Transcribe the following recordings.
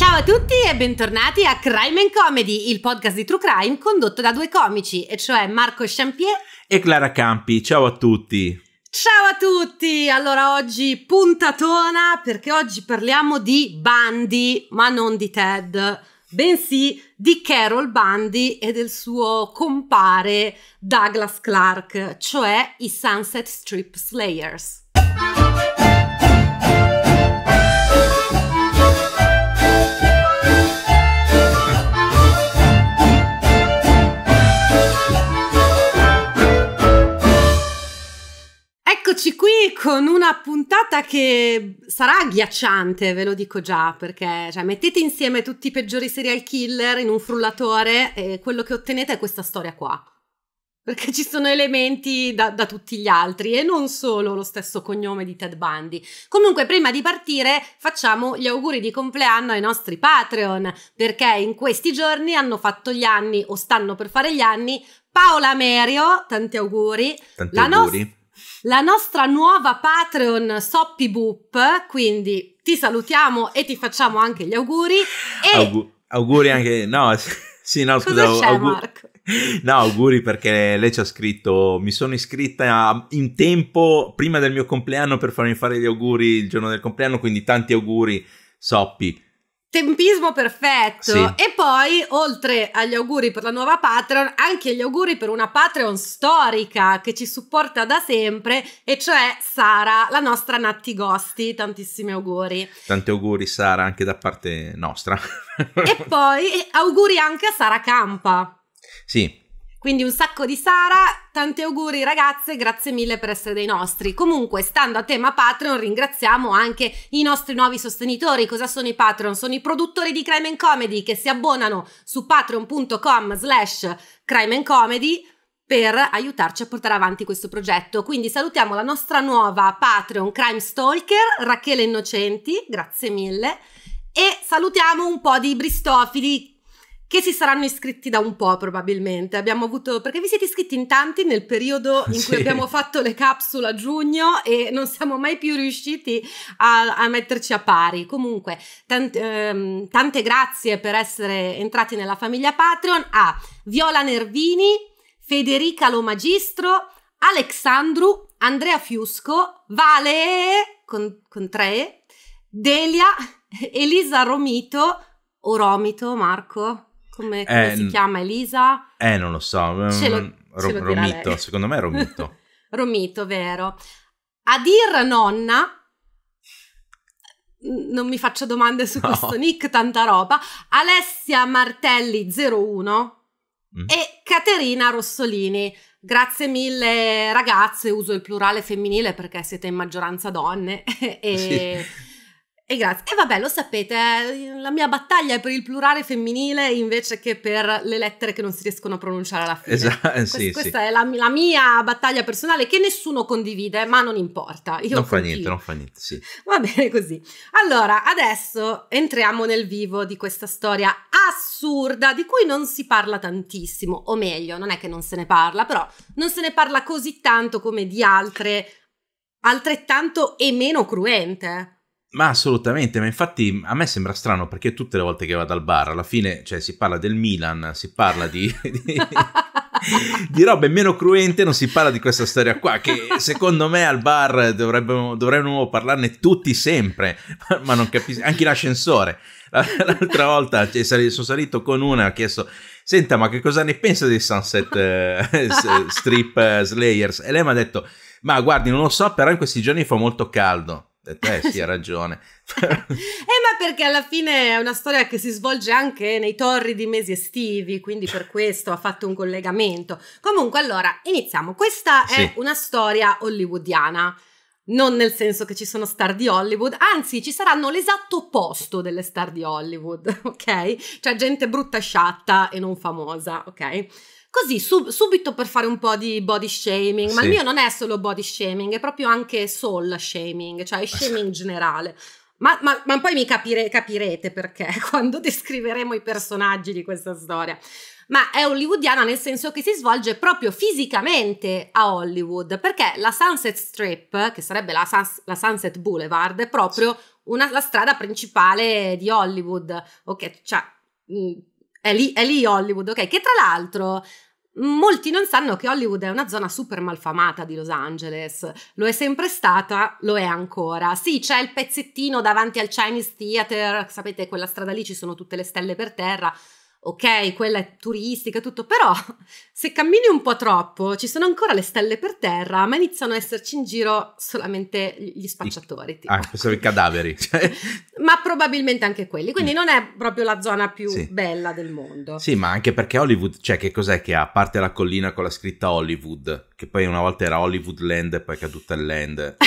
Ciao a tutti e bentornati a Crime and Comedy, il podcast di True Crime condotto da due comici, e cioè Marco Champier e Clara Campi. Ciao a tutti. Ciao a tutti! Allora oggi puntatona perché oggi parliamo di Bundy, ma non di Ted, bensì di Carol Bundy e del suo compare Douglas Clark, cioè i Sunset Strip Slayers. Eccoci qui con una puntata che sarà agghiacciante, ve lo dico già, perché cioè, mettete insieme tutti i peggiori serial killer in un frullatore e quello che ottenete è questa storia qua. Perché ci sono elementi da, da tutti gli altri e non solo lo stesso cognome di Ted Bundy. Comunque, prima di partire, facciamo gli auguri di compleanno ai nostri Patreon, perché in questi giorni hanno fatto gli anni o stanno per fare gli anni Paola Merio, tanti auguri. Tanti la auguri. Nostra la nostra nuova Patreon Soppy Boop, quindi ti salutiamo e ti facciamo anche gli auguri. E... Augu- auguri anche... No, sì, no, scusa. Cosa c'è, augur- Marco? No, auguri perché lei ci ha scritto: Mi sono iscritta in tempo prima del mio compleanno per farmi fare gli auguri il giorno del compleanno, quindi tanti auguri, Soppi. Tempismo perfetto. Sì. E poi, oltre agli auguri per la nuova Patreon, anche gli auguri per una Patreon storica che ci supporta da sempre, e cioè Sara, la nostra Natti Gosti. Tantissimi auguri. Tanti auguri, Sara, anche da parte nostra. e poi auguri anche a Sara Campa. Sì, quindi un sacco di Sara, tanti auguri ragazze, grazie mille per essere dei nostri. Comunque, stando a tema Patreon, ringraziamo anche i nostri nuovi sostenitori. Cosa sono i Patreon? Sono i produttori di Crime and Comedy che si abbonano su patreon.com slash crime and comedy per aiutarci a portare avanti questo progetto. Quindi salutiamo la nostra nuova Patreon Crime Stalker, Rachele Innocenti, grazie mille. E salutiamo un po' di bristofili che si saranno iscritti da un po' probabilmente. Abbiamo avuto perché vi siete iscritti in tanti nel periodo in sì. cui abbiamo fatto le capsule a giugno e non siamo mai più riusciti a, a metterci a pari. Comunque, tante, ehm, tante grazie per essere entrati nella famiglia Patreon a Viola Nervini, Federica Lomagistro, Alexandru, Andrea Fiusco, Vale con, con tre, Delia, Elisa Romito o Romito, Marco? come, come eh, si chiama Elisa? Eh, non lo so. Mm, ce lo, Ro- ce lo Romito, secondo me è Romito. Romito, vero. Adir nonna, non mi faccio domande su no. questo nick, tanta roba, Alessia Martelli 01 mm. e Caterina Rossolini. Grazie mille ragazze, uso il plurale femminile perché siete in maggioranza donne. e... Sì e grazie. E vabbè, lo sapete, la mia battaglia è per il plurale femminile invece che per le lettere che non si riescono a pronunciare alla fine. Esatto, sì, Questa sì. è la, la, mia battaglia personale che nessuno condivide, ma non importa. Io non fa niente, non fa niente, sì. Va bene così. Allora, adesso entriamo nel vivo di questa storia assurda di cui non si parla tantissimo, o meglio, non è che non se ne parla, però non se ne parla così tanto come di altre, altrettanto e meno cruente. Ma assolutamente, ma infatti a me sembra strano perché tutte le volte che vado al bar alla fine cioè, si parla del Milan, si parla di, di, di robe meno cruente, non si parla di questa storia qua che secondo me al bar dovremmo, dovremmo parlarne tutti sempre, ma non capisco, anche l'ascensore. L'altra volta cioè, sono salito con una e ho chiesto senta ma che cosa ne pensa dei Sunset eh, Strip eh, Slayers? E lei mi ha detto ma guardi non lo so però in questi giorni fa molto caldo. Ho detto, eh sì, ha ragione. eh, ma perché alla fine è una storia che si svolge anche nei torri di mesi estivi, quindi per questo ha fatto un collegamento. Comunque, allora, iniziamo. Questa è sì. una storia hollywoodiana. Non nel senso che ci sono star di Hollywood, anzi ci saranno l'esatto opposto delle star di Hollywood, ok? Cioè gente brutta sciatta e non famosa, ok? così sub- subito per fare un po' di body shaming, ma il mio non è solo body shaming, è proprio anche soul shaming, cioè eh. shaming generale. Ma, ma, ma, poi mi capire, capirete perché quando descriveremo i personaggi di questa storia. Ma è hollywoodiana nel senso che si svolge proprio fisicamente a Hollywood, perché la Sunset Strip, che sarebbe la, la Sunset Boulevard, è proprio una, la strada principale di Hollywood. Ok, cioè è lì, è lì Hollywood, ok? Che tra l'altro Molti non sanno che Hollywood è una zona super malfamata di Los Angeles, lo è sempre stata, lo è ancora. Sì, c'è il pezzettino davanti al Chinese Theater, sapete quella strada lì ci sono tutte le stelle per terra, ok, quella è turistica, e tutto, però se cammini un po' troppo ci sono ancora le stelle per terra, ma iniziano ad esserci in giro solamente gli spacciatori. Tipo. Ah, sono i cadaveri. Cioè. ma probabilmente anche quelli, quindi mm. non è proprio la zona più sì. bella del mondo. Sì, ma anche perché Hollywood, cioè che cos'è che ha? A parte la collina con la scritta Hollywood, che poi una volta era Hollywood Land e poi è caduta il land.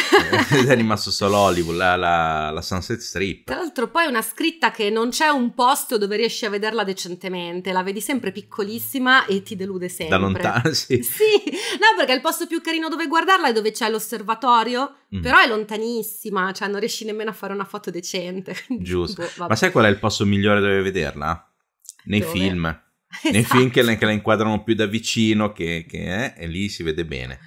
Ed eh, è rimasto solo Hollywood, la, la, la Sunset Strip. Tra l'altro poi è una scritta che non c'è un posto dove riesci a vederla decentemente costantemente, la vedi sempre piccolissima e ti delude sempre. Da lontano, sì. Sì, no, perché il posto più carino dove guardarla è dove c'è l'osservatorio, mm. però è lontanissima, cioè non riesci nemmeno a fare una foto decente. Giusto. Boh, Ma sai qual è il posto migliore dove vederla? Nei dove? film. Esatto. Nei film che la, esatto. che la, inquadrano più da vicino, che, che è, e lì si vede bene.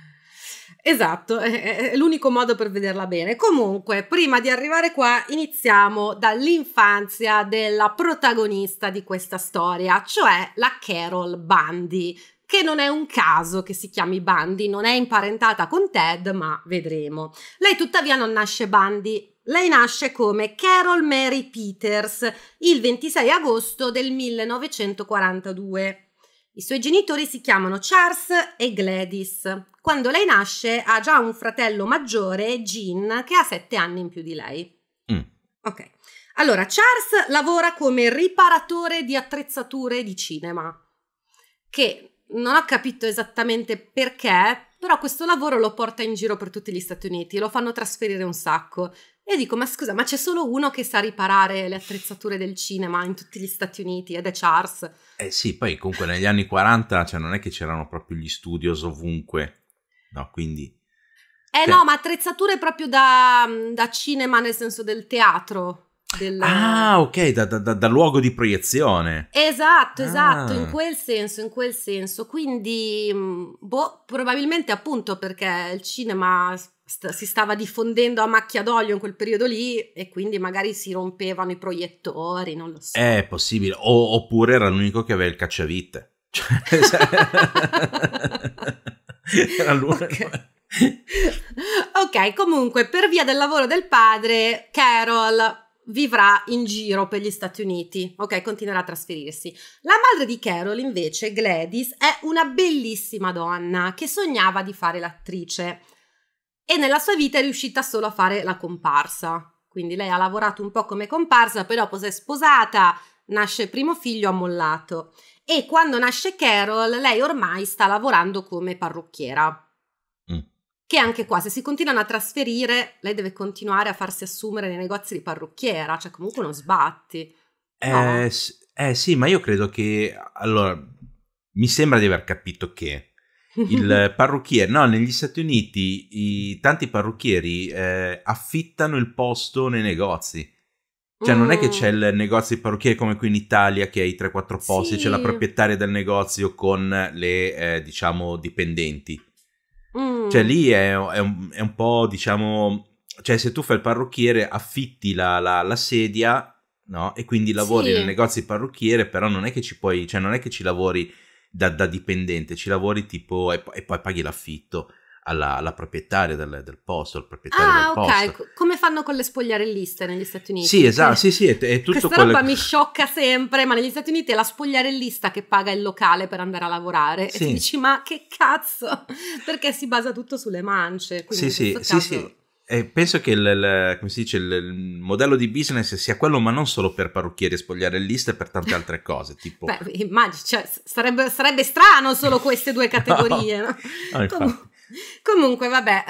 Esatto, è l'unico modo per vederla bene. Comunque, prima di arrivare qua, iniziamo dall'infanzia della protagonista di questa storia, cioè la Carol Bundy, che non è un caso che si chiami Bundy, non è imparentata con Ted, ma vedremo. Lei tuttavia non nasce Bundy, lei nasce come Carol Mary Peters il 26 agosto del 1942. I suoi genitori si chiamano Charles e Gladys. Quando lei nasce ha già un fratello maggiore, Jean, che ha sette anni in più di lei. Mm. Ok. Allora, Charles lavora come riparatore di attrezzature di cinema, che non ho capito esattamente perché, però questo lavoro lo porta in giro per tutti gli Stati Uniti, lo fanno trasferire un sacco. E dico, ma scusa, ma c'è solo uno che sa riparare le attrezzature del cinema in tutti gli Stati Uniti ed è Charles. Eh sì, poi comunque negli anni 40 cioè, non è che c'erano proprio gli studios ovunque, no, quindi... Eh cioè... no, ma attrezzature proprio da, da, cinema nel senso del teatro. Del... Ah, ok, da, da, da, luogo di proiezione. Esatto, ah. esatto, in ah. quel senso, in quel senso. Quindi, mm, boh, probabilmente appunto perché il cinema st- si stava diffondendo a macchia d'olio in quel periodo lì e quindi magari si rompevano i proiettori, non lo so. È possibile, o- oppure era l'unico che aveva il cacciavite. Cioè, era l'unico. Okay. ok, comunque per via del lavoro del padre, Carol vivrà in giro per gli Stati Uniti, ok, continuerà a trasferirsi. La madre di Carol invece, Gladys, è una bellissima donna che sognava di fare l'attrice e nella sua vita è riuscita solo a fare la comparsa. Quindi lei ha lavorato un po' come comparsa, poi dopo si è sposata, nasce il primo figlio, ha mollato. E quando nasce Carol, lei ormai sta lavorando come parrucchiera. Mm. Che anche qua, se si continuano a trasferire, lei deve continuare a farsi assumere nei negozi di parrucchiera, cioè comunque non sbatti. Eh, no? Eh, eh sì, ma io credo che... Allora, mi sembra di aver capito che il parrucchiere, no, negli Stati Uniti i, tanti parrucchieri eh, affittano il posto nei negozi. Cioè, mm. non è che c'è il mm. negozio di parrucchiere come qui in Italia che hai 3-4 posti, sì. c'è la proprietaria del negozio con le, eh, diciamo, dipendenti. Mm. Cioè, lì è, è, un, è, un, po', diciamo, cioè, se tu fai il parrucchiere, affitti la, la, la sedia, no? E quindi lavori sì. nel negozio di parrucchiere, però non è che ci puoi, cioè, non è che ci lavori da, da dipendente, ci lavori tipo e, e poi paghi l'affitto. Alla, alla, proprietaria del, del, posto, al proprietario ah, del okay. posto. come fanno con le spogliarelliste negli Stati Uniti? Sì, esatto, sì, sì, è, è tutto Questa quelle... roba mi sciocca sempre, ma negli Stati Uniti è la spogliarellista che paga il locale per andare a lavorare sì. e tu dici "Ma che cazzo?" Perché si basa tutto sulle mance, quindi Sì, sì, caso... sì, sì. Eh, penso che il, il, dice, il, il, modello di business sia quello, ma non solo per parrucchieri e spogliare spogliarelliste, per tante altre cose. Tipo... Beh, immagino, cioè, sarebbe, sarebbe, strano solo queste due categorie. no? No? Comun- comunque, vabbè,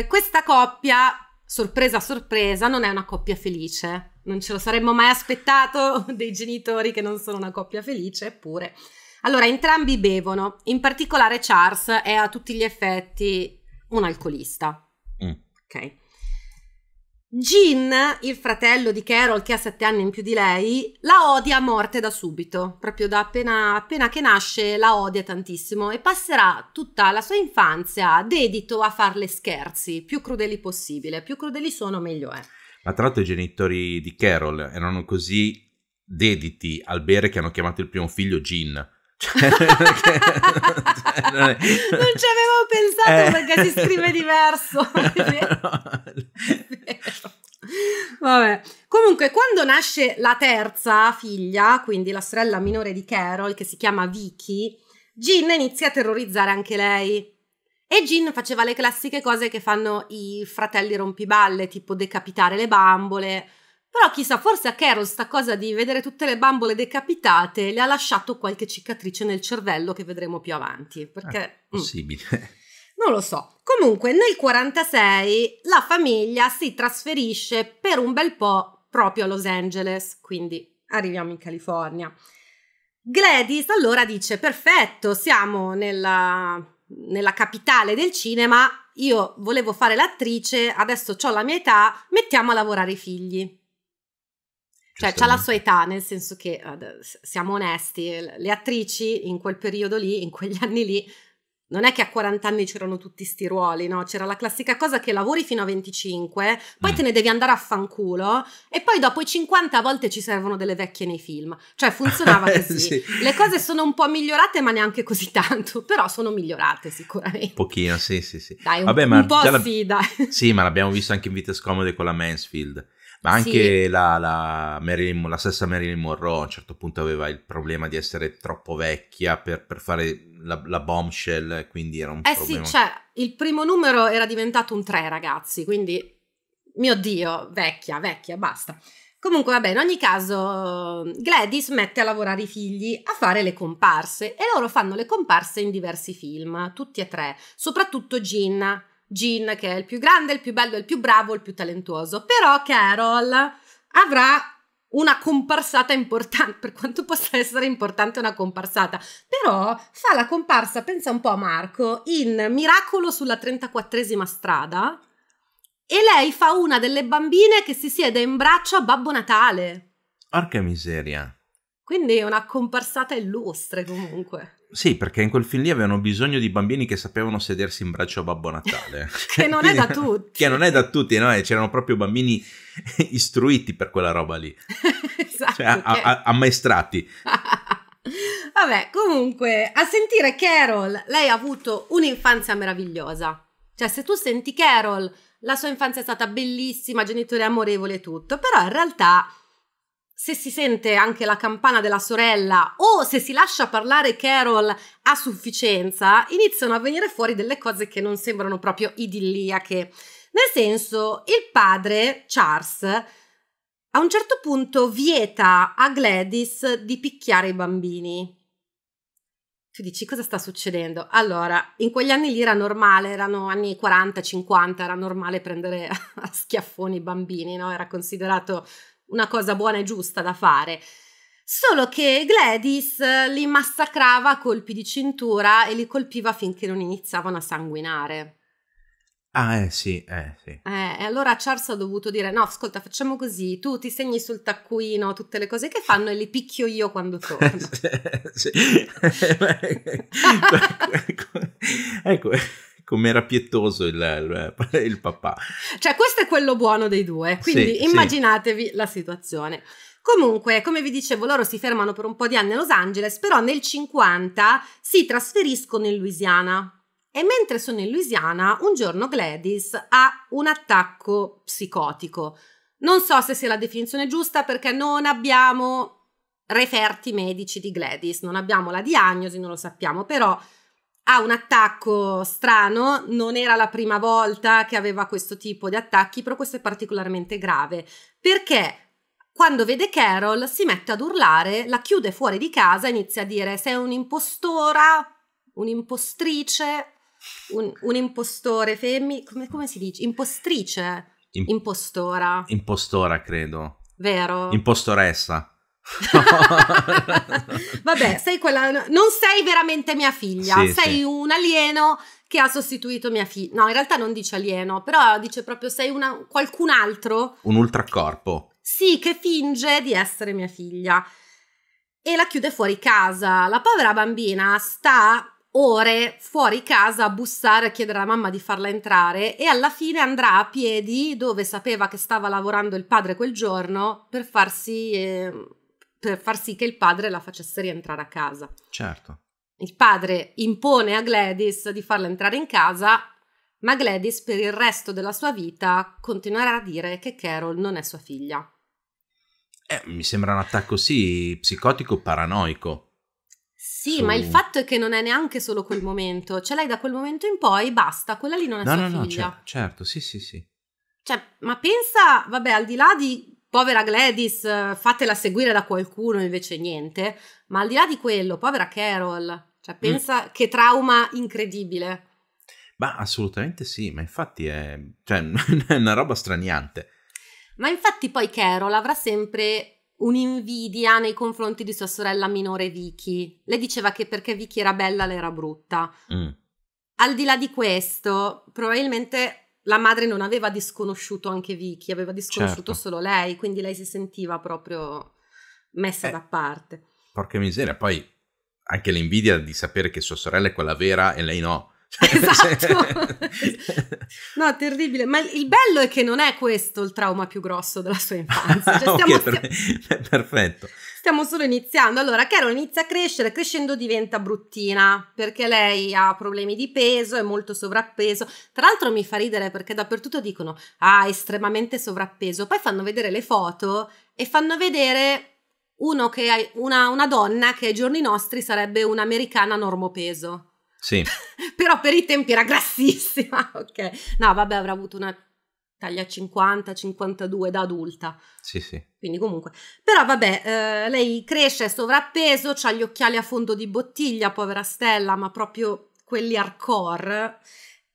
eh, questa coppia, sorpresa sorpresa, non è una coppia felice. Non ce lo saremmo mai aspettato dei genitori che non sono una coppia felice, eppure. Allora, entrambi bevono, in particolare Charles è a tutti gli effetti un alcolista. Mm. Ok. Gin, il fratello di Carol che ha 7 anni in più di lei, la odia a morte da subito, proprio da appena, appena che nasce la odia tantissimo e passerà tutta la sua infanzia dedito a farle scherzi, più crudeli possibile, più crudeli sono meglio è. Ma tra l'altro i genitori di Carol erano così dediti al bere che hanno chiamato il primo figlio Gin. Cioè, non, non, ci avevo pensato eh. perché si scrive diverso. Vabbè. Comunque, quando nasce la terza figlia, quindi la sorella minore di Carol, che si chiama Vicky, Jean inizia a terrorizzare anche lei. E Jean faceva le classiche cose che fanno i fratelli rompiballe, tipo decapitare le bambole. Però chissà, forse a Carol sta cosa di vedere tutte le bambole decapitate le ha lasciato qualche cicatrice nel cervello che vedremo più avanti. Perché... Eh, possibile. Non lo so. Comunque nel 46 la famiglia si trasferisce per un bel po' proprio a Los Angeles, quindi arriviamo in California. Gladys allora dice: Perfetto, siamo nella, nella, capitale del cinema. Io volevo fare l'attrice, adesso ho la mia età, mettiamo a lavorare i figli. Cioè, ha la sua età, nel senso che eh, siamo onesti, le attrici in quel periodo lì, in quegli anni lì, non è che a 40 anni c'erano tutti sti ruoli, no? C'era la classica cosa che lavori fino a 25, poi mm. te ne devi andare a fanculo e poi dopo i 50 a volte ci servono delle vecchie nei film. Cioè funzionava eh, così. sì. Le cose sono un po' migliorate, ma neanche così tanto, però sono migliorate sicuramente. Un pochino, sì, sì, sì. Dai, un, Vabbè, ma un po' la... sì, Sì, ma l'abbiamo visto anche in Vite Scomode con la Mansfield ma anche sì. la, la, Marilyn, la, stessa Marilyn Monroe a un certo punto aveva il problema di essere troppo vecchia per, per fare la, la, bombshell, quindi era un eh problema. Eh sì, cioè, il primo numero era diventato un 3, ragazzi, quindi, mio Dio, vecchia, vecchia, basta. Comunque, vabbè, in ogni caso, Gladys mette a lavorare i figli a fare le comparse e loro fanno le comparse in diversi film, tutti e tre, soprattutto Gin Jean, che è il più grande, il più bello, il più bravo, il più talentuoso. Però Carol avrà una comparsata importante, per quanto possa essere importante una comparsata, però fa la comparsa, pensa un po' a Marco, in Miracolo sulla 34esima strada e lei fa una delle bambine che si siede in braccio a Babbo Natale. Porca miseria. Quindi è una comparsata illustre comunque. Sì, perché in quel film lì avevano bisogno di bambini che sapevano sedersi in braccio a Babbo Natale. che non Quindi, è da tutti. Che non è da tutti, no? E c'erano proprio bambini istruiti per quella roba lì. esatto. Cioè, a, ammaestrati. Vabbè, comunque, a sentire Carol, lei ha avuto un'infanzia meravigliosa. Cioè, se tu senti Carol, la sua infanzia è stata bellissima, genitori amorevoli e tutto, però in realtà se si sente anche la campana della sorella o se si lascia parlare Carol a sufficienza, iniziano a venire fuori delle cose che non sembrano proprio idilliache. Nel senso, il padre, Charles, a un certo punto vieta a Gladys di picchiare i bambini. Tu dici cosa sta succedendo? Allora, in quegli anni lì era normale, erano anni 40, 50, era normale prendere a schiaffoni i bambini, no? Era considerato una cosa buona e giusta da fare. Solo che Gladys li massacrava a colpi di cintura e li colpiva finché non iniziavano a sanguinare. Ah, eh sì, eh sì. Eh, e allora Charles ha dovuto dire: No, ascolta, facciamo così. Tu ti segni sul taccuino tutte le cose che fanno e le picchio io quando torno. sì. ecco. ecco com'era pietoso il, eh, il, papà. Cioè, questo è quello buono dei due, quindi sì, immaginatevi sì. la situazione. Comunque, come vi dicevo, loro si fermano per un po' di anni a Los Angeles, però nel 50 si trasferiscono in Louisiana. E mentre sono in Louisiana, un giorno Gladys ha un attacco psicotico. Non so se sia la definizione giusta perché non abbiamo referti medici di Gladys, non abbiamo la diagnosi, non lo sappiamo, però ha un attacco strano, non era la prima volta che aveva questo tipo di attacchi, però questo è particolarmente grave perché quando vede Carol si mette ad urlare, la chiude fuori di casa inizia a dire sei un'impostora, un'impostrice, un, un impostore femmi, come, come, si dice? Impostrice? Imp- impostora. Impostora, credo. Vero. Impostoressa. Vabbè, sei quella. Non sei veramente mia figlia, sì, sei sì. un alieno che ha sostituito mia figlia. No, in realtà non dice alieno, però dice proprio sei una, qualcun altro. Un ultracorpo. Sì, che finge di essere mia figlia. E la chiude fuori casa. La povera bambina sta ore fuori casa a bussare a chiedere alla mamma di farla entrare e alla fine andrà a piedi dove sapeva che stava lavorando il padre quel giorno per farsi eh, per far sì che il padre la facesse rientrare a casa. Certo. Il padre impone a Gladys di farla entrare in casa, ma Gladys per il resto della sua vita continuerà a dire che Carol non è sua figlia. Eh, mi sembra un attacco sì psicotico-paranoico. Sì, su... ma il fatto è che non è neanche solo quel momento, cioè lei da quel momento in poi basta, quella lì non è no, sua no, figlia. No, no, certo, sì, sì, sì. Cioè, ma pensa, vabbè, al di là di povera Gladys, fatela seguire da qualcuno, invece niente. Ma al di là di quello, povera Carol, cioè mm. pensa mm. che trauma incredibile. Ma assolutamente sì, ma infatti è, cioè, è una roba straniante. Ma infatti poi Carol avrà sempre un'invidia nei confronti di sua sorella minore Vicky. Le diceva che perché Vicky era bella, lei era brutta. Mm. Al di là di questo, probabilmente la madre non aveva disconosciuto anche Vicky, aveva disconosciuto certo. solo lei, quindi lei si sentiva proprio messa eh, da parte. Porca miseria, poi anche l'invidia di sapere che sua sorella è quella vera e lei no. Cioè, esatto. no, terribile. Ma il bello è che non è questo il trauma più grosso della sua infanzia. Cioè, stiamo, okay, stiamo, perfetto. Stiamo solo iniziando. Allora, Carol inizia a crescere, crescendo diventa bruttina perché lei ha problemi di peso, è molto sovrappeso. Tra l'altro mi fa ridere perché dappertutto dicono ah, estremamente sovrappeso. Poi fanno vedere le foto e fanno vedere uno che è una, una donna che ai giorni nostri sarebbe un'americana normopeso. Sì. Però per i tempi era grassissima, ok. No, vabbè, avrà avuto una taglia 50, 52 da adulta. Sì, sì. Quindi comunque. Però vabbè, eh, lei cresce, è sovrappeso, ha gli occhiali a fondo di bottiglia, povera Stella, ma proprio quelli hardcore.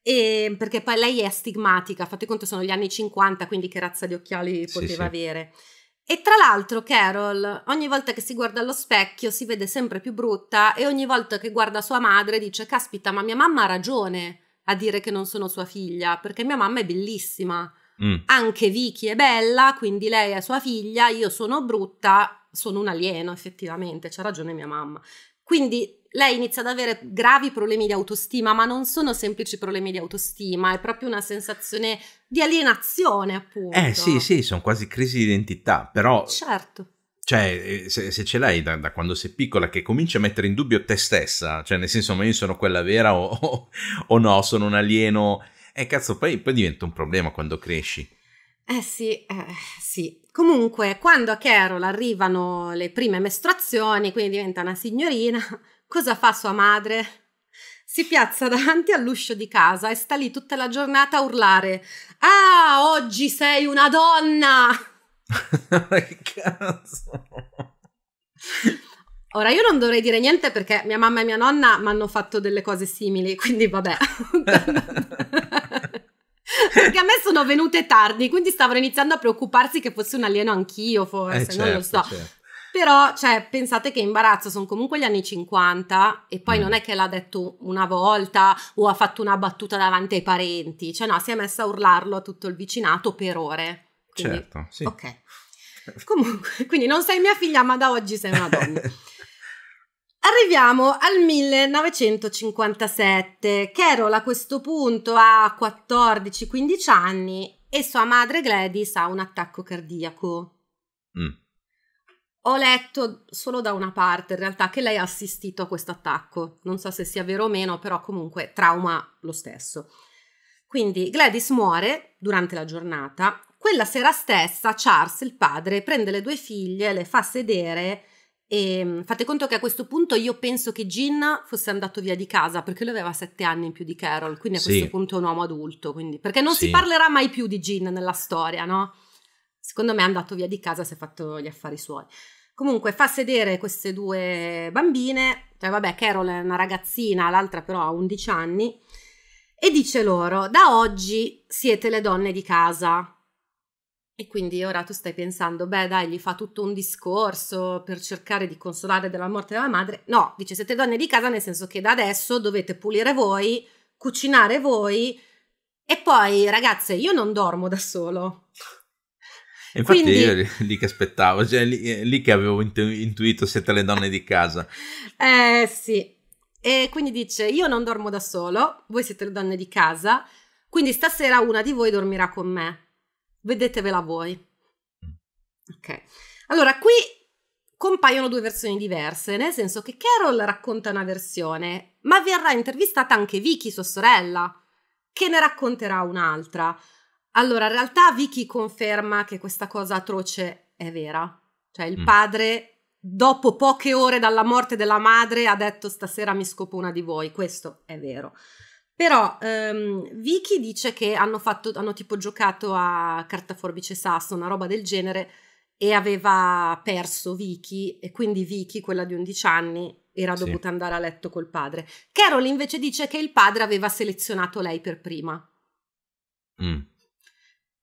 E perché poi lei è astigmatica, fate conto sono gli anni 50, quindi che razza di occhiali poteva sì, avere. Sì. E tra l'altro Carol, ogni volta che si guarda allo specchio si vede sempre più brutta e ogni volta che guarda sua madre dice caspita ma mia mamma ha ragione a dire che non sono sua figlia perché mia mamma è bellissima. Mm. Anche Vicky è bella, quindi lei è sua figlia, io sono brutta, sono un alieno effettivamente, c'ha ragione mia mamma. Quindi lei inizia ad avere gravi problemi di autostima, ma non sono semplici problemi di autostima, è proprio una sensazione di alienazione, appunto. Eh sì, sì, sono quasi crisi di identità, però... Certo. Cioè, eh, se, se ce l'hai da, da, quando sei piccola che cominci a mettere in dubbio te stessa, cioè nel senso ma io sono quella vera o, o, o no, sono un alieno, e eh, cazzo, poi, poi diventa un problema quando cresci. Eh sì, eh, sì. Comunque, quando a Carol arrivano le prime mestruazioni, quindi diventa una signorina, Cosa fa sua madre? Si piazza davanti all'uscio di casa e sta lì tutta la giornata a urlare: Ah, oggi sei una donna! che cazzo! Ora io non dovrei dire niente perché mia mamma e mia nonna mi hanno fatto delle cose simili, quindi vabbè. perché a me sono venute tardi, quindi stavano iniziando a preoccuparsi che fosse un alieno anch'io, forse, eh, certo, non lo certo, so. Certo. Però, cioè, pensate che imbarazzo sono comunque gli anni 50 e poi mm. non è che l'ha detto una volta o ha fatto una battuta davanti ai parenti, cioè no, si è messa a urlarlo a tutto il vicinato per ore. Quindi, certo, sì. Ok. Comunque, quindi non sei mia figlia, ma da oggi sei una donna. Arriviamo al 1957. Carol a questo punto ha 14-15 anni e sua madre Gladys ha un attacco cardiaco. Mm ho letto solo da una parte in realtà che lei ha assistito a questo attacco. Non so se sia vero o meno, però comunque trauma lo stesso. Quindi Gladys muore durante la giornata. Quella sera stessa Charles, il padre, prende le due figlie, le fa sedere e mm, fate conto che a questo punto io penso che Gin fosse andato via di casa perché lui aveva sette anni in più di Carol, quindi a questo sì. punto è un uomo adulto, quindi, perché non sì. si parlerà mai più di Gin nella storia, no? Secondo me è andato via di casa, si è fatto gli affari suoi. Comunque fa sedere queste due bambine, cioè vabbè Carol è una ragazzina, l'altra però ha 11 anni, e dice loro, da oggi siete le donne di casa. E quindi ora tu stai pensando, beh dai, gli fa tutto un discorso per cercare di consolare della morte della madre. No, dice, siete donne di casa nel senso che da adesso dovete pulire voi, cucinare voi, e poi, ragazze, io non dormo da solo infatti Quindi... io lì, lì che aspettavo, cioè lì, eh, lì che avevo intu- intuito siete le donne di casa. eh sì, e quindi dice: Io non dormo da solo, voi siete le donne di casa, quindi stasera una di voi dormirà con me. Vedetevela voi. Ok. Allora, qui compaiono due versioni diverse, nel senso che Carol racconta una versione, ma verrà intervistata anche Vicky, sua sorella, che ne racconterà un'altra. Allora, in realtà Vicky conferma che questa cosa atroce è vera. Cioè il mm. padre, dopo poche ore dalla morte della madre, ha detto stasera mi scopo una di voi. Questo è vero. Però ehm, Vicky dice che hanno, fatto, hanno tipo giocato a carta forbice sasso, una roba del genere, e aveva perso Vicky, e quindi Vicky, quella di 11 anni, era dovuta andare a letto col padre. Carol invece dice che il padre aveva selezionato lei per prima. Mm.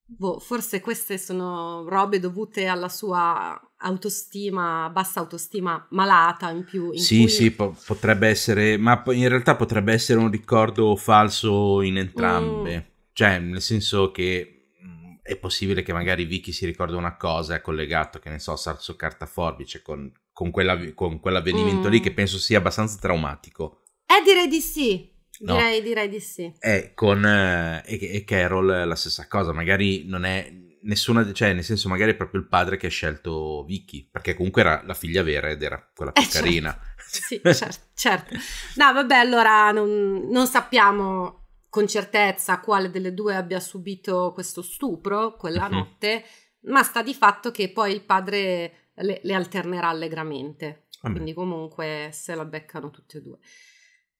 Boh, forse queste sono robe dovute alla sua autostima, bassa autostima malata in più. In sì, cui... sì, po- potrebbe essere, ma in realtà potrebbe essere un ricordo falso in entrambe. Mm. Cioè, nel senso che mm, è possibile che magari Vicky si ricorda una cosa è collegato, che ne so, su carta forbice con, con, quella, con quell'avvenimento mm. lì che penso sia abbastanza traumatico. Eh, direi di sì. No? Direi, direi, di sì. E con eh, e, e Carol la stessa cosa, magari non è nessuna, cioè nel senso magari è proprio il padre che ha scelto Vicky, perché comunque era la figlia vera ed era quella più eh, certo. carina. Certo. sì, certo, certo, No, vabbè, allora non, non sappiamo con certezza quale delle due abbia subito questo stupro quella uh-huh. notte, ma sta di fatto che poi il padre le, le alternerà allegramente. Quindi comunque se la beccano tutte e due.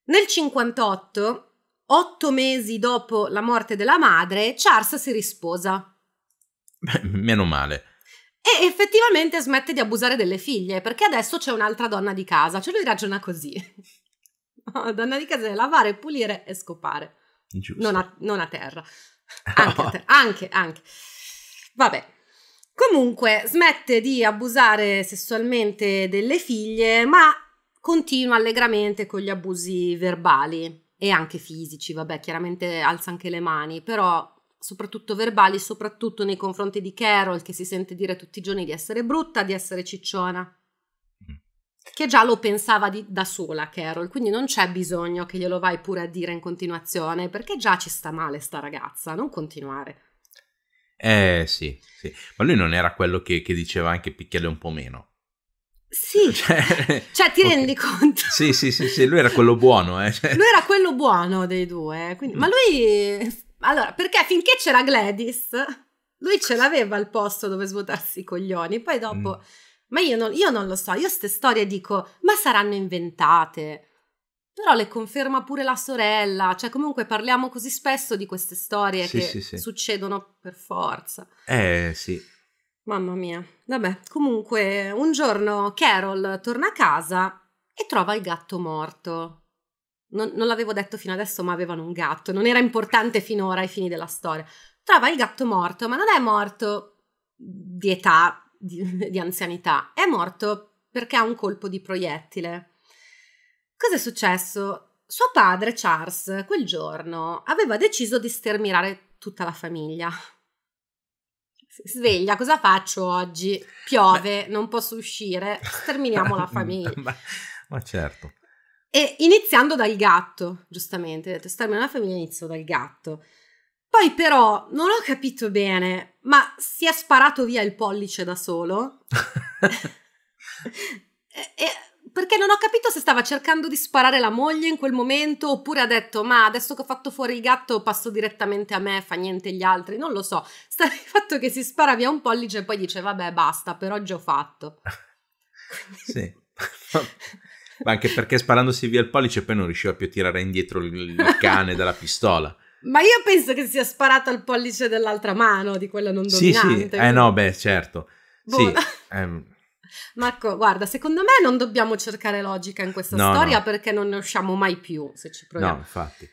Nel 58, otto mesi dopo la morte della madre, Charles si risposa. Beh, meno male. E effettivamente smette di abusare delle figlie, perché adesso c'è un'altra donna di casa, cioè lui ragiona così. No, donna di casa deve lavare, pulire e scopare. Giusto. Non a, non a terra. Anche, a terra. anche, anche. Vabbè. Comunque smette di abusare sessualmente delle figlie, ma continua allegramente con gli abusi verbali e anche fisici, vabbè, chiaramente alza anche le mani, però soprattutto verbali, soprattutto nei confronti di Carol che si sente dire tutti i giorni di essere brutta, di essere cicciona. Mm. Che già lo pensava di, da sola Carol, quindi non c'è bisogno che glielo vai pure a dire in continuazione, perché già ci sta male sta ragazza, non continuare. Eh sì, sì. ma lui non era quello che, che diceva anche picchiale un po' meno. Sì, cioè, cioè ti okay. rendi conto? Sì, sì, sì, sì, lui era quello buono. Eh. Cioè. Lui era quello buono dei due, eh, quindi... mm. ma lui... Allora, perché finché c'era Gladys, lui ce l'aveva il posto dove svuotarsi i coglioni, poi dopo... Mm. Ma io non, io non lo so, io queste storie dico, ma saranno inventate. Però le conferma pure la sorella, cioè comunque parliamo così spesso di queste storie sì, che sì, sì. succedono per forza. Eh sì, Mamma mia. Vabbè, comunque un giorno Carol torna a casa e trova il gatto morto. Non, non, l'avevo detto fino adesso, ma avevano un gatto, non era importante finora ai fini della storia. Trova il gatto morto, ma non è morto di età, di, di anzianità, è morto perché ha un colpo di proiettile. Cos'è successo? Suo padre, Charles, quel giorno aveva deciso di sterminare tutta la famiglia, Sveglia, cosa faccio oggi? Piove, Beh. non posso uscire, sterminiamo la famiglia. ma, ma certo. E iniziando dal gatto, giustamente, ho detto, stermino la famiglia inizio dal gatto. Poi però non ho capito bene, ma si è sparato via il pollice da solo. e, e, perché non ho capito se stava cercando di sparare la moglie in quel momento oppure ha detto ma adesso che ho fatto fuori il gatto passo direttamente a me, fa niente gli altri, non lo so. Sta il fatto che si spara via un pollice e poi dice vabbè basta, per oggi ho fatto. sì. Ma anche perché sparandosi via il pollice poi non riusciva più a tirare indietro il cane dalla pistola. Ma io penso che sia sparato al pollice dell'altra mano, di quella non dominante. Sì, sì, eh no, beh, certo. Buona. Sì, boh. ehm, Marco, guarda, secondo me non dobbiamo cercare logica in questa no, storia no. perché non ne usciamo mai più se ci proviamo. No, infatti.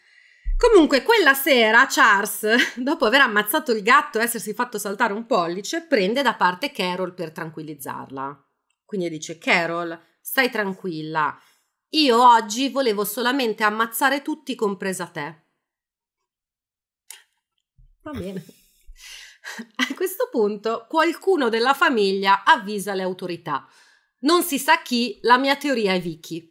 Comunque, quella sera Charles, dopo aver ammazzato il gatto e essersi fatto saltare un pollice, prende da parte Carol per tranquillizzarla. Quindi dice: Carol, stai tranquilla. Io oggi volevo solamente ammazzare tutti, compresa te. Va bene. A questo punto qualcuno della famiglia avvisa le autorità. Non si sa chi, la mia teoria è Vicky.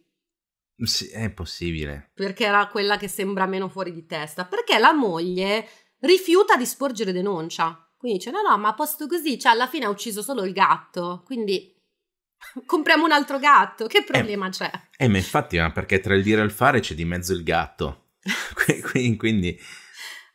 Sì, è possibile. Perché era quella che sembra meno fuori di testa. Perché la moglie rifiuta di sporgere denuncia. Quindi dice: No, no, ma a posto così, cioè alla fine ha ucciso solo il gatto. Quindi compriamo un altro gatto. Che eh, problema eh, c'è? Eh, ma infatti, ma perché tra il dire e il fare c'è di mezzo il gatto. quindi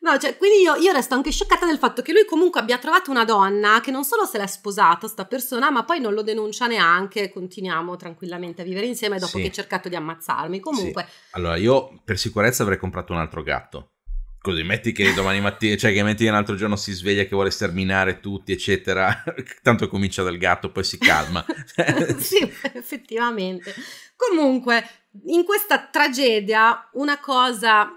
No, cioè, quindi io, io, resto anche scioccata del fatto che lui comunque abbia trovato una donna che non solo se l'è sposata, sta persona, ma poi non lo denuncia neanche, continuiamo tranquillamente a vivere insieme dopo sì. che ha cercato di ammazzarmi. Comunque... Sì. Allora, io per sicurezza avrei comprato un altro gatto. Così, metti che domani mattina, cioè che metti che un altro giorno si sveglia che vuole sterminare tutti, eccetera. Tanto comincia dal gatto, poi si calma. sì, effettivamente. Comunque, in questa tragedia, una cosa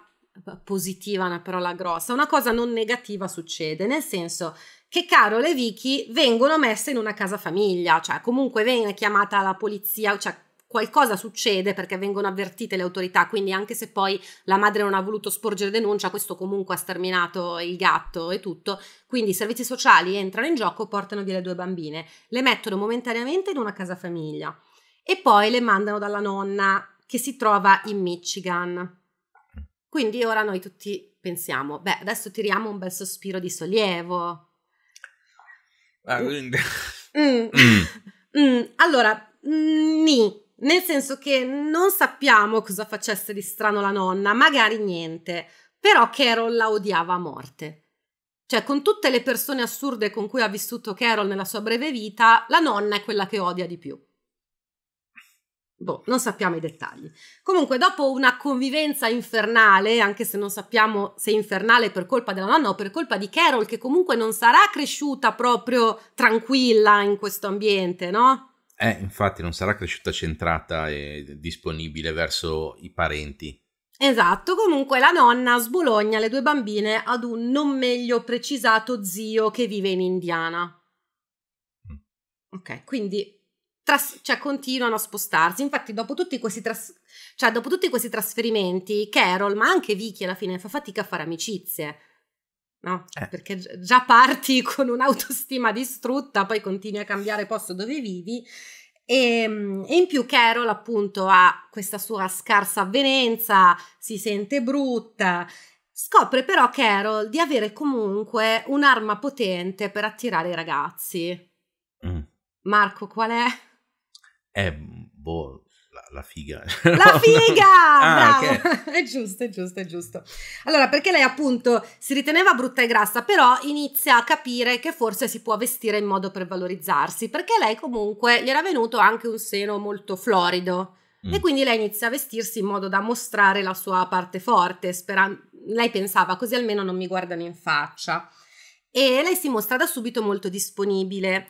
positiva, una parola grossa, una cosa non negativa succede, nel senso che Carol e Vicky vengono messe in una casa famiglia, cioè comunque viene chiamata la polizia, cioè qualcosa succede perché vengono avvertite le autorità, quindi anche se poi la madre non ha voluto sporgere denuncia, questo comunque ha sterminato il gatto e tutto, quindi i servizi sociali entrano in gioco, portano via le due bambine, le mettono momentaneamente in una casa famiglia e poi le mandano dalla nonna che si trova in Michigan. Quindi ora noi tutti pensiamo, beh, adesso tiriamo un bel sospiro di sollievo. Ah, quindi... Mm. Mm. Mm. mm. Allora, mm, ni, nel senso che non sappiamo cosa facesse di strano la nonna, magari niente, però Carol la odiava a morte. Cioè, con tutte le persone assurde con cui ha vissuto Carol nella sua breve vita, la nonna è quella che odia di più. Boh, non sappiamo i dettagli. Comunque, dopo una convivenza infernale, anche se non sappiamo se infernale per colpa della nonna o per colpa di Carol, che comunque non sarà cresciuta proprio tranquilla in questo ambiente, no? Eh, infatti, non sarà cresciuta centrata e disponibile verso i parenti. Esatto, comunque la nonna sbologna le due bambine ad un non meglio precisato zio che vive in Indiana. Mm. Ok, quindi tras- cioè, continuano a spostarsi. Infatti, dopo tutti, tras- cioè, dopo tutti questi trasferimenti, Carol, ma anche Vicky alla fine fa fatica a fare amicizie. No, eh. perché già parti con un'autostima distrutta, poi continui a cambiare posto dove vivi. E, ehm, e, in più Carol appunto ha questa sua scarsa avvenenza, si sente brutta. Scopre però Carol di avere comunque un'arma potente per attirare i ragazzi. Mm. Marco, qual è? Eh, boh, la, la, figa. La figa! ah, Bravo! Okay. è giusto, è giusto, è giusto. Allora, perché lei appunto si riteneva brutta e grassa, però inizia a capire che forse si può vestire in modo per valorizzarsi, perché lei comunque gli era venuto anche un seno molto florido. Mm. E quindi lei inizia a vestirsi in modo da mostrare la sua parte forte, sperando... Lei pensava così almeno non mi guardano in faccia. E lei si mostra da subito molto disponibile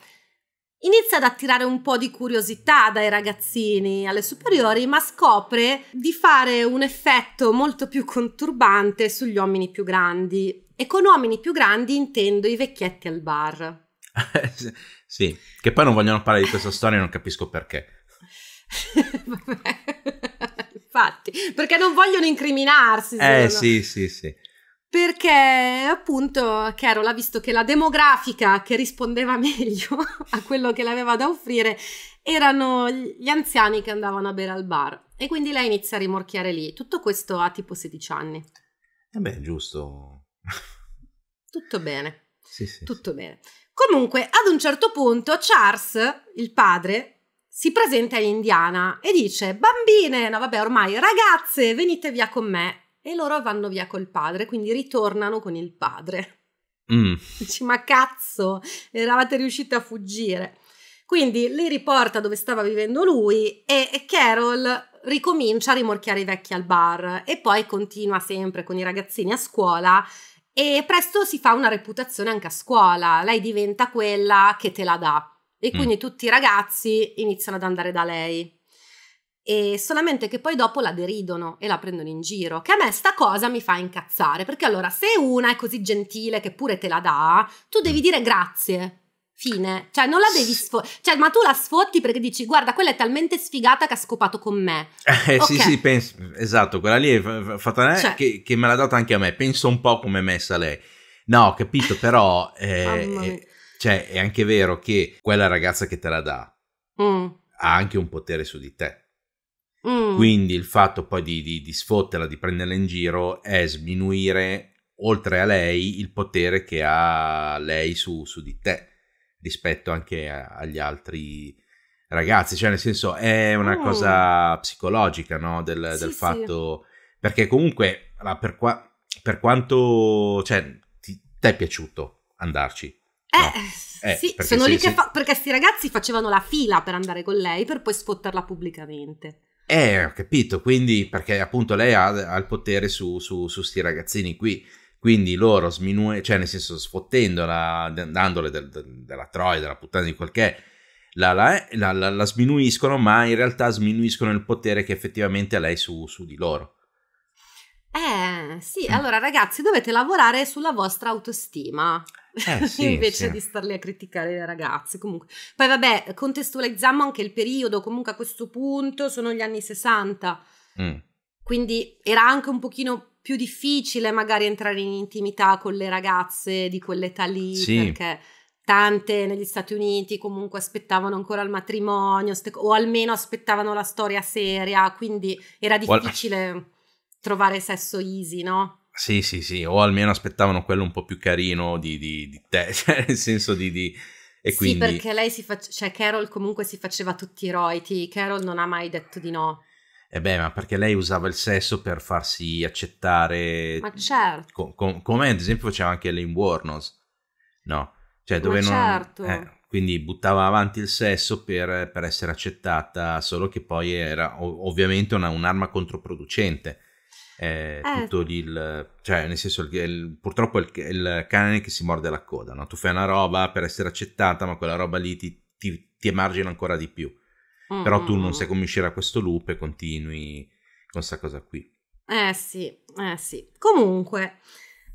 Inizia ad attirare un po' di curiosità dai ragazzini alle superiori, ma scopre di fare un effetto molto più conturbante sugli uomini più grandi. E con uomini più grandi intendo i vecchietti al bar. sì, che poi non vogliono parlare di questa storia e non capisco perché. Vabbè infatti, perché non vogliono incriminarsi. Eh sì, sì, sì perché appunto Carol ha visto che la demografica che rispondeva meglio a quello che le aveva da offrire erano gli anziani che andavano a bere al bar e quindi lei inizia a rimorchiare lì. Tutto questo a tipo 16 anni. Eh beh, giusto. Tutto bene. Sì, sì. Tutto bene. Comunque, ad un certo punto Charles, il padre, si presenta in Indiana e dice: "Bambine, no vabbè, ormai ragazze, venite via con me e loro vanno via col padre, quindi ritornano con il padre. Mm. Dici, ma cazzo, eravate riusciti a fuggire. Quindi li riporta dove stava vivendo lui e Carol ricomincia a rimorchiare i vecchi al bar e poi continua sempre con i ragazzini a scuola e presto si fa una reputazione anche a scuola, lei diventa quella che te la dà e mm. quindi mm. tutti i ragazzi iniziano ad andare da lei e solamente che poi dopo la deridono e la prendono in giro, che a me sta cosa mi fa incazzare, perché allora se una è così gentile che pure te la dà, tu devi mm. dire grazie. Fine, cioè non la devi sfottare, cioè, ma tu la sfotti perché dici guarda quella è talmente sfigata che ha scopato con me. Eh, eh okay. sì sì, penso, esatto, quella lì è fatta a me cioè. che, che, me l'ha data anche a me, penso un po' come è messa lei. No, ho capito, però eh, eh cioè, è anche vero che quella ragazza che te la dà mm. ha anche un potere su di te Mm. Quindi il fatto poi di, di, di sfotterla, di prenderla in giro, è sminuire, oltre a lei, il potere che ha lei su, su di te, rispetto anche a, agli altri ragazzi. Cioè, nel senso, è una mm. cosa psicologica, no? Del, sì, del fatto... Sì. Perché comunque, per, qua, per quanto... Cioè, ti, ti è piaciuto andarci? Eh, no. eh, sì, sono se, lì se... Fa... perché questi ragazzi facevano la fila per andare con lei per poi sfotterla pubblicamente. Eh, ho capito, quindi perché appunto lei ha, ha il potere su, questi ragazzini qui, quindi loro sminuendo, cioè nel senso sfottendola, dandole del, del, della troia, della puttana di qualche, che la, eh, la, la, la, sminuiscono, ma in realtà sminuiscono il potere che effettivamente ha lei su, su di loro. Eh sì, mm. allora ragazzi dovete lavorare sulla vostra autostima. Eh, sì, invece sì. di lì a criticare le ragazze comunque poi vabbè contestualizziamo anche il periodo comunque a questo punto sono gli anni 60 mm. quindi era anche un pochino più difficile magari entrare in intimità con le ragazze di quell'età lì sì. perché tante negli Stati Uniti comunque aspettavano ancora il matrimonio o almeno aspettavano la storia seria quindi era difficile trovare sesso easy, no? Sì, sì, sì, o almeno aspettavano quello un po' più carino di, di, di te, cioè nel senso di... di... E quindi... Sì, perché lei si faceva, cioè Carol comunque si faceva tutti i roiti, Carol non ha mai detto di no. E eh beh, ma perché lei usava il sesso per farsi accettare... Ma certo. Com- com- come ad esempio faceva anche Lane Warnos, no? Cioè dove ma non... certo. Eh, quindi buttava avanti il sesso per, per, essere accettata, solo che poi era ov- ovviamente una, un'arma controproducente è eh. tutto il... cioè nel senso il, il, purtroppo è il, il, cane che si morde la coda, no? tu fai una roba per essere accettata ma quella roba lì ti, ti, ti emargina ancora di più, mm-hmm. però tu non sai come uscire da questo loop e continui con questa cosa qui. Eh sì, eh sì. Comunque...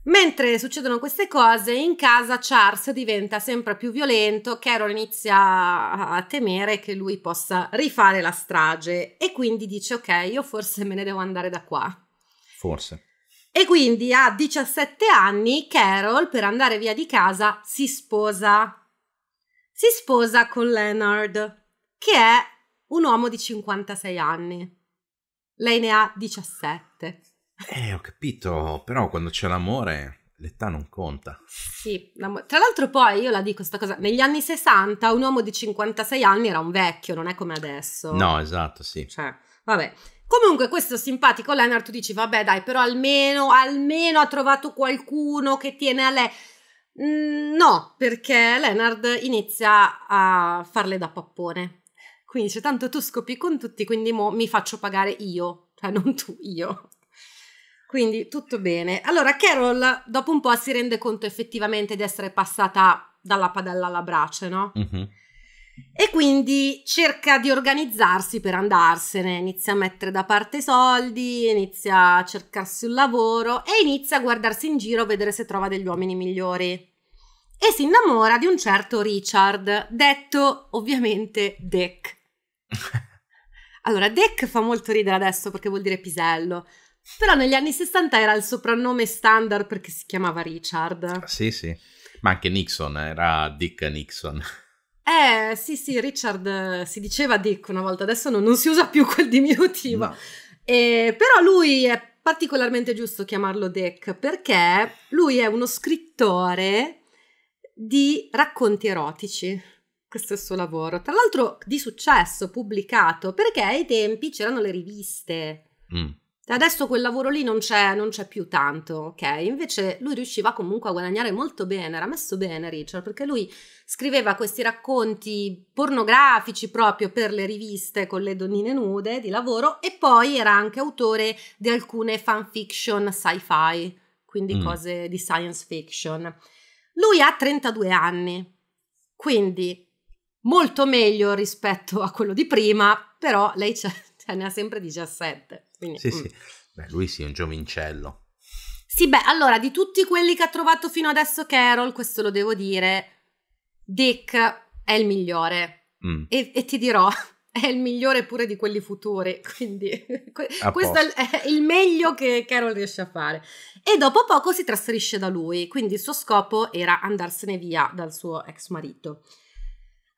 Mentre succedono queste cose, in casa Charles diventa sempre più violento, Carol inizia a temere che lui possa rifare la strage e quindi dice ok, io forse me ne devo andare da qua. Forse. E quindi a 17 anni Carol, per andare via di casa, si sposa. Si sposa con Leonard, che è un uomo di 56 anni. Lei ne ha 17. Eh, ho capito, però quando c'è l'amore l'età non conta. Sì, tra l'altro poi io la dico questa cosa, negli anni 60 un uomo di 56 anni era un vecchio, non è come adesso. No, esatto, sì. Cioè, vabbè. Comunque, questo simpatico Leonard, tu dici, vabbè, dai, però almeno, almeno ha trovato qualcuno che tiene a lei. Mm, no, perché Leonard inizia a farle da pappone. Quindi dice, tanto tu scopi con tutti, quindi mi faccio pagare io, cioè non tu, io. Quindi tutto bene. Allora, Carol dopo un po' si rende conto effettivamente di essere passata dalla padella alla brace, no? Mm-hmm. E quindi cerca di organizzarsi per andarsene, inizia a mettere da parte i soldi, inizia a cercarsi un lavoro e inizia a guardarsi in giro a vedere se trova degli uomini migliori. E si innamora di un certo Richard, detto ovviamente Dick. Allora, Dick fa molto ridere adesso perché vuol dire pisello, però negli anni 60 era il soprannome standard perché si chiamava Richard. Sì, sì, ma anche Nixon era Dick Nixon. Eh sì, sì, Richard eh, si diceva Dick una volta, adesso non, non si usa più quel diminutivo. No. Eh, però lui è particolarmente giusto chiamarlo Dick perché lui è uno scrittore di racconti erotici. Questo è il suo lavoro, tra l'altro di successo, pubblicato, perché ai tempi c'erano le riviste. Mm Adesso quel lavoro lì non c'è, non c'è più tanto, ok? Invece lui riusciva comunque a guadagnare molto bene, era messo bene Richard, perché lui scriveva questi racconti pornografici proprio per le riviste con le donnine nude di lavoro e poi era anche autore di alcune fanfiction sci-fi, quindi mm. cose di science fiction. Lui ha 32 anni, quindi molto meglio rispetto a quello di prima, però lei c'è cioè ne ha sempre 17. Quindi, sì, mm. sì. Beh, lui sì, è un giovincello. Sì, beh, allora, di tutti quelli che ha trovato fino adesso Carol, questo lo devo dire, Dick è il migliore. Mm. E, e, ti dirò, è il migliore pure di quelli futuri, quindi questo posto. è il meglio che Carol riesce a fare. E dopo poco si trasferisce da lui, quindi il suo scopo era andarsene via dal suo ex marito.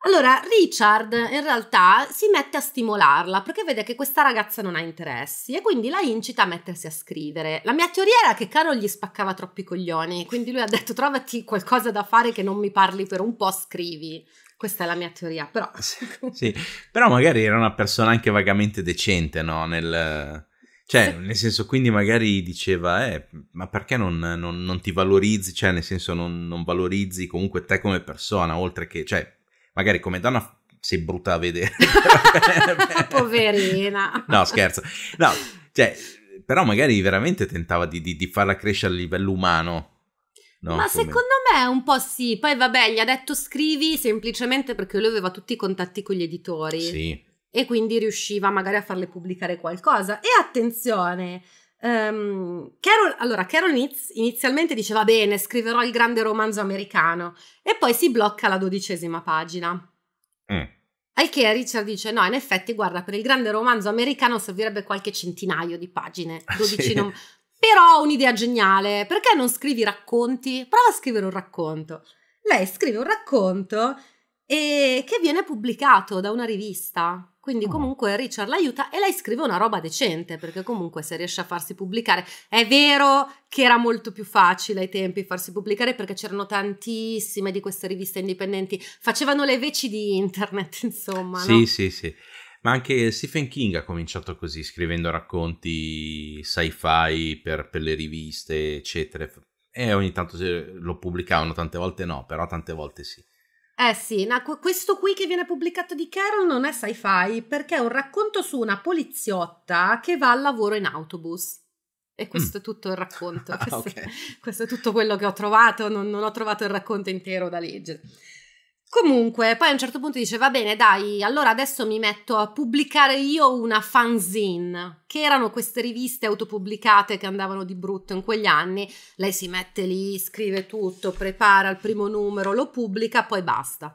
Allora, Richard in realtà si mette a stimolarla perché vede che questa ragazza non ha interessi e quindi la incita a mettersi a scrivere. La mia teoria era che Carol gli spaccava troppi coglioni, quindi lui ha detto trovati qualcosa da fare che non mi parli per un po', scrivi. Questa è la mia teoria, però... Ah, sì, però magari era una persona anche vagamente decente, no? Nel... Cioè, nel senso, quindi magari diceva, eh, ma perché non, non, non ti valorizzi? Cioè, nel senso, non, non valorizzi comunque te come persona, oltre che... Cioè, magari come donna sei brutta a vedere. Poverina. No, scherzo. No, cioè, però magari veramente tentava di, di, di farla crescere a livello umano. No, Ma come... secondo me un po' sì. Poi vabbè, gli ha detto scrivi semplicemente perché lui aveva tutti i contatti con gli editori. Sì. E quindi riusciva magari a farle pubblicare qualcosa. E attenzione, Um, Carol, allora, Carol Nitz inizialmente dice va bene, scriverò il grande romanzo americano e poi si blocca la dodicesima pagina. Mm. Al che Richard dice no, in effetti guarda, per il grande romanzo americano servirebbe qualche centinaio di pagine, 12 sì. non... però ho un'idea geniale, perché non scrivi racconti? Prova a scrivere un racconto. Lei scrive un racconto e... Eh, che viene pubblicato da una rivista quindi oh. comunque Richard l'aiuta e lei scrive una roba decente, perché comunque se riesce a farsi pubblicare, è vero che era molto più facile ai tempi farsi pubblicare perché c'erano tantissime di queste riviste indipendenti, facevano le veci di internet, insomma. Sì, no? sì, sì. Ma anche Stephen King ha cominciato così, scrivendo racconti sci-fi per, per le riviste, eccetera. E ogni tanto lo pubblicavano, tante volte no, però tante volte sì. Eh sì, no, questo qui che viene pubblicato di Carol non è sci-fi perché è un racconto su una poliziotta che va al lavoro in autobus. E mm. questo mm. è tutto il racconto. Ah, questo, okay. questo, è tutto quello che ho trovato, non, non ho trovato il racconto intero da leggere. Comunque, poi a un certo punto dice: Va bene, dai, allora adesso mi metto a pubblicare io una fanzine, che erano queste riviste autopubblicate che andavano di brutto in quegli anni. Lei si mette lì, scrive tutto, prepara il primo numero, lo pubblica, poi basta.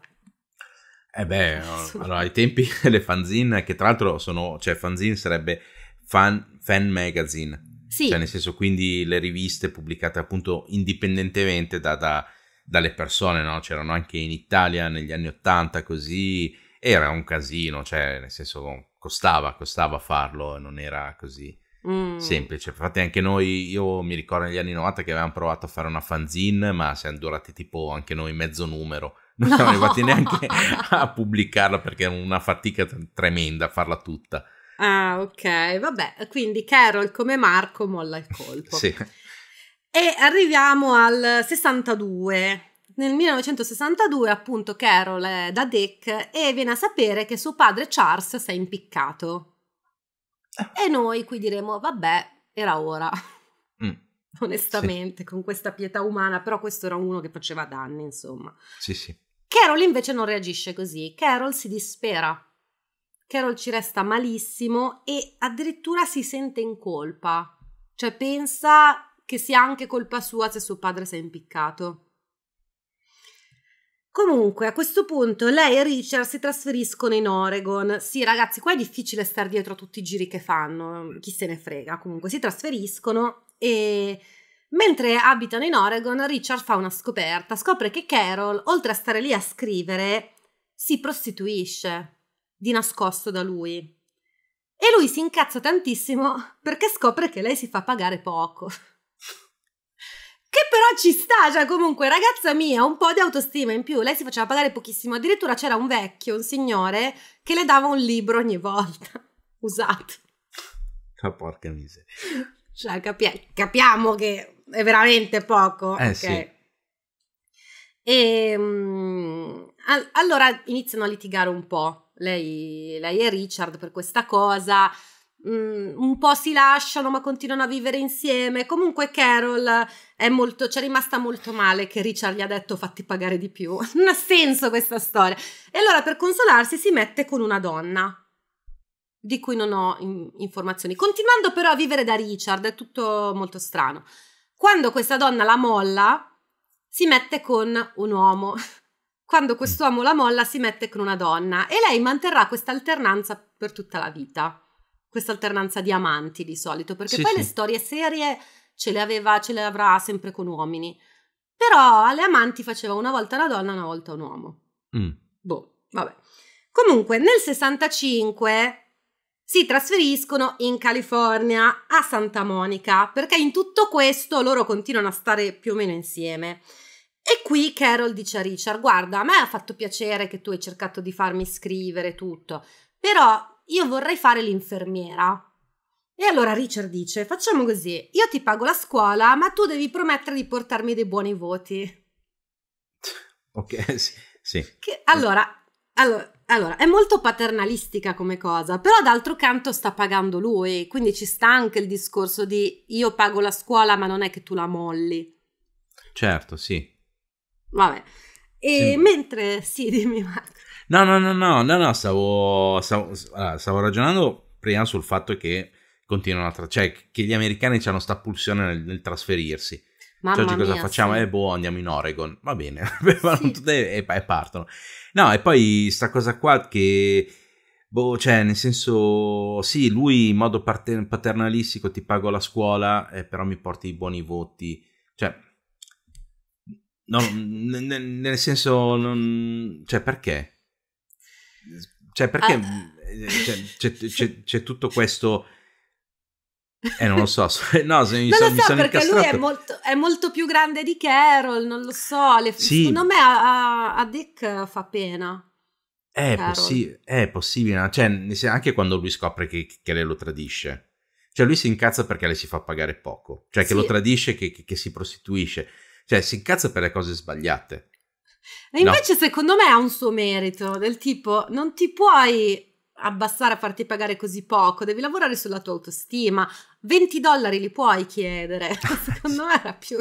Eh beh, allora ai tempi le fanzine, che tra l'altro sono, cioè fanzine sarebbe fan, fan magazine, sì. cioè nel senso quindi le riviste pubblicate appunto indipendentemente da, da dalle persone, no? C'erano anche in Italia negli anni Ottanta così, era un casino, cioè nel senso costava, costava farlo, non era così mm. semplice. Infatti anche noi, io mi ricordo negli anni 90 che avevamo provato a fare una fanzine, ma siamo durati tipo anche noi mezzo numero. Non siamo no. arrivati neanche a pubblicarla perché era una fatica tremenda farla tutta. Ah, ok, vabbè, quindi Carol come Marco molla il colpo. sì. E arriviamo al 62. Nel 1962, appunto, Carol è da Dick e viene a sapere che suo padre Charles si è impiccato. Eh. E noi qui diremo: vabbè, era ora. Mm. Onestamente, sì. con questa pietà umana, però questo era uno che faceva danni, insomma. Sì, sì. Carol invece non reagisce così. Carol si dispera. Carol ci resta malissimo e addirittura si sente in colpa. Cioè pensa che sia anche colpa sua se suo padre si è impiccato. Comunque, a questo punto lei e Richard si trasferiscono in Oregon. Sì, ragazzi, qua è difficile stare dietro a tutti i giri che fanno, chi se ne frega. Comunque si trasferiscono e mentre abitano in Oregon, Richard fa una scoperta, scopre che Carol, oltre a stare lì a scrivere, si prostituisce di nascosto da lui. E lui si incazza tantissimo perché scopre che lei si fa pagare poco. Che però ci sta, cioè comunque ragazza mia, un po' di autostima in più, lei si faceva pagare pochissimo, addirittura c'era un vecchio, un signore, che le dava un libro ogni volta, usato. La ah, porca miseria. Cioè capi- capiamo che è veramente poco. Eh okay. sì. E, um, all- allora iniziano a litigare un po', lei, lei e Richard per questa cosa, Mm, un po' si lasciano ma continuano a vivere insieme. Comunque Carol è molto, c'è rimasta molto male che Richard gli ha detto fatti pagare di più. Non ha senso questa storia. E allora per consolarsi si mette con una donna di cui non ho in, informazioni. Continuando però a vivere da Richard, è tutto molto strano. Quando questa donna la molla, si mette con un uomo. Quando quest'uomo la molla, si mette con una donna e lei manterrà questa alternanza per tutta la vita questa alternanza di amanti di solito, perché sì, poi sì. le storie serie ce le, aveva, ce le avrà sempre con uomini, però alle amanti faceva una volta la donna, una volta un uomo. Mm. Boh, vabbè. Comunque nel 65 si trasferiscono in California a Santa Monica perché in tutto questo loro continuano a stare più o meno insieme. E qui Carol dice a Richard: Guarda, a me ha fatto piacere che tu hai cercato di farmi scrivere tutto, però io vorrei fare l'infermiera. E allora Richard dice, facciamo così, io ti pago la scuola, ma tu devi promettere di portarmi dei buoni voti. Ok, sì. sì. Che, allora, allora, allora, è molto paternalistica come cosa, però d'altro canto sta pagando lui, quindi ci sta anche il discorso di io pago la scuola, ma non è che tu la molli. Certo, sì. Vabbè. E sì. mentre... Sì, dimmi Marco. No, no, no, no, no, no stavo, stavo, stavo ragionando prima sul fatto che continuano a... Tra- cioè, che gli americani hanno sta pulsione nel, nel trasferirsi. Cioè, Mamma cioè, oggi cosa mia, facciamo? Sì. Eh, boh, andiamo in Oregon. Va bene, sì. e, e, partono. No, e poi sta cosa qua che... Boh, cioè, nel senso, sì, lui in modo paternalistico ti pago la scuola, eh, però mi porti i buoni voti. Cioè, no, nel senso, non, cioè, perché? Cioè, perché ah. Mm, eh, cioè, c'è, c'è, c'è, c'è, tutto questo... Eh, non lo so, eh, no, se mi, non so, lo so, sono perché incastrato. lui è molto, è molto, più grande di Carol, non lo so, le, sì. secondo me a, a Dick fa pena. È, possi- è, possibile, cioè, anche quando lui scopre che, che, lei lo tradisce. Cioè, lui si incazza perché lei si fa pagare poco, cioè che sì. lo tradisce, che, che, che, si prostituisce, cioè si incazza per le cose sbagliate. E invece no. secondo me ha un suo merito, del tipo non ti puoi abbassare a farti pagare così poco, devi lavorare sulla tua autostima, 20 dollari li puoi chiedere, secondo me era più...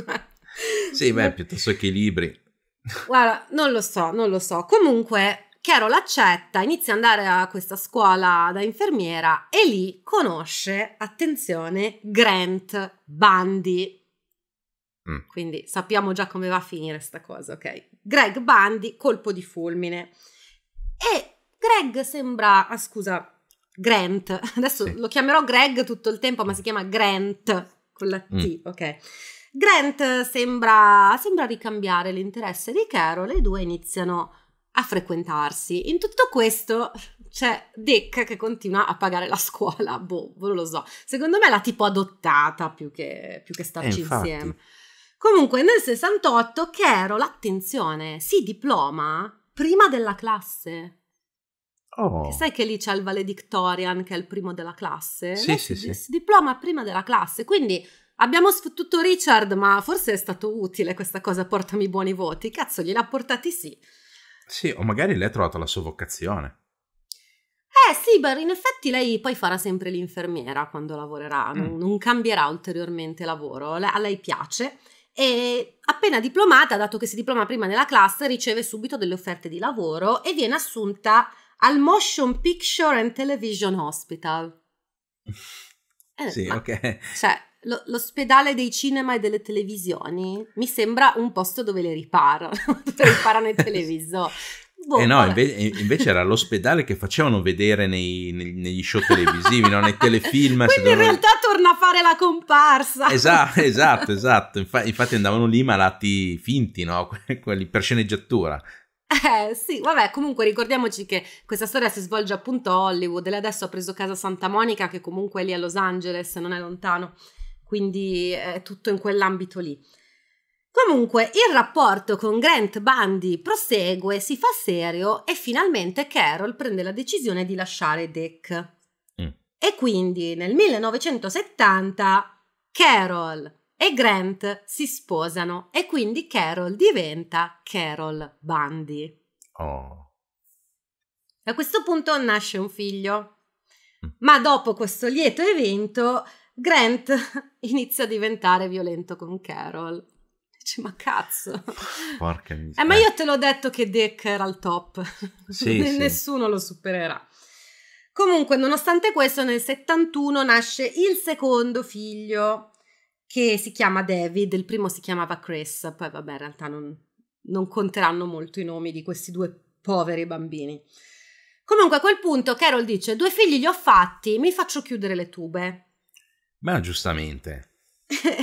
sì, beh, piuttosto che i libri. Guarda, non lo so, non lo so. Comunque, Carol accetta, inizia ad andare a questa scuola da infermiera e lì conosce, attenzione, Grant Bundy, Mm. Quindi sappiamo già come va a finire questa cosa, ok? Greg Bandi, colpo di fulmine. E Greg sembra, ah, scusa, Grant, adesso sì. lo chiamerò Greg tutto il tempo, ma si chiama Grant con la T, mm. ok? Grant sembra, sembra ricambiare l'interesse di Carol e i due iniziano a frequentarsi. In tutto questo c'è Dick che continua a pagare la scuola, boh, non lo so. Secondo me è la tipo adottata più che, più che starci eh, insieme. Infatti. Comunque nel 68 Carol, attenzione, si diploma prima della classe. Oh. sai che lì c'è il valedictorian che è il primo della classe? Sì, sì, si, sì. Si diploma prima della classe, quindi abbiamo sfottuto Richard, ma forse è stato utile questa cosa, portami buoni voti. Cazzo, gliel'ha portati sì. Sì, o magari lei ha trovato la sua vocazione. Eh sì, beh, in effetti lei poi farà sempre l'infermiera quando lavorerà, mm. non, non, cambierà ulteriormente lavoro, a lei piace e appena diplomata, dato che si diploma prima nella classe, riceve subito delle offerte di lavoro e viene assunta al Motion Picture and Television Hospital. Eh, sì, ma, ok. Cioè, lo, l'ospedale dei cinema e delle televisioni mi sembra un posto dove le riparano, dove riparano i televisori. Eh, boh, eh no, invece, invece, era l'ospedale che facevano vedere nei, nei, negli show televisivi, no? nei telefilm. Quindi in realtà torna a fare la comparsa. Esatto, esatto, esatto. Infa- infatti andavano lì malati finti, no? Quelli per sceneggiatura. Eh sì, vabbè, comunque ricordiamoci che questa storia si svolge appunto a Hollywood e adesso ha preso casa Santa Monica che comunque è lì a Los Angeles, non è lontano, quindi è tutto in quell'ambito lì. Comunque il rapporto con Grant Bundy prosegue, si fa serio e finalmente Carol prende la decisione di lasciare Dick. Mm. E quindi nel 1970 Carol e Grant si sposano e quindi Carol diventa Carol Bundy. Oh. A questo punto nasce un figlio. Mm. Ma dopo questo lieto evento Grant inizia a diventare violento con Carol. Dici, ma cazzo. Porca miseria. Eh, ma io te l'ho detto che Deck era al top. Sì, Nessuno sì. lo supererà. Comunque, nonostante questo, nel 71 nasce il secondo figlio che si chiama David, il primo si chiamava Chris, poi vabbè in realtà non, non conteranno molto i nomi di questi due poveri bambini. Comunque a quel punto Carol dice, due figli li ho fatti, mi faccio chiudere le tube. Ma giustamente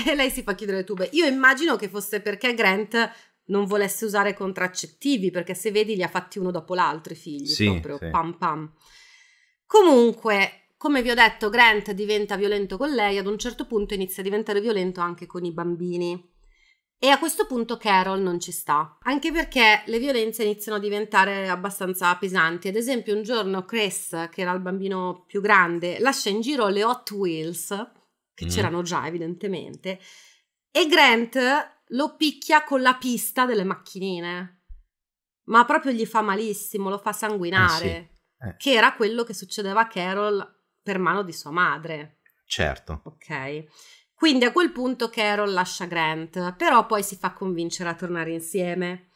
e lei si fa chiudere le tube. Io immagino che fosse perché Grant non volesse usare contraccettivi, perché se vedi li ha fatti uno dopo l'altro i figli, sì, proprio sì. pam pam. Comunque, come vi ho detto, Grant diventa violento con lei, ad un certo punto inizia a diventare violento anche con i bambini. E a questo punto Carol non ci sta, anche perché le violenze iniziano a diventare abbastanza pesanti. Ad esempio, un giorno Chris, che era il bambino più grande, lascia in giro le Hot Wheels che mm. c'erano già evidentemente, e Grant lo picchia con la pista delle macchinine, ma proprio gli fa malissimo, lo fa sanguinare, eh sì. eh. che era quello che succedeva a Carol per mano di sua madre. Certo. Ok. Quindi a quel punto Carol lascia Grant, però poi si fa convincere a tornare insieme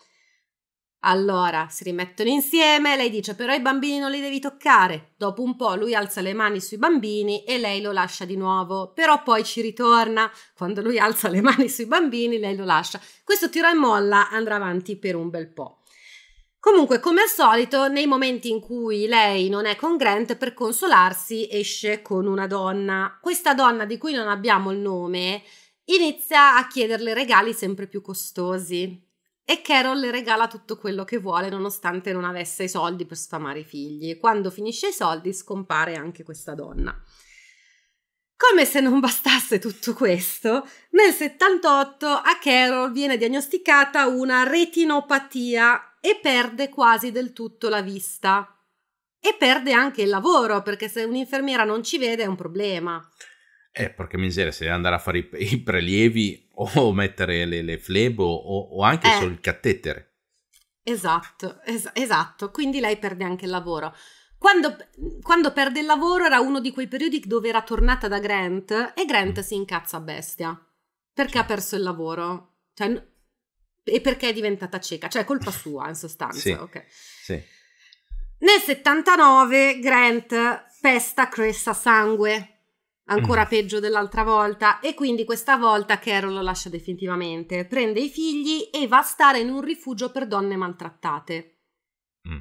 allora si rimettono insieme, lei dice però i bambini non li devi toccare. Dopo un po' lui alza le mani sui bambini e lei lo lascia di nuovo, però poi ci ritorna. Quando lui alza le mani sui bambini, lei lo lascia. Questo tiro e molla andrà avanti per un bel po'. Comunque, come al solito, nei momenti in cui lei non è con Grant, per consolarsi esce con una donna. Questa donna di cui non abbiamo il nome inizia a chiederle regali sempre più costosi e Carol le regala tutto quello che vuole nonostante non avesse i soldi per sfamare i figli e quando finisce i soldi scompare anche questa donna. Come se non bastasse tutto questo, nel 78 a Carol viene diagnosticata una retinopatia e perde quasi del tutto la vista. E perde anche il lavoro, perché se un'infermiera non ci vede è un problema. Eh, porca miseria, se devi andare a fare i, i prelievi o mettere le, le flebo o, o anche eh. solo il cattetere. Esatto, es esatto, quindi lei perde anche il lavoro. Quando, quando, perde il lavoro era uno di quei periodi dove era tornata da Grant e Grant mm. si incazza a bestia perché ha perso il lavoro cioè, e perché è diventata cieca, cioè colpa sua in sostanza. sì, okay. sì. Nel 79 Grant pesta Chris sangue ancora mm. peggio dell'altra volta e quindi questa volta Carol lo lascia definitivamente, prende i figli e va a stare in un rifugio per donne maltrattate. Mm.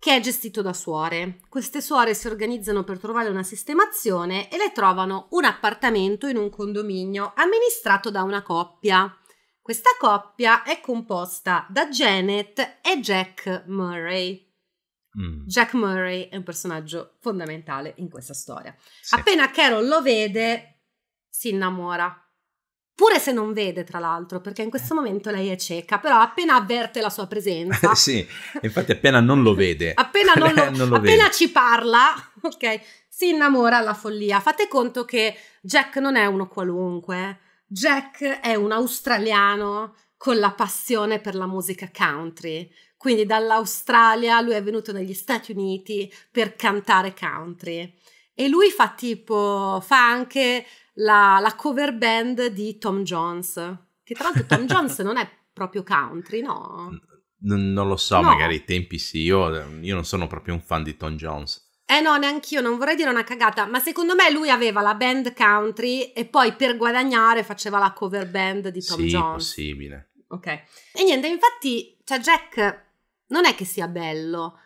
Che è gestito da suore. Queste suore si organizzano per trovare una sistemazione e le trovano un appartamento in un condominio amministrato da una coppia. Questa coppia è composta da Janet e Jack Murray. Mm. Jack Murray è un personaggio fondamentale in questa storia. Sì. Appena Carol lo vede, si innamora. Pure se non vede, tra l'altro, perché in questo momento lei è cieca, però appena avverte la sua presenza. sì, infatti appena non lo vede. appena, non lo, non lo appena vede. ci parla, ok, si innamora alla follia. Fate conto che Jack non è uno qualunque. Jack è un australiano con la passione per la musica country. Quindi dall'Australia lui è venuto negli Stati Uniti per cantare country e lui fa tipo, fa anche la, la cover band di Tom Jones, che tra l'altro Tom Jones non è proprio country, no? Non, non lo so, no. magari i tempi sì, io, io non sono proprio un fan di Tom Jones. Eh no, neanch'io, non vorrei dire una cagata, ma secondo me lui aveva la band country e poi per guadagnare faceva la cover band di Tom sì, Jones. Sì, possibile. Ok. E niente, infatti, cioè Jack non è che sia bello.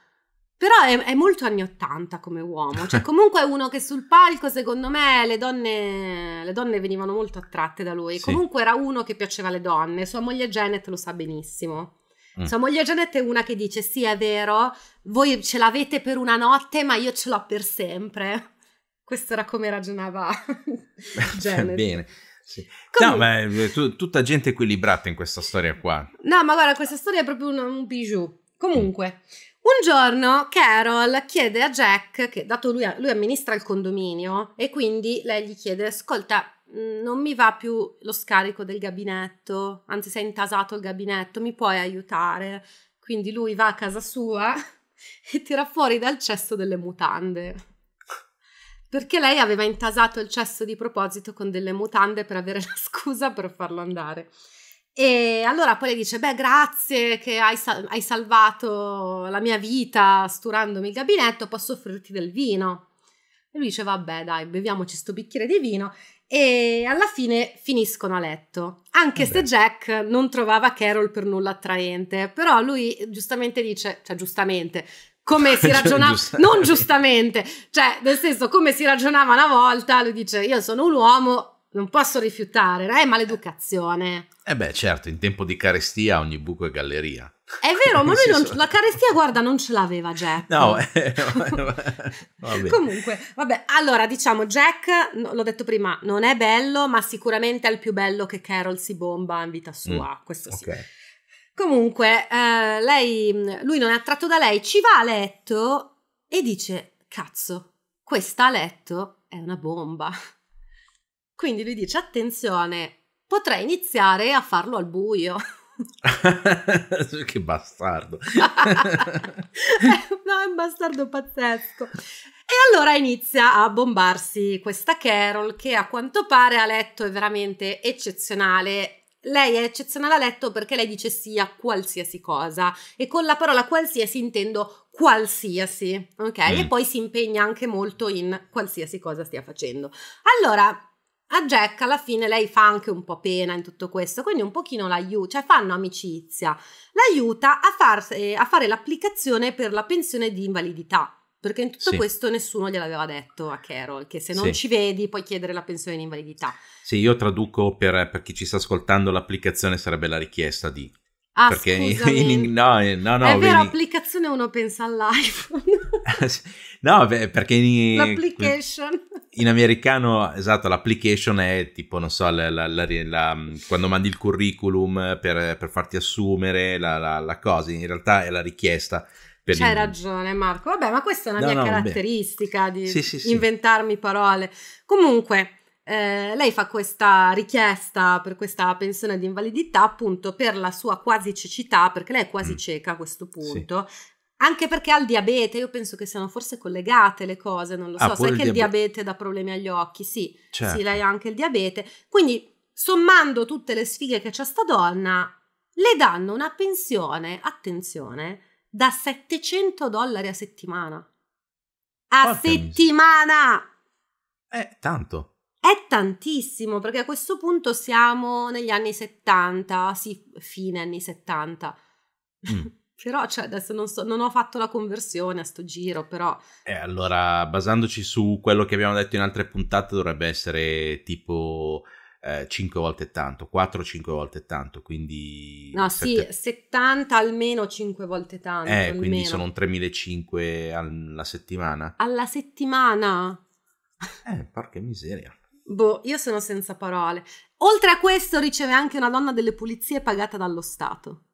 Però è, è molto anni 80 come uomo, cioè comunque è uno che sul palco secondo me le donne, le donne venivano molto attratte da lui, sì. comunque era uno che piaceva alle donne, sua moglie Janet lo sa benissimo, Mm. Sua moglie Janet è una che dice: Sì, è vero, voi ce l'avete per una notte, ma io ce l'ho per sempre. Questo era come ragionava Janet. Bene. Sì. No, ma è eh, tutta gente equilibrata in questa storia qua. No, ma guarda, questa storia è proprio un, un bijou. Comunque, un giorno Carol chiede a Jack, che dato lui, lui, amministra il condominio, e quindi lei gli chiede, ascolta, mm, non mi va più lo scarico del gabinetto, anzi si è intasato il gabinetto, mi puoi aiutare? Quindi lui va a casa sua e tira fuori dal cesso delle mutande. Perché lei aveva intasato il cesso di proposito con delle mutande per avere la scusa per farlo andare. E allora poi le dice: Beh, grazie che hai, sal- hai, salvato la mia vita sturandomi il gabinetto, posso offrirti del vino. E lui dice: Vabbè, dai, beviamoci sto bicchiere di vino. E alla fine finiscono a letto. Anche Vabbè. se Jack non trovava Carol per nulla attraente, però lui giustamente dice: Cioè, giustamente. Come si cioè, ragionava, non giustamente, cioè, nel senso, come si ragionava una volta, lui dice: Io sono un uomo, non posso rifiutare, è eh, maleducazione. Eh beh, certo, in tempo di carestia ogni buco è galleria. È vero, ma lui non, la carestia, guarda, non ce l'aveva Jack. No, eh, vabbè. comunque, vabbè, allora diciamo, Jack, l'ho detto prima, non è bello, ma sicuramente è il più bello che Carol si bomba in vita sua, mm, questo sì. Okay. Comunque, eh, lei, mm, lui non è attratto da lei, ci va a letto e dice, cazzo, questa a letto è una bomba. Quindi lui dice, attenzione, potrei iniziare a farlo al buio. che bastardo. no, è un bastardo pazzesco. E allora inizia a bombarsi questa Carol che a quanto pare a letto è veramente eccezionale. Lei è eccezionale a letto perché lei dice sì a qualsiasi cosa e con la parola qualsiasi intendo qualsiasi, ok? Mm. E poi si impegna anche molto in qualsiasi cosa stia facendo. Allora, a Jack alla fine lei fa anche un po' pena in tutto questo, quindi un pochino l'aiuta, cioè fanno amicizia, l'aiuta a, far, eh, a fare l'applicazione per la pensione di invalidità, perché in tutto sì. questo nessuno gliel'aveva detto a Carol, che se non sì. ci vedi puoi chiedere la pensione di invalidità. Sì, io traduco per, per chi ci sta ascoltando l'applicazione sarebbe la richiesta di... Ah, perché in, in, no, eh, no, no. È vero, vedi... applicazione uno pensa all'iPhone. No, beh, perché in, l'application. in americano, esatto, l'application è tipo, non so, la, la, la, quando mandi il curriculum per, per farti assumere la cosa, in realtà è la richiesta. C'hai il... ragione Marco, vabbè ma questa è una no, mia no, caratteristica vabbè. di sì, sì, sì. inventarmi parole. Comunque, eh, lei fa questa richiesta per questa pensione di invalidità appunto per la sua quasi cecità, perché lei è quasi mm. cieca a questo punto, anche perché ha il diabete, io penso che siano forse collegate le cose, non lo ah, so, ah, sai che il diabete dà problemi agli occhi, sì, certo. sì, lei ha anche il diabete. Quindi, sommando tutte le sfighe che c'è sta donna, le danno una pensione, attenzione, da 700 dollari a settimana. A Porca settimana! Eh, tanto. È tantissimo, perché a questo punto siamo negli anni 70, sì, fine anni 70. Mm. Però cioè, adesso non, so, non, ho fatto la conversione a sto giro, però... Eh, allora, basandoci su quello che abbiamo detto in altre puntate, dovrebbe essere tipo eh, 5 volte tanto, 4-5 volte tanto, quindi... No, 7... sì, 70 almeno 5 volte tanto. Eh, almeno. quindi sono un 3.500 alla settimana. Alla settimana? Eh, porca miseria. Boh, io sono senza parole. Oltre a questo riceve anche una donna delle pulizie pagata dallo Stato.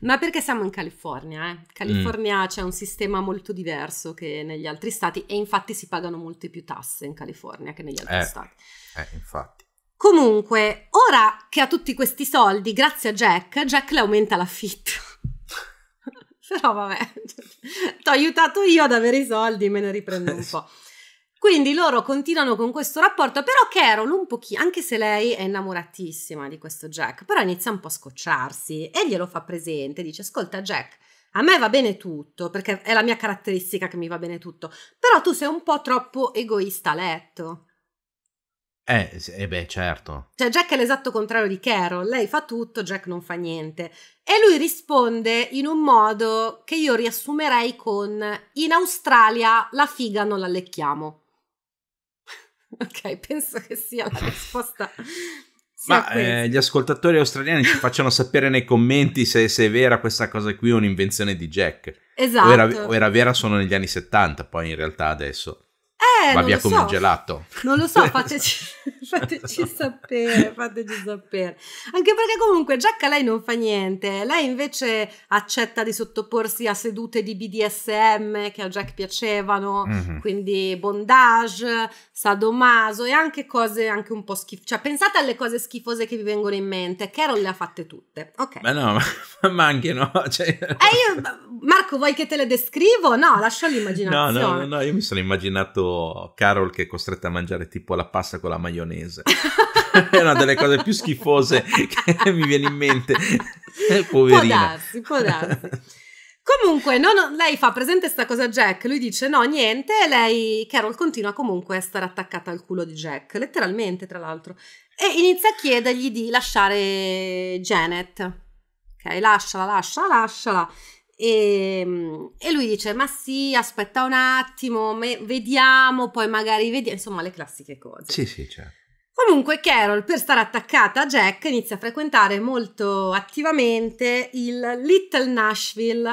Ma perché siamo in California? Eh? California mm. c'è un sistema molto diverso che negli altri stati e infatti si pagano molte più tasse in California che negli altri eh, stati. Eh, infatti. Comunque, ora che ha tutti questi soldi, grazie a Jack, Jack le aumenta l'affitto. Però vabbè, ti ho aiutato io ad avere i soldi, me ne riprendo un po'. Quindi loro continuano con questo rapporto, però Carol un pochino, anche se lei è innamoratissima di questo Jack, però inizia un po' a scocciarsi e glielo fa presente, dice ascolta Jack, a me va bene tutto, perché è la mia caratteristica che mi va bene tutto, però tu sei un po' troppo egoista a letto. Eh, eh, beh, certo. Cioè, Jack è l'esatto contrario di Carol. Lei fa tutto, Jack non fa niente. E lui risponde in un modo che io riassumerei con: In Australia la figa non la lecchiamo. Ok, penso che sia la risposta. Sia Ma eh, gli ascoltatori australiani ci facciano sapere nei commenti se, se, è vera questa cosa qui o un'invenzione di Jack. Esatto. O era, esatto. o era vera solo negli anni 70, poi in realtà adesso. Eh, Va via come so. il gelato. Non lo so, fateci, fateci sapere, fateci sapere. Anche perché comunque Giacca lei non fa niente, lei invece accetta di sottoporsi a sedute di BDSM che a Jack piacevano, mm-hmm. quindi bondage, sadomaso e anche cose anche un po' schifose. Cioè pensate alle cose schifose che vi vengono in mente, Carol le ha fatte tutte, ok. Ma no, ma, ma anche no. Cioè... Eh io, Marco vuoi che te le descrivo? No, lascia l'immaginazione. No, no, no, no io mi sono immaginato Carol che è costretta a mangiare tipo la pasta con la maionese. è una delle cose più schifose che mi viene in mente. Poverina. Può darsi, può darsi. Comunque, no, no, lei fa presente sta cosa a Jack, lui dice no, niente, e lei, Carol, continua comunque a stare attaccata al culo di Jack, letteralmente tra l'altro, e inizia a chiedergli di lasciare Janet. Ok, lasciala, lasciala, lasciala. E, ehm, e, lui dice: Ma sì, aspetta un attimo, me, vediamo, poi magari vediamo. Insomma, le classiche cose. Sì, sì, certo. Comunque, Carol, per stare attaccata a Jack, inizia a frequentare molto attivamente il Little Nashville,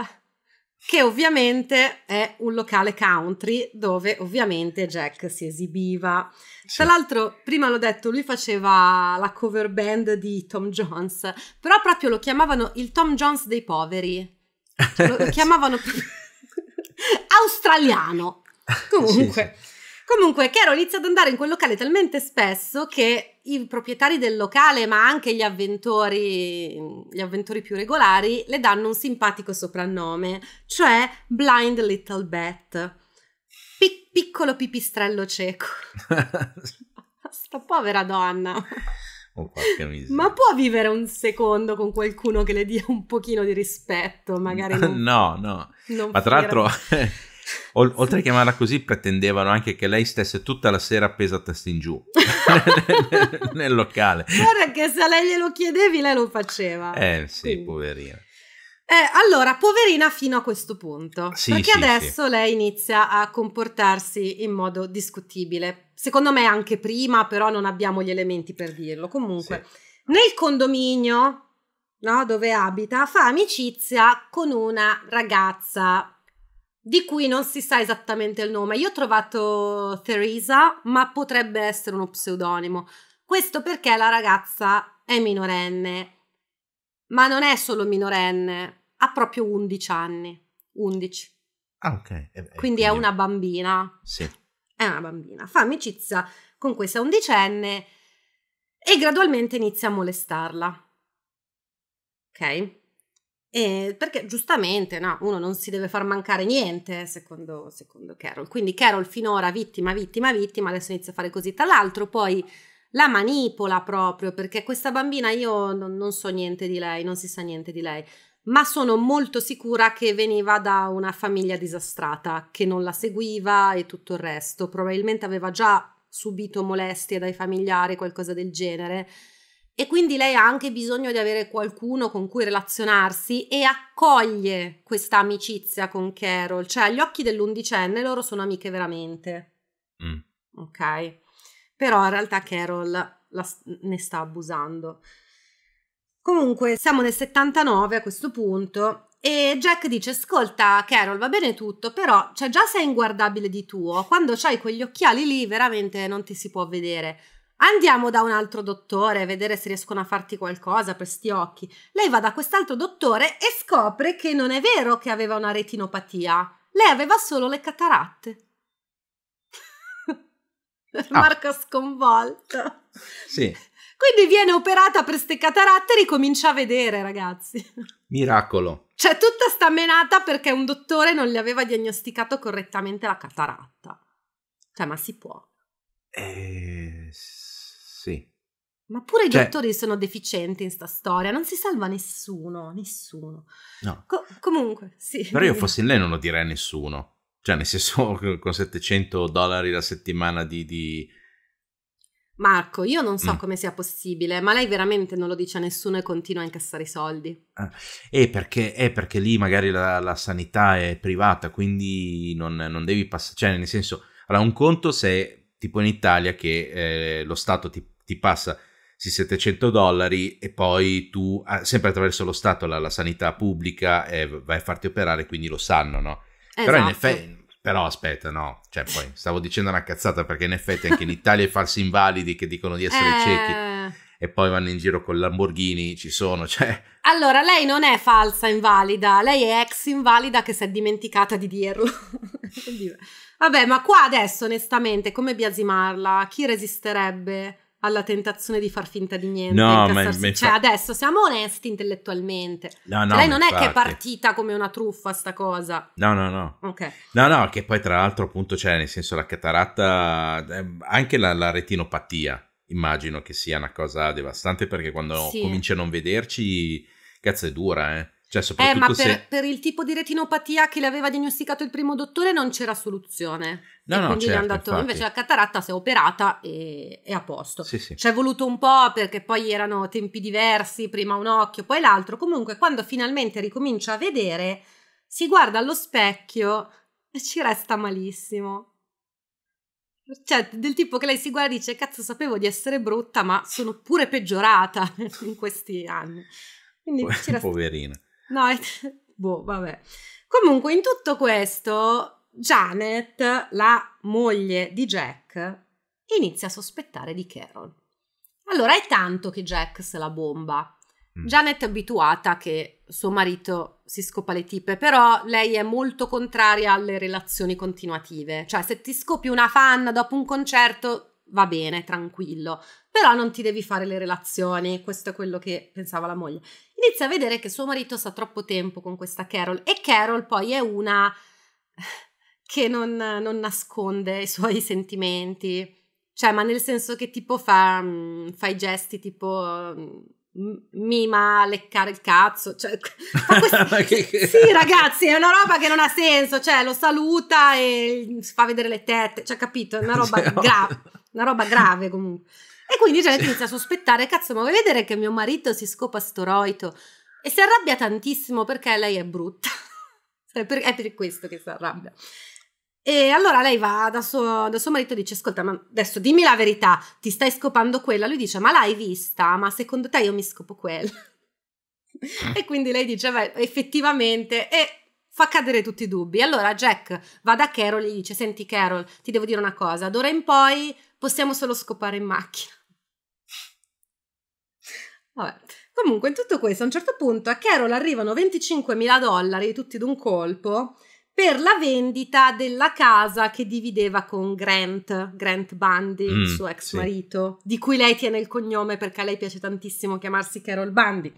che ovviamente è un locale country dove ovviamente Jack si esibiva. Sì. Tra l'altro, prima l'ho detto, lui faceva la cover band di Tom Jones, però proprio lo chiamavano il Tom Jones dei poveri cioè, lo chiamavano australiano. Comunque. Sì, sì. Comunque, Carol inizia ad andare in quel locale talmente spesso che i proprietari del locale, ma anche gli avventori, gli avventori più regolari, le danno un simpatico soprannome, cioè Blind Little Bat, Pic piccolo pipistrello cieco. Sta povera donna. Oh, Ma può vivere un secondo con qualcuno che le dia un pochino di rispetto, magari? Non, no, no. Ma tra l'altro, oltre a chiamarla così, pretendevano anche che lei stesse tutta la sera appesa a testa in giù nel, nel, locale. Guarda che se lei glielo chiedevi, lei lo faceva. Eh sì, Quindi. poverina. Eh, allora, poverina fino a questo punto, sì, perché sì, adesso sì. lei inizia a comportarsi in modo discutibile secondo me anche prima, però non abbiamo gli elementi per dirlo. Comunque, sì. nel condominio no, dove abita fa amicizia con una ragazza di cui non si sa esattamente il nome. Io ho trovato Theresa, ma potrebbe essere uno pseudonimo. Questo perché la ragazza è minorenne, ma non è solo minorenne, ha proprio 11 anni. 11. Ah, ok. Eh, quindi, quindi, è una bambina. Sì è una bambina, fa amicizia con questa undicenne e gradualmente inizia a molestarla. Ok? E perché giustamente no, uno non si deve far mancare niente, secondo, secondo Carol. Quindi Carol finora vittima, vittima, vittima, adesso inizia a fare così. Tra l'altro poi la manipola proprio, perché questa bambina io non, non so niente di lei, non si sa niente di lei ma sono molto sicura che veniva da una famiglia disastrata che non la seguiva e tutto il resto. Probabilmente aveva già subito molestie dai familiari, qualcosa del genere. E quindi lei ha anche bisogno di avere qualcuno con cui relazionarsi e accoglie questa amicizia con Carol. Cioè, agli occhi dell'undicenne loro sono amiche veramente. Mm. Ok. Però in realtà Carol la, ne sta abusando. Comunque siamo nel 79 a questo punto e Jack dice ascolta Carol va bene tutto però cioè, già sei inguardabile di tuo quando hai quegli occhiali lì veramente non ti si può vedere andiamo da un altro dottore a vedere se riescono a farti qualcosa per sti occhi. Lei va da quest'altro dottore e scopre che non è vero che aveva una retinopatia, lei aveva solo le cataratte. Ah. Marco sconvolto. Sì. Quindi viene operata per ste cataratte e ricomincia a vedere, ragazzi. Miracolo. Cioè, tutta sta menata perché un dottore non le aveva diagnosticato correttamente la cataratta. Cioè, ma si può. Eh, sì. Ma pure cioè, i dottori sono deficienti in sta storia, non si salva nessuno, nessuno. No. Co- comunque, sì. Però io fossi in lei non lo direi a nessuno. Cioè, nel senso, con 700 dollari la settimana di, di Marco, io non so mm. come sia possibile, ma lei veramente non lo dice a nessuno e continua a incassare i soldi. Ah, è, perché, è perché lì magari la, la sanità è privata, quindi non, non devi passare, cioè nel senso, allora un conto se tipo in Italia che eh, lo Stato ti, ti passa 700 dollari e poi tu, ah, sempre attraverso lo Stato, la, la sanità pubblica, eh, vai a farti operare, quindi lo sanno, no? Esatto. Però in esatto. effetti però aspetta, no, cioè poi stavo dicendo una cazzata perché in effetti anche in Italia i falsi invalidi che dicono di essere eh... ciechi e poi vanno in giro con Lamborghini, ci sono, cioè... Allora, lei non è falsa invalida, lei è ex invalida che si è dimenticata di dirlo. Vabbè, ma qua adesso, onestamente, come biasimarla? Chi resisterebbe? alla tentazione di far finta di niente. No, ma, ma cioè, adesso siamo onesti intellettualmente. No, cioè, no, cioè, lei non infatti. è che è partita come una truffa sta cosa. No, no, no. Okay. No, no, che poi tra l'altro appunto c'è cioè, nel senso la cataratta, ehm, anche la, la, retinopatia, immagino che sia una cosa devastante perché quando sì. cominci a non vederci, cazzo è dura, eh. Cioè, eh, soprattutto eh, ma per, se... per, il tipo di retinopatia che le aveva diagnosticato il primo dottore non c'era soluzione. No, e no, quindi certo, è andato, invece la cataratta si è operata e è a posto. Sì, sì. Ci è voluto un po' perché poi erano tempi diversi, prima un occhio, poi l'altro. Comunque, quando finalmente ricomincia a vedere, si guarda allo specchio e ci resta malissimo. Cioè, del tipo che lei si guarda e dice: Cazzo, sapevo di essere brutta, ma sono pure peggiorata in questi anni. Quindi po- resta... Poverina. No, è... boh, vabbè. Comunque, in tutto questo, Janet, la moglie di Jack, inizia a sospettare di Carol. Allora è tanto che Jack se la bomba. Mm. Janet è abituata che suo marito si scopa le tipe, però lei è molto contraria alle relazioni continuative. Cioè, se ti scopi una fan dopo un concerto, va bene, tranquillo, però non ti devi fare le relazioni. Questo è quello che pensava la moglie inizia a vedere che suo marito sta troppo tempo con questa Carol e Carol poi è una che non, non nasconde i suoi sentimenti, cioè ma nel senso che tipo fa, mm, fa i gesti tipo mm, mima leccare il cazzo cioè, questi... Cioè, sì ragazzi è una roba che non ha senso cioè lo saluta e fa vedere le tette cioè capito è una roba grave una roba grave comunque e quindi Janet sì. inizia a sospettare, cazzo, ma vuoi vedere che mio marito si scopa roito? E si arrabbia tantissimo perché lei è brutta. è, cioè, per, è per questo che si arrabbia. E allora lei va da suo, da suo marito e dice: Ascolta, ma adesso dimmi la verità, ti stai scopando quella? Lui dice: Ma l'hai vista? Ma secondo te io mi scopo quella? e quindi lei dice: Beh, effettivamente. E fa cadere tutti i dubbi. Allora Jack va da Carol e gli dice: Senti, Carol, ti devo dire una cosa, d'ora in poi possiamo solo scopare in macchina. Vabbè. Comunque, in tutto questo, a un certo punto a Carol arrivano 25.000 dollari, tutti d'un colpo, per la vendita della casa che divideva con Grant, Grant Bundy, mm, il suo ex sì. marito, di cui lei tiene il cognome perché a lei piace tantissimo chiamarsi Carol Bundy.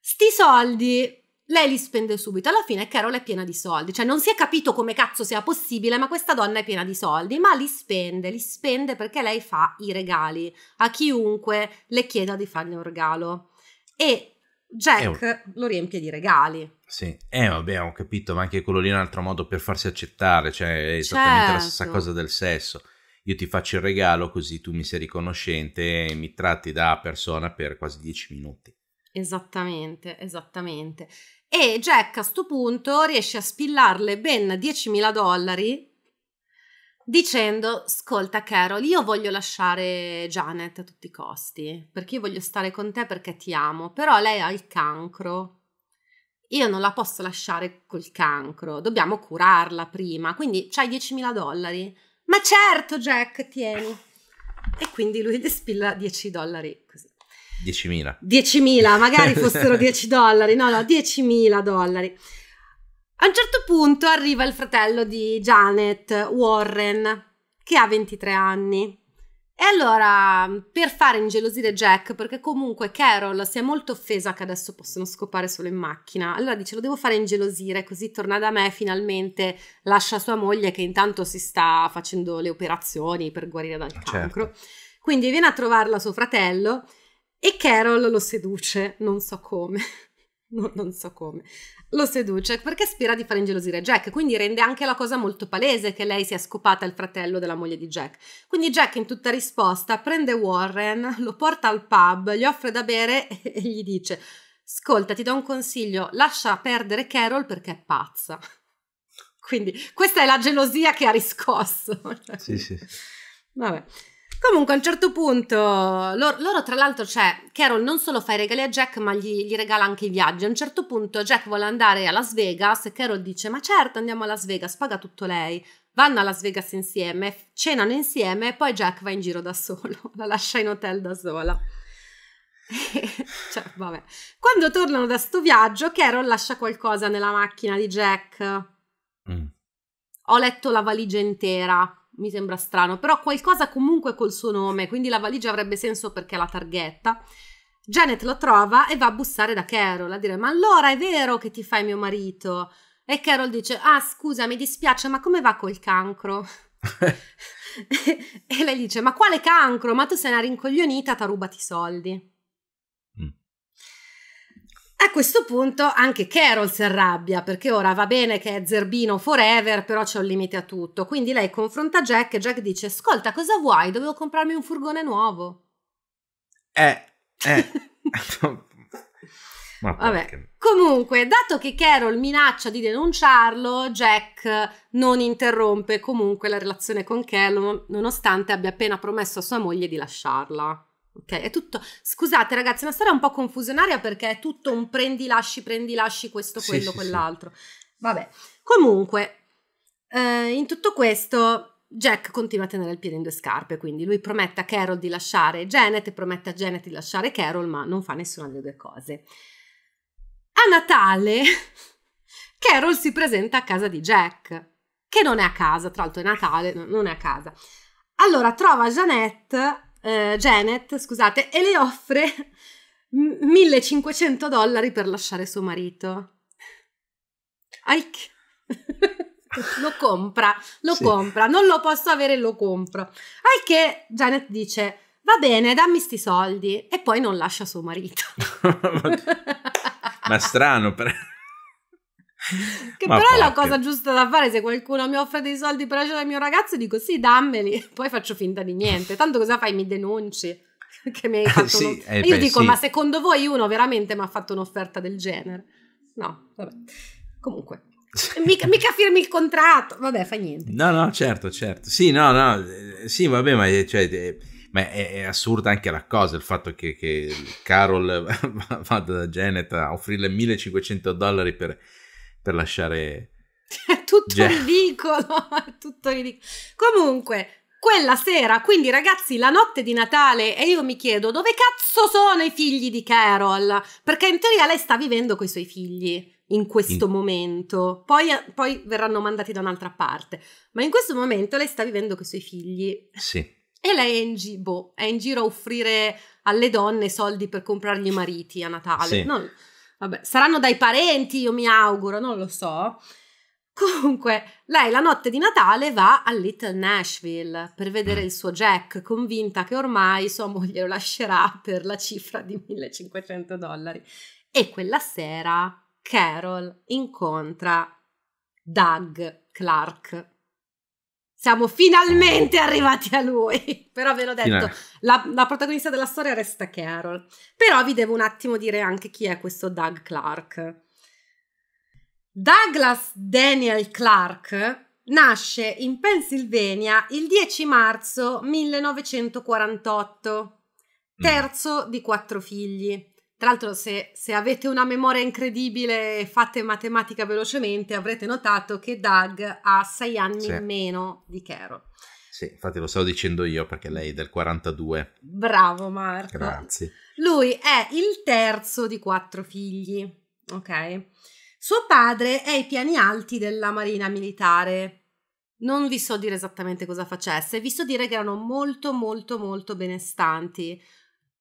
Sti soldi lei li spende subito. Alla fine Carol è piena di soldi, cioè non si è capito come cazzo sia possibile, ma questa donna è piena di soldi, ma li spende, li spende perché lei fa i regali a chiunque le chieda di farne un regalo. E Jack un... lo riempie di regali. Sì, eh vabbè, ho capito, ma anche quello lì è un altro modo per farsi accettare, cioè è esattamente certo. la stessa certo. cosa del sesso. Io ti faccio il regalo così tu mi sei riconoscente e mi tratti da persona per quasi dieci minuti. Esattamente, esattamente e Jack a sto punto riesce a spillarle ben 10.000 dollari dicendo ascolta Carol io voglio lasciare Janet a tutti i costi perché io voglio stare con te perché ti amo però lei ha il cancro io non la posso lasciare col cancro dobbiamo curarla prima quindi c'hai 10.000 dollari ma certo Jack tieni e quindi lui le spilla 10 dollari così 10.000. 10.000, magari fossero 10 dollari, no, no, 10.000 dollari. A un certo punto arriva il fratello di Janet, Warren, che ha 23 anni. E allora, per fare ingelosire Jack, perché comunque Carol si è molto offesa che adesso possono scopare solo in macchina, allora dice lo devo fare ingelosire, così torna da me finalmente, lascia sua moglie che intanto si sta facendo le operazioni per guarire dal cancro. Certo. Quindi viene a trovarla suo fratello e Carol lo seduce, non so come. No, non so come, lo seduce perché spera di far ingelosire Jack, quindi rende anche la cosa molto palese che lei sia scopata il fratello della moglie di Jack. Quindi Jack in tutta risposta prende Warren, lo porta al pub, gli offre da bere e gli dice ascolta ti do un consiglio, lascia perdere Carol perché è pazza. Quindi questa è la gelosia che ha riscosso. Sì, sì. Vabbè. Comunque a un certo punto loro, loro tra l'altro c'è cioè, Carol non solo fa i regali a Jack ma gli, gli, regala anche i viaggi. A un certo punto Jack vuole andare a Las Vegas e Carol dice ma certo andiamo a Las Vegas, paga tutto lei. Vanno a Las Vegas insieme, cenano insieme e poi Jack va in giro da solo, la lascia in hotel da sola. cioè, vabbè. Quando tornano da sto viaggio Carol lascia qualcosa nella macchina di Jack. Mm. Ho letto la valigia intera mi sembra strano, però qualcosa comunque col suo nome, quindi la valigia avrebbe senso perché è la targhetta. Janet lo trova e va a bussare da Carol a dire ma allora è vero che ti fai mio marito? E Carol dice ah scusa mi dispiace ma come va col cancro? e lei dice ma quale cancro? Ma tu sei una rincoglionita, ti ha rubati i soldi. A questo punto anche Carol si arrabbia perché ora va bene che è zerbino forever, però c'è un limite a tutto. Quindi lei confronta Jack e Jack dice: Ascolta, cosa vuoi? Dovevo comprarmi un furgone nuovo. Eh, eh. Ma Vabbè. Perché... Comunque, dato che Carol minaccia di denunciarlo, Jack non interrompe comunque la relazione con Carol, nonostante abbia appena promesso a sua moglie di lasciarla. Ok, è tutto. Scusate ragazzi, è una storia un po' confusionaria perché è tutto un prendi, lasci, prendi, lasci, questo, quello, sì, quell'altro. Sì. Vabbè, comunque, eh, in tutto questo. Jack continua a tenere il piede in due scarpe, quindi lui promette a Carol di lasciare Janet e promette a Janet di lasciare Carol, ma non fa nessuna delle due cose. A Natale Carol si presenta a casa di Jack, che non è a casa, tra l'altro è Natale, non è a casa. Allora trova Janet eh, Janet, scusate, e le offre 1500 dollari per lasciare suo marito. Ike. lo compra, lo sì. compra, non lo posso avere, lo compro. Al che Janet dice: Va bene, dammi sti soldi, e poi non lascia suo marito. ma, strano, però che Ma però è la cosa giusta da fare se qualcuno mi offre dei soldi per lasciare il mio ragazzo dico sì dammeli poi faccio finta di niente tanto cosa fai mi denunci che mi hai fatto sì, un... eh, io beh, dico sì. ma secondo voi uno veramente mi ha fatto un'offerta del genere no vabbè comunque mica, mica, firmi il contratto vabbè fa niente no no certo certo sì no no eh, sì vabbè ma, eh, cioè, eh, ma è, è, assurda anche la cosa il fatto che, che Carol vada da Janet a offrirle 1500 dollari per per lasciare... tutto Jeff. ridicolo, tutto ridicolo. Comunque, quella sera, quindi ragazzi, la notte di Natale e io mi chiedo dove cazzo sono i figli di Carol? Perché in teoria lei sta vivendo con i suoi figli in questo in... momento, poi, poi, verranno mandati da un'altra parte, ma in questo momento lei sta vivendo con i suoi figli. Sì. E lei è in, gi- boh, è in giro a offrire alle donne soldi per comprargli i mariti a Natale. Sì. No, Vabbè, saranno dai parenti, io mi auguro, non lo so. Comunque, lei la notte di Natale va a Little Nashville per vedere il suo Jack, convinta che ormai sua moglie lo lascerà per la cifra di 1500 dollari. E quella sera Carol incontra Doug Clark siamo finalmente arrivati a lui. Però ve l'ho detto, la, la, protagonista della storia resta Carol. Però vi devo un attimo dire anche chi è questo Doug Clark. Douglas Daniel Clark nasce in Pennsylvania il 10 marzo 1948, mm. terzo di quattro figli. Tra l'altro, se, se, avete una memoria incredibile e fate matematica velocemente, avrete notato che Doug ha sei anni sì. meno di Carol. Sì, infatti lo stavo dicendo io perché lei è del 42. Bravo Marco. Grazie. Lui è il terzo di quattro figli, ok? Suo padre è ai piani alti della Marina Militare. Non vi so dire esattamente cosa facesse, vi so dire che erano molto molto molto benestanti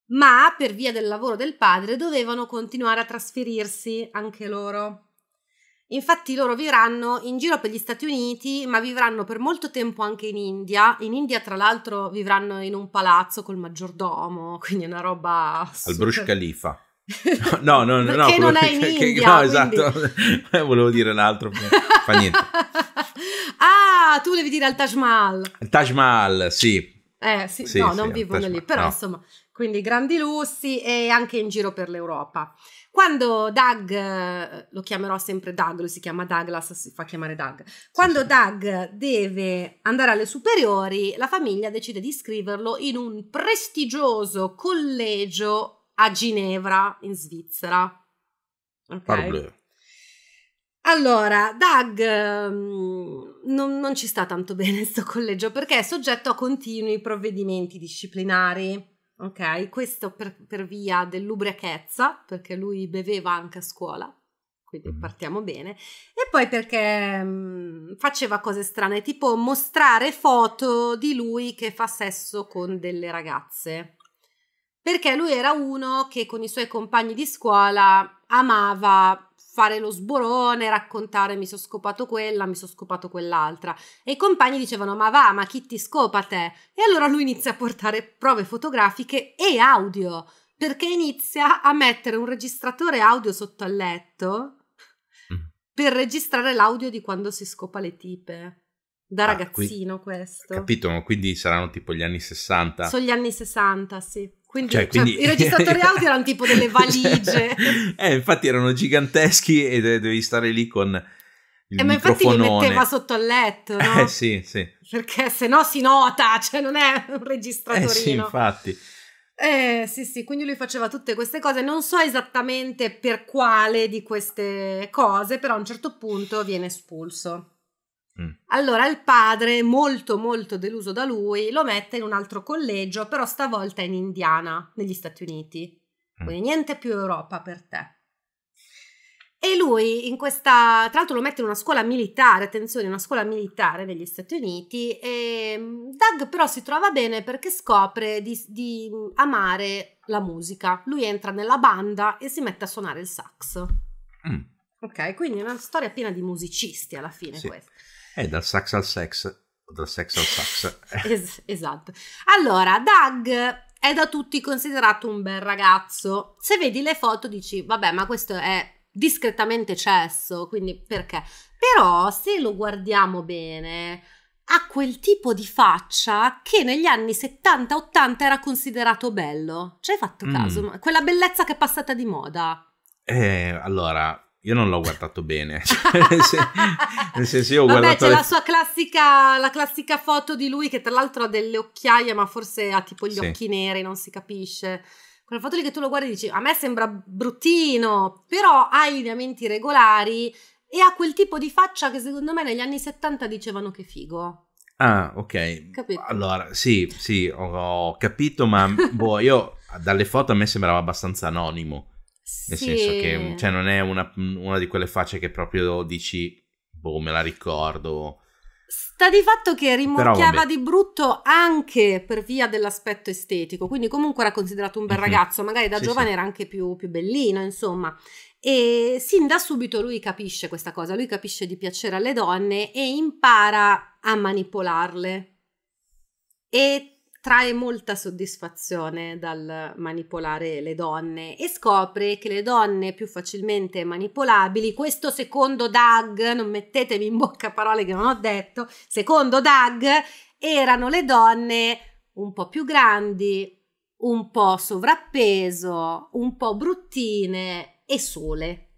ma per via del lavoro del padre dovevano continuare a trasferirsi anche loro. Infatti loro vivranno in giro per gli Stati Uniti, ma vivranno per molto tempo anche in India. In India, tra l'altro, vivranno in un palazzo col maggiordomo, quindi una roba... Al super... Brush Khalifa. No, no, no, no. Che non è in che, India. Che, no, quindi... esatto. Volevo dire l'altro, fa niente. ah, tu devi dire al Taj Mahal. Taj Mahal, sì. Eh, sì, sì no, sì, non vivono lì, però no. insomma quindi grandi lussi e anche in giro per l'Europa. Quando Doug, eh, lo chiamerò sempre Doug, lui si chiama Douglas, si fa chiamare Doug, quando Doug deve andare alle superiori, la famiglia decide di iscriverlo in un prestigioso collegio a Ginevra, in Svizzera. Ok. Parble. Allora, Doug mm, non, non ci sta tanto bene questo collegio perché è soggetto a continui provvedimenti disciplinari ok? Questo per, per via dell'ubriachezza, perché lui beveva anche a scuola, quindi mm-hmm. partiamo bene, e poi perché mh, mm, faceva cose strane, tipo mostrare foto di lui che fa sesso con delle ragazze, perché lui era uno che con i suoi compagni di scuola amava fare lo sborone, raccontare mi sono scopato quella, mi sono scopato quell'altra. E i compagni dicevano ma va, ma chi ti scopa te? E allora lui inizia a portare prove fotografiche e audio, perché inizia a mettere un registratore audio sotto al letto mm. per registrare l'audio di quando si scopa le tipe. Da ah, ragazzino qui, questo. Capito, quindi saranno tipo gli anni 60. Sono gli anni 60, sì. Quindi, cioè, cioè quindi... Cioè, i registratori audio erano tipo delle cioè, valigie. eh, infatti erano giganteschi e dovevi stare lì con il eh, ma infatti li metteva sotto al letto, eh, no? Eh sì, sì. Perché se no si nota, cioè non è un registratorino. Eh sì, infatti. Eh sì, sì, quindi lui faceva tutte queste cose, non so esattamente per quale di queste cose, però a un certo punto viene espulso. Mm. Allora il padre, molto molto deluso da lui, lo mette in un altro collegio, però stavolta in Indiana, negli Stati Uniti. Mm. Quindi niente più Europa per te. E lui in questa, tra l'altro lo mette in una scuola militare, attenzione, una scuola militare negli Stati Uniti, e mm, Doug però si trova bene perché scopre di, di amare la musica. Lui entra nella banda e si mette a suonare il sax. Mm. Ok, quindi è una storia piena di musicisti alla fine sì. questa. È dal sax al sex, o dal sex al sax. es- esatto. Allora, Doug è da tutti considerato un bel ragazzo. Se vedi le foto dici, vabbè, ma questo è discretamente cesso, quindi perché? Però se lo guardiamo bene, ha quel tipo di faccia che negli anni 70-80 era considerato bello. Ci hai fatto mm. caso? Mm. Quella bellezza che è passata di moda. Eh, allora, io non l'ho guardato bene. Cioè, nel senso, io ho Vabbè, guardato. c'è le... la sua classica, la classica, foto di lui che tra l'altro ha delle occhiaie, ma forse ha tipo gli sì. occhi neri, non si capisce. Quella foto lì che tu lo guardi e dici: A me sembra bruttino, però ha i lineamenti regolari e ha quel tipo di faccia che secondo me negli anni 70 dicevano che figo. Ah, ok. Capito. Allora, sì, sì, ho, ho capito, ma boh, io dalle foto a me sembrava abbastanza anonimo. Nel sì. senso che cioè, non è una, una, di quelle facce che proprio dici, boh, me la ricordo. Sta di fatto che rimorchiava di brutto anche per via dell'aspetto estetico, quindi comunque era considerato un bel mm-hmm. ragazzo, magari da sì, giovane sì. era anche più, più bellino, insomma. E sin da subito lui capisce questa cosa, lui capisce di piacere alle donne e impara a manipolarle. E trae molta soddisfazione dal manipolare le donne e scopre che le donne più facilmente manipolabili, questo secondo Doug, non mettetemi in bocca parole che non ho detto, secondo Doug erano le donne un po' più grandi, un po' sovrappeso, un po' bruttine e sole.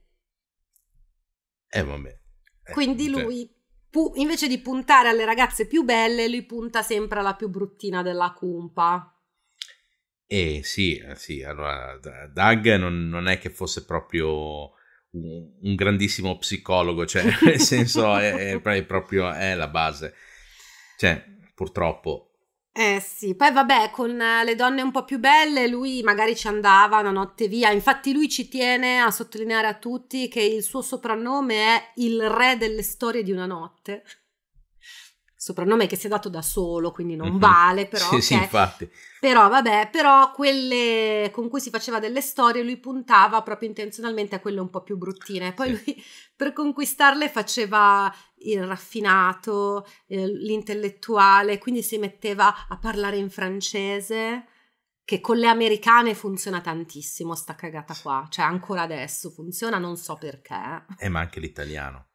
Eh vabbè. Eh, Quindi cioè, lui Pu- invece di puntare alle ragazze più belle, lui punta sempre alla più bruttina della cumpa. Eh sì, eh, sì, allora Doug non, non è che fosse proprio un, un grandissimo psicologo, cioè nel senso è, è, proprio è la base. Cioè, purtroppo eh sì, poi vabbè, con eh, le donne un po' più belle lui magari ci andava una notte via, infatti lui ci tiene a sottolineare a tutti che il suo soprannome è il re delle storie di una notte. Soprannome che si è dato da solo, quindi non mm-hmm. vale, però... Sì, okay. sì, infatti. Però vabbè, però quelle con cui si faceva delle storie lui puntava proprio intenzionalmente a quelle un po' più bruttine. Poi sì. lui per conquistarle faceva il raffinato, eh, l'intellettuale, quindi si metteva a parlare in francese, che con le americane funziona tantissimo sta cagata qua, cioè ancora adesso funziona, non so perché. E eh, ma anche l'italiano.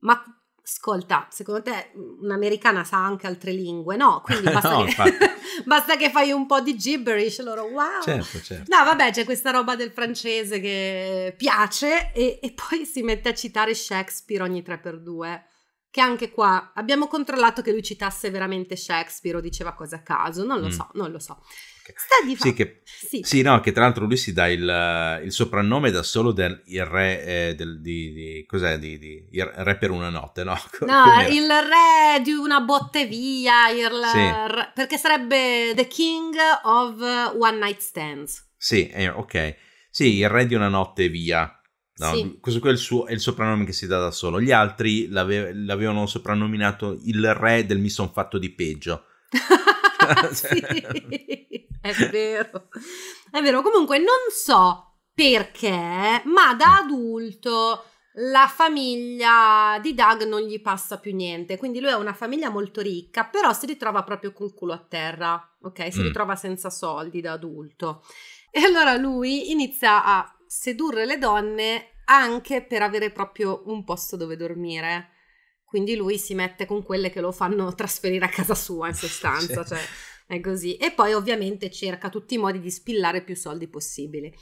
Ma Ascolta, secondo te mm, un'americana sa anche altre lingue? No, quindi basta, no, che, basta che, fai un po' di gibberish, loro wow! Certo, certo. No, vabbè, c'è questa roba del francese che piace e, e poi si mette a citare Shakespeare ogni 3x2 che anche qua abbiamo controllato che lui citasse veramente Shakespeare o diceva cose a caso, non lo mm. so, non lo so. Sta di fa- sì, che, sì. sì, no, che tra l'altro lui si dà il, eh, il soprannome da solo del re eh, del, di, di, cos'è, di, di, il re per una notte, no? Co- no, il re di una botte via, il, sì. re, perché sarebbe The King of One Night Stands. Sì, eh, ok. Sì, il re di una notte via. No, sì. Questo qui è il, suo, è il, soprannome che si dà da solo. Gli altri l'ave, l'avevano soprannominato il re del mi son fatto di peggio. sì, è vero. È vero, comunque non so perché, ma da adulto la famiglia di Doug non gli passa più niente, quindi lui è una famiglia molto ricca, però si ritrova proprio col culo a terra, ok? Si mm. ritrova senza soldi da adulto. E allora lui inizia a sedurre le donne anche per avere proprio un posto dove dormire quindi lui si mette con quelle che lo fanno trasferire a casa sua in sostanza, cioè è così. E poi ovviamente cerca tutti i modi di spillare più soldi possibile.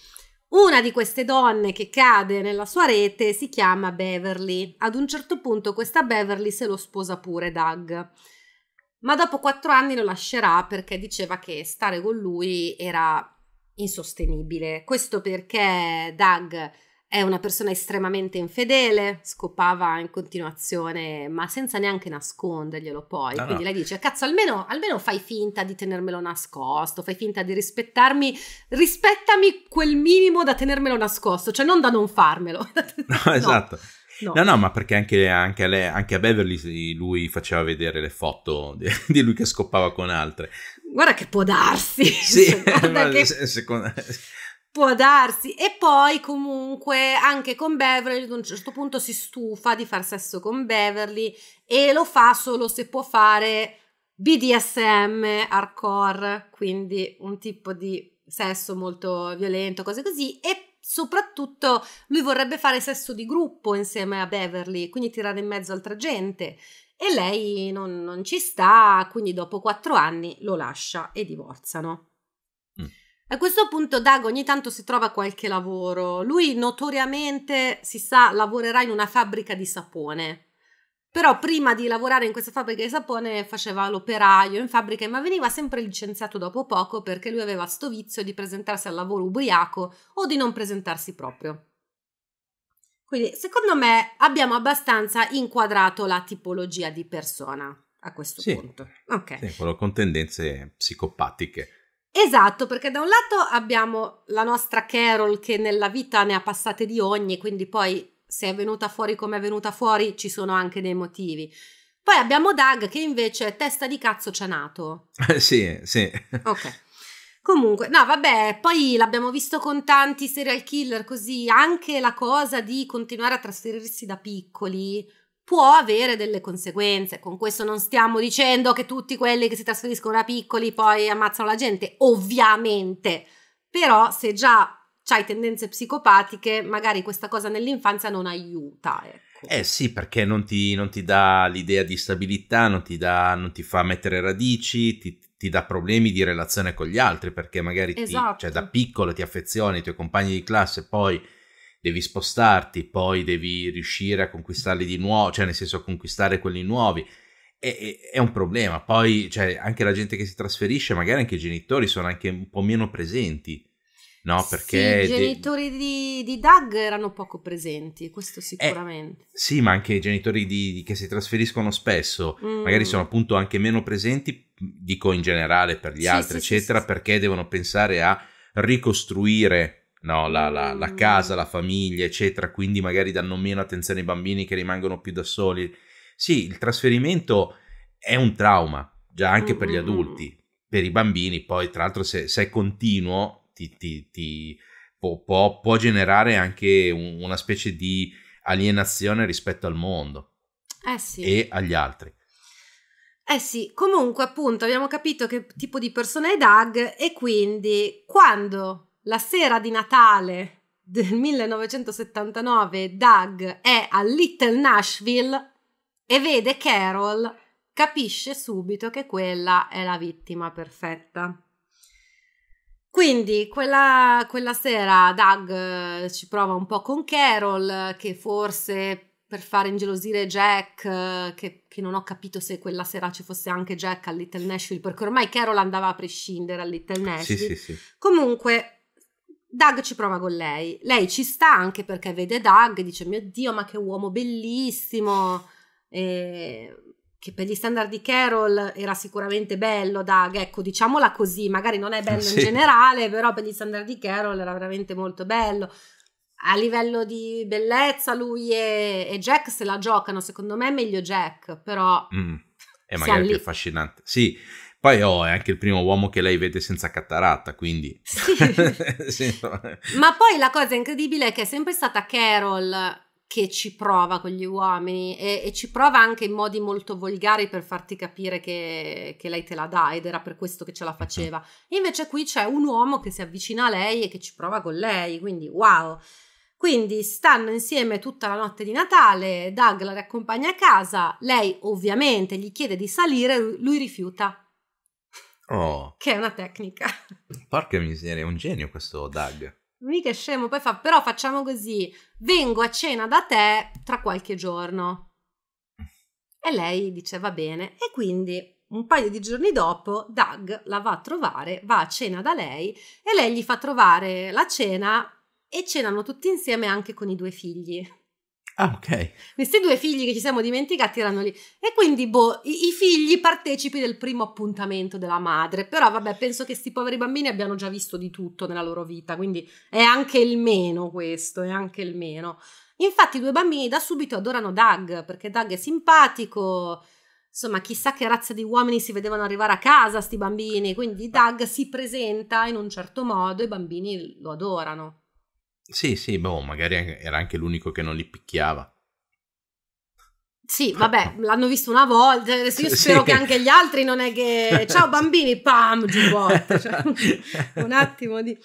Una di queste donne che cade nella sua rete si chiama Beverly. Ad un certo punto questa Beverly se lo sposa pure Doug. Ma dopo quattro anni lo lascerà perché diceva che stare con lui era insostenibile. Questo perché Doug è una persona estremamente infedele, scopava in continuazione, ma senza neanche nasconderglielo poi. No, ah, Quindi no. lei dice: Cazzo, almeno, almeno, fai finta di tenermelo nascosto, fai finta di rispettarmi, rispettami quel minimo da tenermelo nascosto, cioè non da non farmelo. no, no. esatto. No. no, no, ma perché anche, anche, a lei, anche, a Beverly lui faceva vedere le foto di, di, lui che scoppava con altre. Guarda che può darsi. Sì, cioè, che... Secondo, Può darsi. E poi comunque anche con Beverly ad un certo punto si stufa di far sesso con Beverly e lo fa solo se può fare BDSM hardcore, quindi un tipo di sesso molto violento, cose così. E soprattutto lui vorrebbe fare sesso di gruppo insieme a Beverly, quindi tirare in mezzo altra gente. E lei non, non ci sta, quindi dopo quattro anni lo lascia e divorzano. A questo punto Dago ogni tanto si trova qualche lavoro. Lui notoriamente, si sa, lavorerà in una fabbrica di sapone. Però prima di lavorare in questa fabbrica di sapone faceva l'operaio in fabbrica, ma veniva sempre licenziato dopo poco perché lui aveva sto vizio di presentarsi al lavoro ubriaco o di non presentarsi proprio. Quindi, secondo me, abbiamo abbastanza inquadrato la tipologia di persona a questo sì. punto. Ok. Sì, quello con tendenze psicopatiche. Esatto, perché da un lato abbiamo la nostra Carol che nella vita ne ha passate di ogni, quindi poi se è venuta fuori come è venuta fuori ci sono anche dei motivi. Poi abbiamo Doug che invece è testa di cazzo c'è nato. sì, sì. Ok. Comunque, no, vabbè, poi l'abbiamo visto con tanti serial killer così, anche la cosa di continuare a trasferirsi da piccoli può avere delle conseguenze. Con questo non stiamo dicendo che tutti quelli che si trasferiscono da piccoli poi ammazzano la gente, ovviamente, però se già hai tendenze psicopatiche, magari questa cosa nell'infanzia non aiuta. Ecco. Eh sì, perché non ti, non ti dà l'idea di stabilità, non ti, dà, non ti fa mettere radici, ti, ti dà problemi di relazione con gli altri, perché magari esatto. ti, cioè, da esatto. piccolo ti affezioni i tuoi compagni di classe, poi devi spostarti, poi devi riuscire a conquistarli di nuovo, cioè nel senso a conquistare quelli nuovi. E, e, è un problema. Poi cioè, anche la gente che si trasferisce, magari anche i genitori sono anche un po' meno presenti. No, perché sì, i genitori de... di, di, Doug erano poco presenti, questo eh, sicuramente. Eh, sì, ma anche i genitori di, di, che si trasferiscono spesso, mm. magari sono appunto anche meno presenti, dico in generale per gli sì, altri, sì, eccetera, perché devono pensare a ricostruire no, la, la, la, mm. casa, la famiglia, eccetera, quindi magari danno meno attenzione ai bambini che rimangono più da soli. Sì, il trasferimento è un trauma, già anche per gli adulti, per i bambini poi, tra l'altro se, se è continuo ti, ti, ti può, può, può, generare anche un, una specie di alienazione rispetto al mondo eh sì. e agli altri. Eh sì, comunque appunto abbiamo capito che tipo di persona è Doug e quindi quando la sera di Natale del 1979 Doug è a Little Nashville e vede Carol, capisce subito che quella è la vittima perfetta. Quindi quella, quella sera Doug eh, ci prova un po' con Carol, che forse per fare ingelosire Jack, eh, che, che, non ho capito se quella sera ci fosse anche Jack a Little Nashville, perché ormai Carol andava a prescindere a Little Nashville. Sì, sì, sì. Comunque Doug ci prova con lei. Lei ci sta anche perché vede Doug e dice: Mio Dio, ma che uomo bellissimo! E che per gli standard di Carol era sicuramente bello Doug, ecco diciamola così, magari non è bello sì. in generale, però per gli standard di Carol era veramente molto bello. A livello di bellezza lui e, e Jack se la giocano, secondo me è meglio Jack, però... Mm. E magari più affascinante. Sì, poi oh, è anche il primo uomo che lei vede senza cattaratta, quindi... Sì. sì. Ma poi la cosa incredibile è che è sempre stata Carol che ci prova con gli uomini e, e, ci prova anche in modi molto volgari per farti capire che, che, lei te la dà ed era per questo che ce la faceva. Esatto. Invece qui c'è un uomo che si avvicina a lei e che ci prova con lei, quindi wow. Quindi stanno insieme tutta la notte di Natale, Doug la riaccompagna a casa, lei ovviamente gli chiede di salire, lui rifiuta Oh. Che è una tecnica. Porca miseria, è un genio questo Doug. Mica scemo, poi fa, però facciamo così, vengo a cena da te tra qualche giorno. E lei dice va bene. E quindi un paio di giorni dopo Doug la va a trovare, va a cena da lei e lei gli fa trovare la cena e cenano tutti insieme anche con i due figli. Ah, ok. Questi due figli che ci siamo dimenticati erano lì. E quindi, boh, i, i figli partecipi del primo appuntamento della madre. Però, vabbè, penso che questi poveri bambini abbiano già visto di tutto nella loro vita. Quindi è anche il meno questo, è anche il meno. Infatti, i due bambini da subito adorano Doug, perché Doug è simpatico. Insomma, chissà che razza di uomini si vedevano arrivare a casa, sti bambini. Quindi Doug si presenta in un certo modo e i bambini lo adorano. Sì, sì, boh, magari era anche l'unico che non li picchiava. Sì, vabbè, l'hanno visto una volta, adesso eh, io spero sì. che anche gli altri non è che... Ciao bambini, pam, giù giubbotto. Cioè, un attimo di...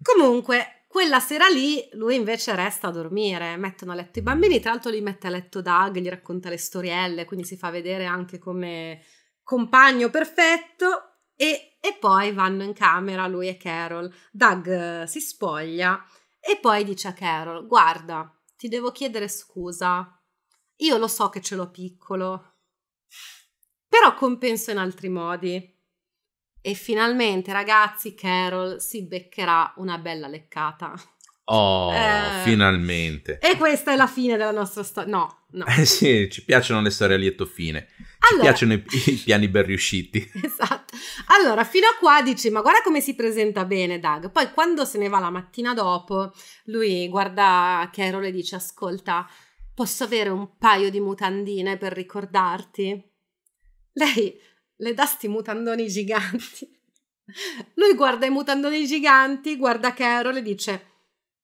Comunque, quella sera lì lui invece resta a dormire, mettono a letto i bambini, mm. tra l'altro li mette a letto Doug, gli racconta le storielle, quindi si fa vedere anche come compagno perfetto e, e poi vanno in camera lui e Carol. Doug eh, si spoglia e poi dice a Carol, guarda, ti devo chiedere scusa, io lo so che ce l'ho piccolo, però compenso in altri modi. E finalmente, ragazzi, Carol si beccherà una bella leccata. Oh, eh, finalmente. E questa è la fine della nostra storia. No, no. Eh sì, ci piacciono le storie a lieto fine. Ci allora... piacciono i, i, piani ben riusciti. Esatto. Allora, fino a qua dici, ma guarda come si presenta bene Doug. Poi quando se ne va la mattina dopo, lui guarda Carol e dice, ascolta, posso avere un paio di mutandine per ricordarti? Lei le dà sti mutandoni giganti. Lui guarda i mutandoni giganti, guarda Carol e dice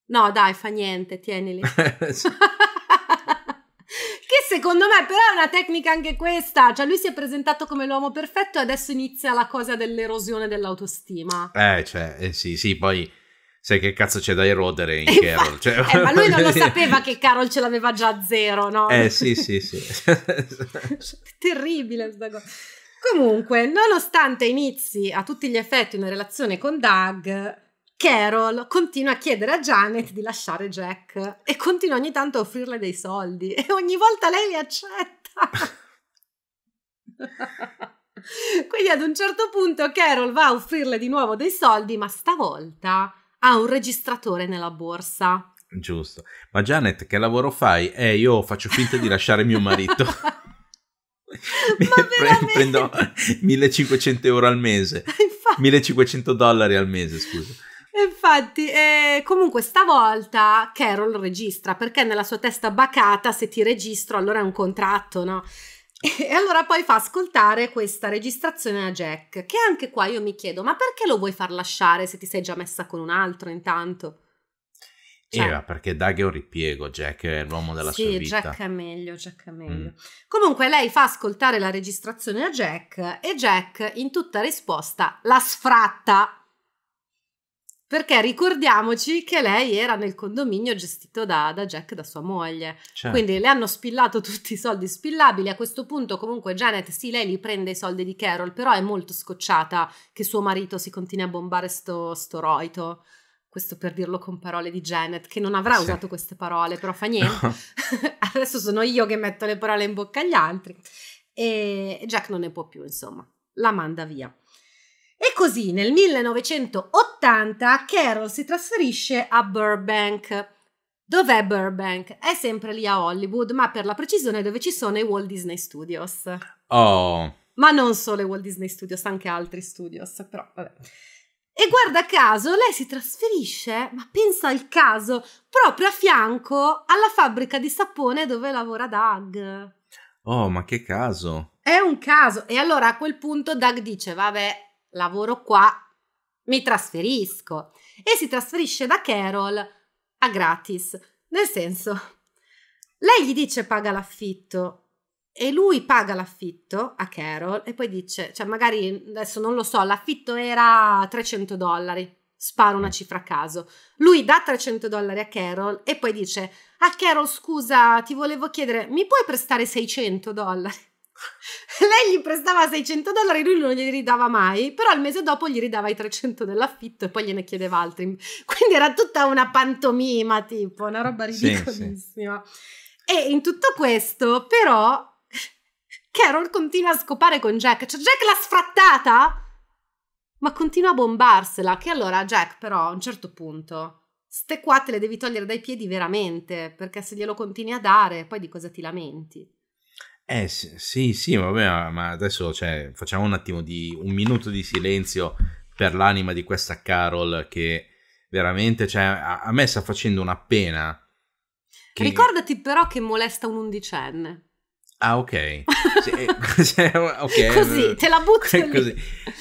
No, dai, fa niente, tienili. che secondo me però è una tecnica anche questa, cioè lui si è presentato come l'uomo perfetto e adesso inizia la cosa dell'erosione dell'autostima. Eh, cioè, eh, sì, sì, poi sai che cazzo c'è da erodere in Infatti, Carol. Cioè, eh, ma lui non lo sapeva che Carol ce l'aveva già a zero, no? Eh, sì, sì, sì. Terribile questa cosa. Comunque, nonostante inizi a tutti gli effetti una relazione con Doug, Carol continua a chiedere a Janet di lasciare Jack e continua ogni tanto a offrirle dei soldi e ogni volta lei li accetta. Quindi ad un certo punto Carol va a offrirle di nuovo dei soldi, ma stavolta ha un registratore nella borsa. Giusto. Ma Janet, che lavoro fai? Eh, io faccio finta di lasciare mio marito. ma Prendo 1500 euro al mese. 1500 dollari al mese, scusa. Infatti, eh, comunque stavolta Carol registra perché nella sua testa bacata se ti registro allora è un contratto, no? E allora poi fa ascoltare questa registrazione a Jack, che anche qua io mi chiedo, ma perché lo vuoi far lasciare se ti sei già messa con un altro intanto? Cioè, Era perché Doug è un ripiego, Jack è l'uomo della sì, sua vita. Sì, Jack è meglio, Jack è meglio. Mm. Comunque lei fa ascoltare la registrazione a Jack e Jack in tutta risposta la sfratta perché ricordiamoci che lei era nel condominio gestito da, da Jack, da sua moglie. Certo. Quindi le hanno spillato tutti i soldi spillabili. A questo punto, comunque, Janet, sì, lei li prende i soldi di Carol, però è molto scocciata che suo marito si continui a bombare sto, sto roito questo per dirlo con parole di Janet, che non avrà sì. usato queste parole, però fa niente. No. Adesso sono io che metto le parole in bocca agli altri. E Jack non ne può più, insomma, la manda via. E così nel 1980 Carol si trasferisce a Burbank. Dov'è Burbank? È sempre lì a Hollywood, ma per la precisione dove ci sono i Walt Disney Studios. Oh. Ma non solo i Walt Disney Studios, anche altri studios, però vabbè. E guarda caso, lei si trasferisce, ma pensa al caso, proprio a fianco alla fabbrica di sapone dove lavora Doug. Oh, ma che caso! È un caso. E allora a quel punto Doug dice, vabbè, lavoro qua, mi trasferisco. E si trasferisce da Carol a gratis, nel senso, lei gli dice paga l'affitto, e lui paga l'affitto a Carol e poi dice, cioè magari adesso non lo so, l'affitto era 300 dollari, sparo una mm. cifra a caso. Lui dà 300 dollari a Carol e poi dice, a ah, Carol scusa, ti volevo chiedere, mi puoi prestare 600 dollari? Lei gli prestava 600 dollari, lui non glieli ridava mai, però il mese dopo gli ridava i 300 dell'affitto e poi gliene chiedeva altri. Quindi era tutta una pantomima, tipo, una roba ridicolissima. Sì, sì. E in tutto questo, però, Carol continua a scopare con Jack. Cioè, Jack l'ha sfrattata, ma continua a bombarsela. Che allora, Jack, però, a un certo punto, ste qua te le devi togliere dai piedi veramente, perché se glielo continui a dare, poi di cosa ti lamenti? Eh sì, sì, vabbè, ma adesso cioè, facciamo un attimo di un minuto di silenzio per l'anima di questa Carol che veramente cioè, a, a me sta facendo una pena. Che... Ricordati però che molesta un undicenne. Ah, ok. Sì, eh, cioè, okay. Eh, così, te la butto lì.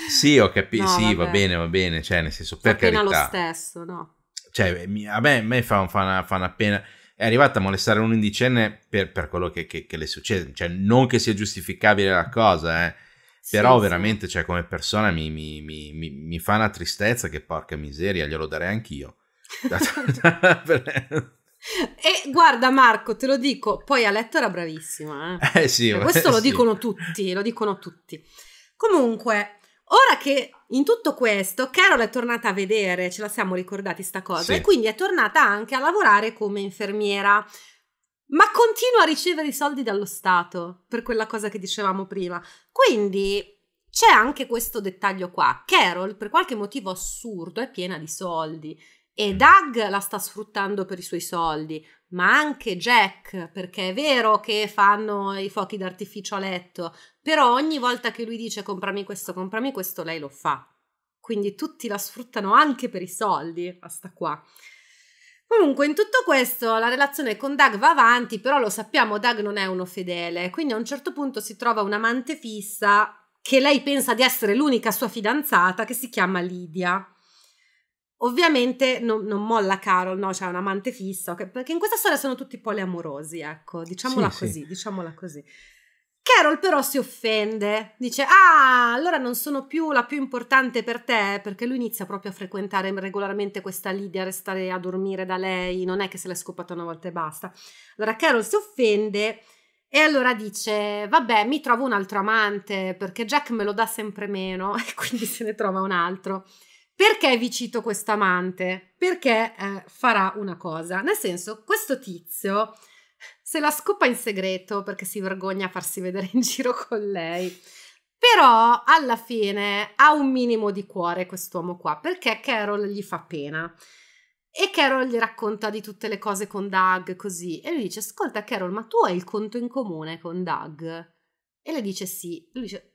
Sì, ho capito. No, sì, va bene, va bene. Cioè, nel senso, per fa carità. pena lo stesso, no? Cioè, a me, a me fa, fa, una, fa una pena è arrivata a molestare un undicenne per, per quello che, che, che, le succede, cioè non che sia giustificabile la cosa, eh. però sì. veramente, cioè, come persona mi, mi, mi, mi, fa una tristezza che porca miseria, glielo darei anch'io. e guarda Marco, te lo dico, poi a letto era bravissima. Eh, eh sì, cioè, questo eh, lo dicono tutti, lo dicono tutti. Comunque, ora che in tutto questo, Carol è tornata a vedere, ce la siamo ricordati sta cosa, sì. e quindi è tornata anche a lavorare come infermiera. Ma continua a ricevere i soldi dallo Stato per quella cosa che dicevamo prima. Quindi c'è anche questo dettaglio qua. Carol, per qualche motivo assurdo, è piena di soldi e mm. Doug la sta sfruttando per i suoi soldi ma anche Jack, perché è vero che fanno i fuochi d'artificio a letto, però ogni volta che lui dice comprami questo, comprami questo, lei lo fa. Quindi tutti la sfruttano anche per i soldi, basta qua. Comunque, in tutto questo, la relazione con Doug va avanti, però lo sappiamo, Doug non è uno fedele, quindi a un certo punto si trova un'amante fissa che lei pensa di essere l'unica sua fidanzata, che si chiama Lydia. Ovviamente non, non, molla Carol, no? C'è cioè un amante fisso, che, perché in questa storia sono tutti poliamorosi, ecco, diciamola sì, così, sì. diciamola così. Carol però si offende, dice ah allora non sono più la più importante per te perché lui inizia proprio a frequentare regolarmente questa Lidia, a restare a dormire da lei, non è che se l'è scopata una volta e basta. Allora Carol si offende e allora dice vabbè mi trovo un altro amante perché Jack me lo dà sempre meno e quindi se ne trova un altro. Perché vi cito questo amante? Perché eh, farà una cosa, nel senso, questo tizio se la scopa in segreto perché si vergogna a farsi vedere in giro con lei. Però alla fine ha un minimo di cuore quest'uomo qua, perché Carol gli fa pena. E Carol gli racconta di tutte le cose con Doug, così. E lui dice, ascolta Carol, ma tu hai il conto in comune con Doug? E le dice sì. Lui dice,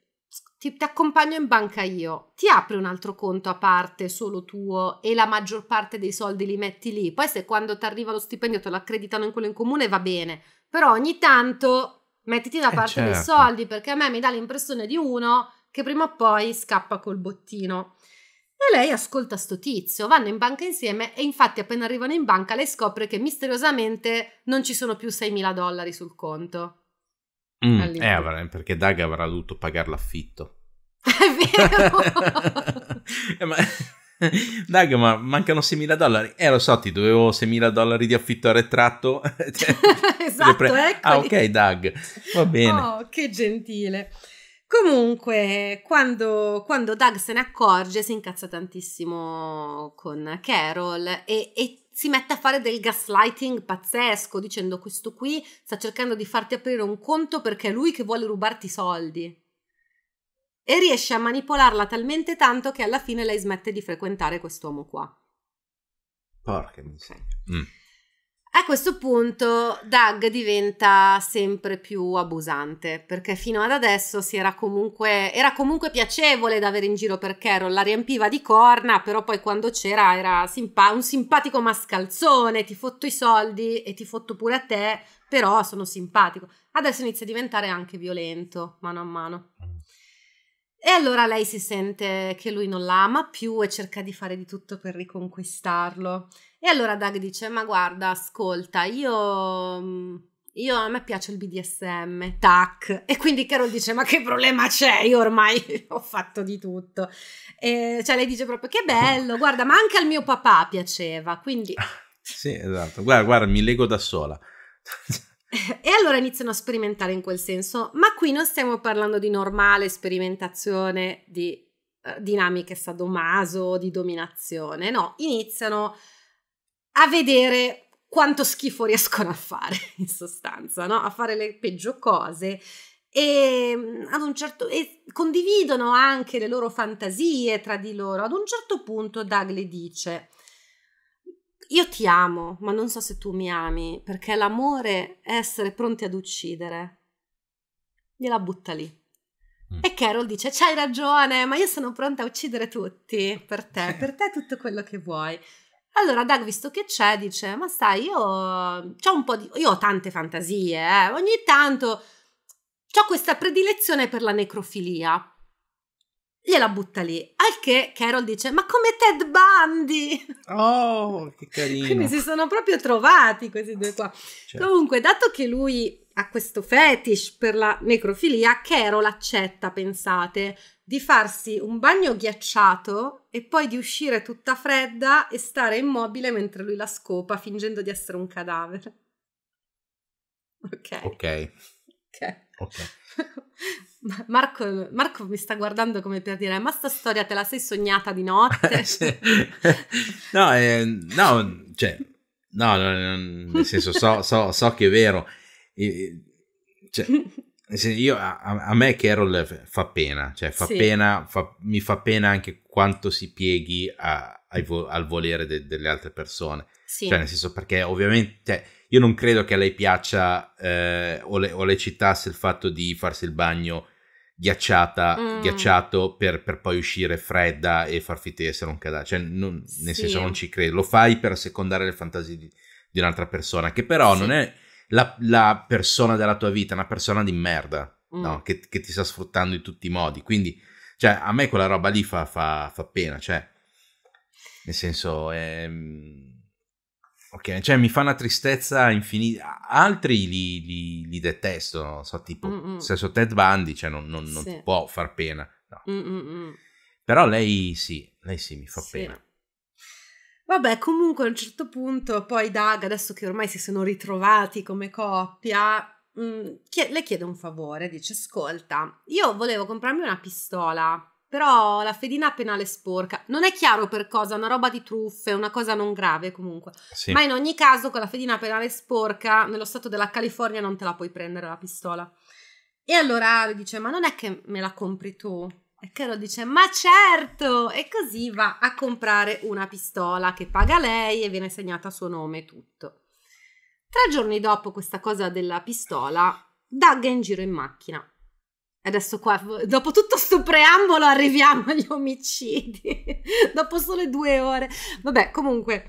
ti, ti, accompagno in banca io, ti apri un altro conto a parte solo tuo e la maggior parte dei soldi li metti lì. Poi se quando ti arriva lo stipendio te lo accreditano in quello in comune va bene, però ogni tanto mettiti da eh, parte eh certo. dei soldi perché a me mi dà l'impressione di uno che prima o poi scappa col bottino. E lei ascolta sto tizio, vanno in banca insieme e infatti appena arrivano in banca lei scopre che misteriosamente non ci sono più 6.000 dollari sul conto. Mm, eh, avrà, perché Doug avrà dovuto pagare l'affitto. È vero. eh, ma, Doug, ma mancano 6.000 dollari. Eh, lo so, ti dovevo 6.000 dollari di affitto a retratto. Cioè, esatto, pre- Ah, ok, Doug. Va bene. Oh, che gentile. Comunque, quando, quando Doug se ne accorge, si incazza tantissimo con Carol e, e si mette a fare del gaslighting pazzesco dicendo questo qui sta cercando di farti aprire un conto perché è lui che vuole rubarti i soldi. E riesce a manipolarla talmente tanto che alla fine lei smette di frequentare quest'uomo qua. Porca miseria. Mm. A questo punto Doug diventa sempre più abusante perché fino ad adesso era comunque, era comunque piacevole da avere in giro per Carol, la riempiva di corna, però poi quando c'era era simpa un simpatico mascalzone, ti fotto i soldi e ti fotto pure a te, però sono simpatico. Adesso inizia a diventare anche violento mano a mano. E allora lei si sente che lui non la ama più e cerca di fare di tutto per riconquistarlo. E allora Doug dice, ma guarda, ascolta, io... Mm, io a me piace il BDSM, tac. E quindi Carol dice: Ma che problema c'è? Io ormai ho fatto di tutto. E cioè, lei dice proprio: Che bello, guarda, ma anche al mio papà piaceva. Quindi. Sì, esatto. Guarda, guarda, mi leggo da sola. E allora iniziano a sperimentare in quel senso, ma qui non stiamo parlando di normale sperimentazione di eh, dinamiche sadomaso, o di dominazione, no, iniziano a vedere quanto schifo riescono a fare, in sostanza, no? a fare le peggio cose. E, mm, ad un certo, e condividono anche le loro fantasie tra di loro. Ad un certo punto Doug le dice: Io ti amo, ma non so se tu mi ami, perché l'amore è essere pronti ad uccidere. Gliela butta lì. Mm. E Carol dice: C'hai ragione, ma io sono pronta a uccidere tutti per te, per te tutto quello che vuoi. Allora Doug, visto che c'è, dice, ma sai, io mm, ho, un po di, io ho tante fantasie, eh. ogni tanto ho questa predilezione per la necrofilia. Gliela butta lì, al che Carol dice, ma come Ted Bundy! Oh, che carino! Quindi si sono proprio trovati questi due qua. Certo. Comunque, dato che lui ha questo fetish per la necrofilia, Carol accetta, pensate, di farsi un bagno ghiacciato e poi di uscire tutta fredda e stare immobile mentre lui la scopa fingendo di essere un cadavere. Ok. Ok. okay. okay. Marco, Marco, mi sta guardando come per dire ma sta storia te la sei sognata di notte? no, eh, no, cioè, no, no, no, nel senso so, so, so che è vero. cioè, io, a, a, me Carol fa pena, cioè fa sì. pena, fa, mi fa pena anche quanto si pieghi a, vo, al volere de, delle altre persone. Sì. Cioè, nel senso, perché ovviamente cioè, io non credo che a lei piaccia eh, o, le, o, le, citasse il fatto di farsi il bagno ghiacciata, mm. ghiacciato per, per, poi uscire fredda e far finta di essere un cadavere. Cioè, non, nel sì. senso, non ci credo. Lo fai per assecondare le fantasie di, di un'altra persona, che però non è la, la persona della tua vita, una persona di merda, mm. no? che, che, ti sta sfruttando in tutti i modi. Quindi, cioè, a me quella roba lì fa, fa, fa pena, cioè, nel senso, è... Ehm, ok, cioè, mi fa una tristezza infinita. Altri li, li, li detesto, no? so, tipo, Mm-mm. stesso Ted Bundy, cioè, non, non, non sì. può far pena, no. Mm, mm, mm. Però lei sì, lei sì, mi fa sì. pena. Vabbè, comunque a un certo punto poi Doug, adesso che ormai si sono ritrovati come coppia, mh, mm, chied- le chiede un favore, dice ascolta, io volevo comprarmi una pistola, però la fedina penale sporca. Non è chiaro per cosa, una roba di truffe, una cosa non grave comunque. Sì. Ma in ogni caso con la fedina penale sporca nello stato della California non te la puoi prendere la pistola. E allora dice, ma non è che me la compri tu? E Carol dice: Ma certo! E così va a comprare una pistola che paga lei e viene segnata a suo nome tutto. Tre giorni dopo questa cosa della pistola, Doug è in giro in macchina. Adesso qua, dopo tutto sto preambolo, arriviamo agli omicidi. dopo sole due ore. Vabbè, comunque,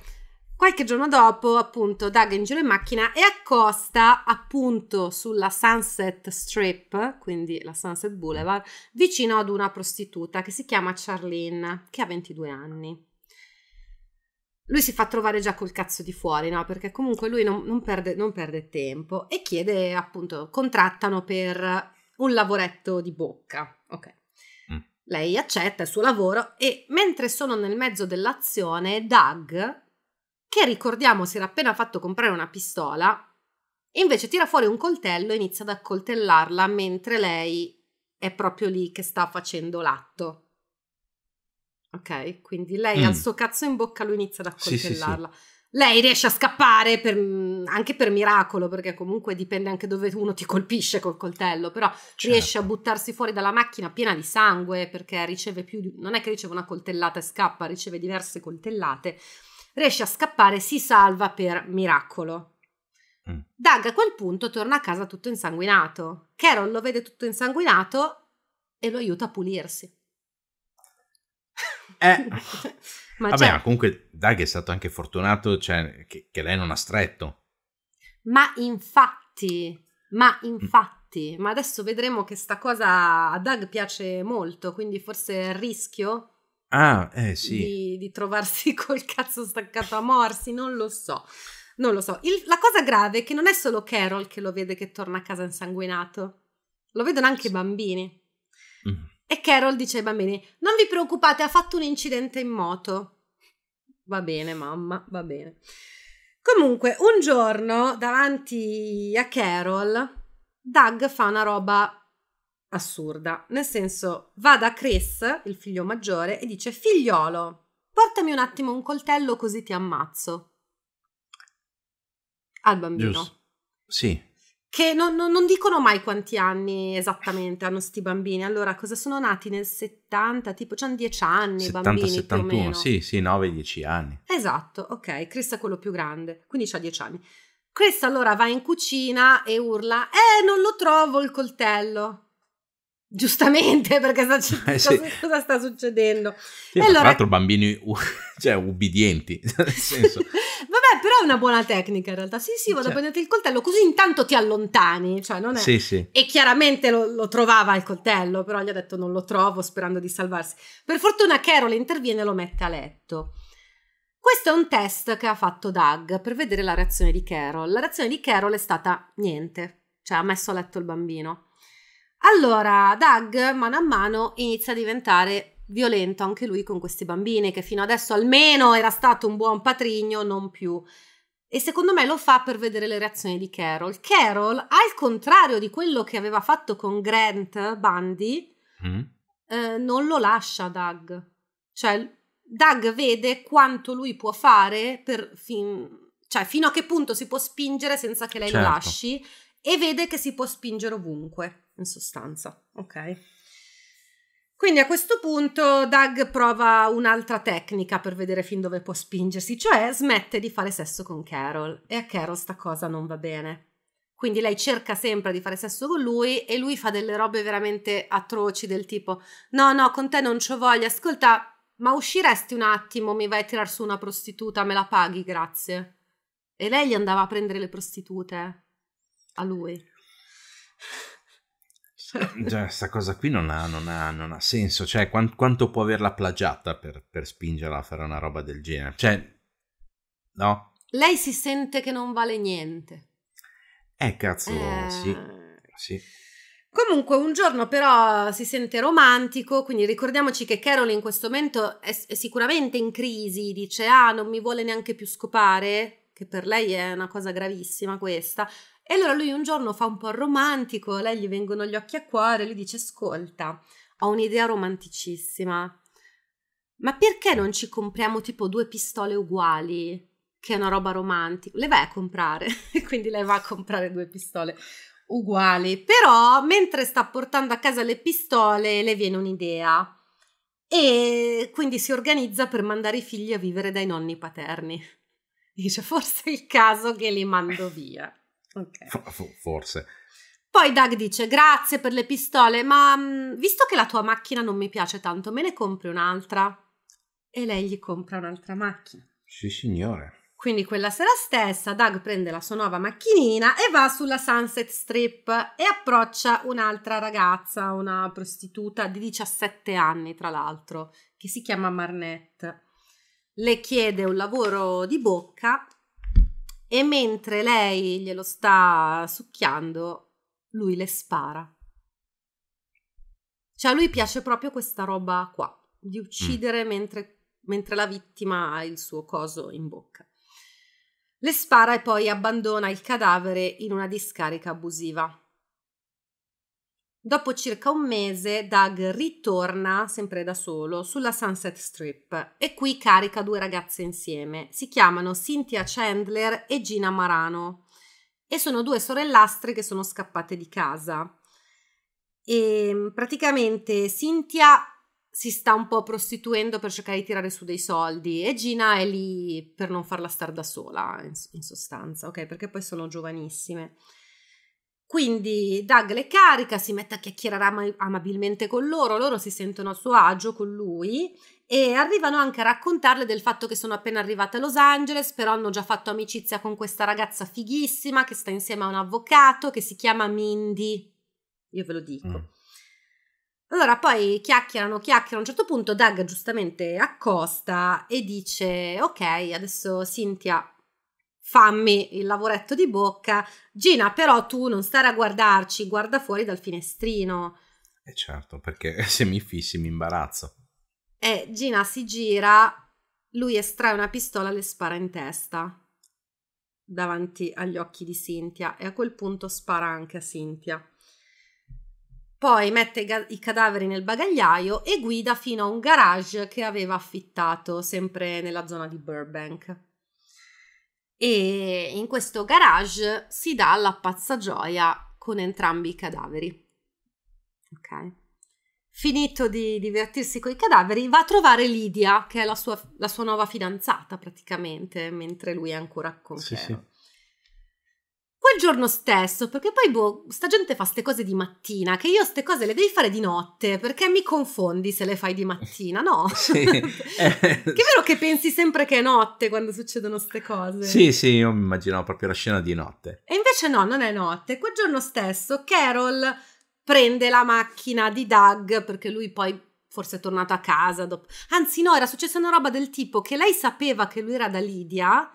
Qualche giorno dopo, appunto, Doug è in giro in macchina e accosta appunto sulla Sunset Strip, quindi la Sunset Boulevard, vicino ad una prostituta che si chiama Charlene, che ha 22 anni. Lui si fa trovare già col cazzo di fuori, no? Perché comunque lui non, non, perde, non perde tempo e chiede, appunto, contrattano per un lavoretto di bocca. Ok. Mm. Lei accetta il suo lavoro e mentre sono nel mezzo dell'azione, Doug che ricordiamo si era appena fatto comprare una pistola, e invece tira fuori un coltello e inizia ad accoltellarla mentre lei è proprio lì che sta facendo l'atto. Ok, quindi lei mm. il suo cazzo in bocca, lui inizia ad accoltellarla. Sì, sì, sì. Lei riesce a scappare per, mm, anche per miracolo, perché comunque dipende anche dove uno ti colpisce col coltello, però certo. riesce a buttarsi fuori dalla macchina piena di sangue perché riceve più non è che riceve una coltellata e scappa, riceve diverse coltellate riesce a scappare, si salva per miracolo. Mm. Doug a quel punto torna a casa tutto insanguinato. Carol lo vede tutto insanguinato e lo aiuta a pulirsi. Eh. ma Vabbè, cioè ma comunque Doug è stato anche fortunato cioè, che, che, lei non ha stretto. Ma infatti, ma mm. infatti, mm. ma adesso vedremo che sta cosa a Doug piace molto, quindi forse il rischio ah, eh, sì. di, di trovarsi col cazzo staccato a morsi, non lo so. Non lo so. Il, la cosa grave è che non è solo Carol che lo vede che torna a casa insanguinato, lo vedono anche i bambini. Mm. E Carol dice ai bambini: Non vi preoccupate, ha fatto un incidente in moto. Va bene, mamma, va bene. Comunque, un giorno davanti a Carol, Doug fa una roba assurda, nel senso va da Chris, il figlio maggiore, e dice figliolo, portami un attimo un coltello così ti ammazzo. Al bambino. Giusto. Sì. Che non, non, non, dicono mai quanti anni esattamente hanno sti bambini. Allora, cosa sono nati nel 70? Tipo, c'hanno 10 anni 70, bambini 71, sì, sì, 9-10 anni. Esatto, ok. Chris è quello più grande, quindi ha 10 anni. Chris allora va in cucina e urla, eh, non lo trovo il coltello. Giustamente, perché sta, eh sì. cosa, sta succedendo? Sì, e allora... Tra l'altro bambini cioè, ubbidienti, senso... Vabbè, però è una buona tecnica in realtà. Sì, sì, vado cioè... a prendere il coltello, così intanto ti allontani. Cioè, non è... Sì, sì. E chiaramente lo, lo, trovava il coltello, però gli ha detto non lo trovo, sperando di salvarsi. Per fortuna Carol interviene e lo mette a letto. Questo è un test che ha fatto Doug per vedere la reazione di Carol. La reazione di Carol è stata niente, cioè ha messo a letto il bambino. Allora, Doug, mano a mano, inizia a diventare violento anche lui con questi bambini, che fino adesso almeno era stato un buon patrigno, non più. E secondo me lo fa per vedere le reazioni di Carol. Carol, al contrario di quello che aveva fatto con Grant Bundy, mm. eh, non lo lascia Doug. Cioè, Doug vede quanto lui può fare, fin... cioè fino a che punto si può spingere senza che lei certo. lo lasci, e vede che si può spingere ovunque in sostanza, ok? Quindi a questo punto Doug prova un'altra tecnica per vedere fin dove può spingersi, cioè smette di fare sesso con Carol e a Carol sta cosa non va bene. Quindi lei cerca sempre di fare sesso con lui e lui fa delle robe veramente atroci del tipo no no con te non c'ho voglia, ascolta ma usciresti un attimo, mi vai a tirar su una prostituta, me la paghi grazie. E lei gli andava a prendere le prostitute a lui. Cioè, questa cosa qui non ha, non ha, non ha senso. Cioè, quant, quanto può averla plagiata per, per spingerla a fare una roba del genere? Cioè, no? Lei si sente che non vale niente. Eh, cazzo, eh... sì. Sì. Comunque un giorno però si sente romantico, quindi ricordiamoci che Carol in questo momento è, è, sicuramente in crisi, dice ah non mi vuole neanche più scopare, che per lei è una cosa gravissima questa, e allora lui un giorno fa un po' romantico, lei gli vengono gli occhi a cuore, lui dice ascolta, ho un'idea romanticissima, ma perché non ci compriamo tipo due pistole uguali? Che è una roba romantica. Le vai a comprare, E quindi lei va a comprare due pistole uguali, però mentre sta portando a casa le pistole le viene un'idea e quindi si organizza per mandare i figli a vivere dai nonni paterni. Dice forse è il caso che li mando via. Okay. For- forse. Poi Doug dice: Grazie per le pistole, ma mm, visto che la tua macchina non mi piace tanto, me ne compri un'altra. E lei gli compra un'altra macchina. Sì, signore. Quindi quella sera stessa Doug prende la sua nuova macchinina e va sulla Sunset Strip e approccia un'altra ragazza, una prostituta di 17 anni tra l'altro, che si chiama Marnette. Le chiede un lavoro di bocca e mentre lei glielo sta succhiando, lui le spara. Cioè a lui piace proprio questa roba qua, di mm. uccidere mm. mentre, mentre la vittima ha il suo coso in bocca. Le spara e poi abbandona il cadavere in una discarica abusiva. Dopo circa un mese, Doug ritorna, sempre da solo, sulla Sunset Strip e qui carica due ragazze insieme. Si chiamano Cynthia Chandler e Gina Marano e sono due sorellastre che sono scappate di casa. E ehm, praticamente Cynthia si sta un po' prostituendo per cercare di tirare su dei soldi e Gina è lì per non farla stare da sola, in, sostanza, ok? Perché poi sono giovanissime. Quindi Doug le carica, si mette a chiacchierare am- amabilmente con loro, loro si sentono a suo agio con lui e arrivano anche a raccontarle del fatto che sono appena arrivate a Los Angeles, però hanno già fatto amicizia con questa ragazza fighissima che sta insieme a un avvocato che si chiama Mindy. Io ve lo dico. Mm. Allora poi chiacchierano, chiacchierano, a un certo punto Doug giustamente accosta e dice ok, adesso Cynthia fammi il lavoretto di bocca. Gina, però tu non stare a guardarci, guarda fuori dal finestrino. E eh certo, perché se mi fissi mi imbarazzo. E eh, Gina si gira, lui estrae una pistola e le spara in testa davanti agli occhi di Cynthia e a quel punto spara anche a Cynthia. Poi mette i cadaveri nel bagagliaio e guida fino a un garage che aveva affittato sempre nella zona di Burbank e in questo garage si dà la pazza gioia con entrambi i cadaveri. Ok. Finito di divertirsi con i cadaveri, va a trovare Lidia, che è la sua, la sua nuova fidanzata praticamente, mentre lui è ancora con sì, sì quel giorno stesso, perché poi boh, sta gente fa ste cose di mattina, che io ste cose le devi fare di notte, perché mi confondi se le fai di mattina, no? Sì. Eh. che è vero che pensi sempre che è notte quando succedono ste cose. Sì, sì, io mi immaginavo proprio la scena di notte. E invece no, non è notte. Quel giorno stesso Carol prende la macchina di Doug, perché lui poi forse è tornato a casa dopo. Anzi no, era successa una roba del tipo che lei sapeva che lui era da Lydia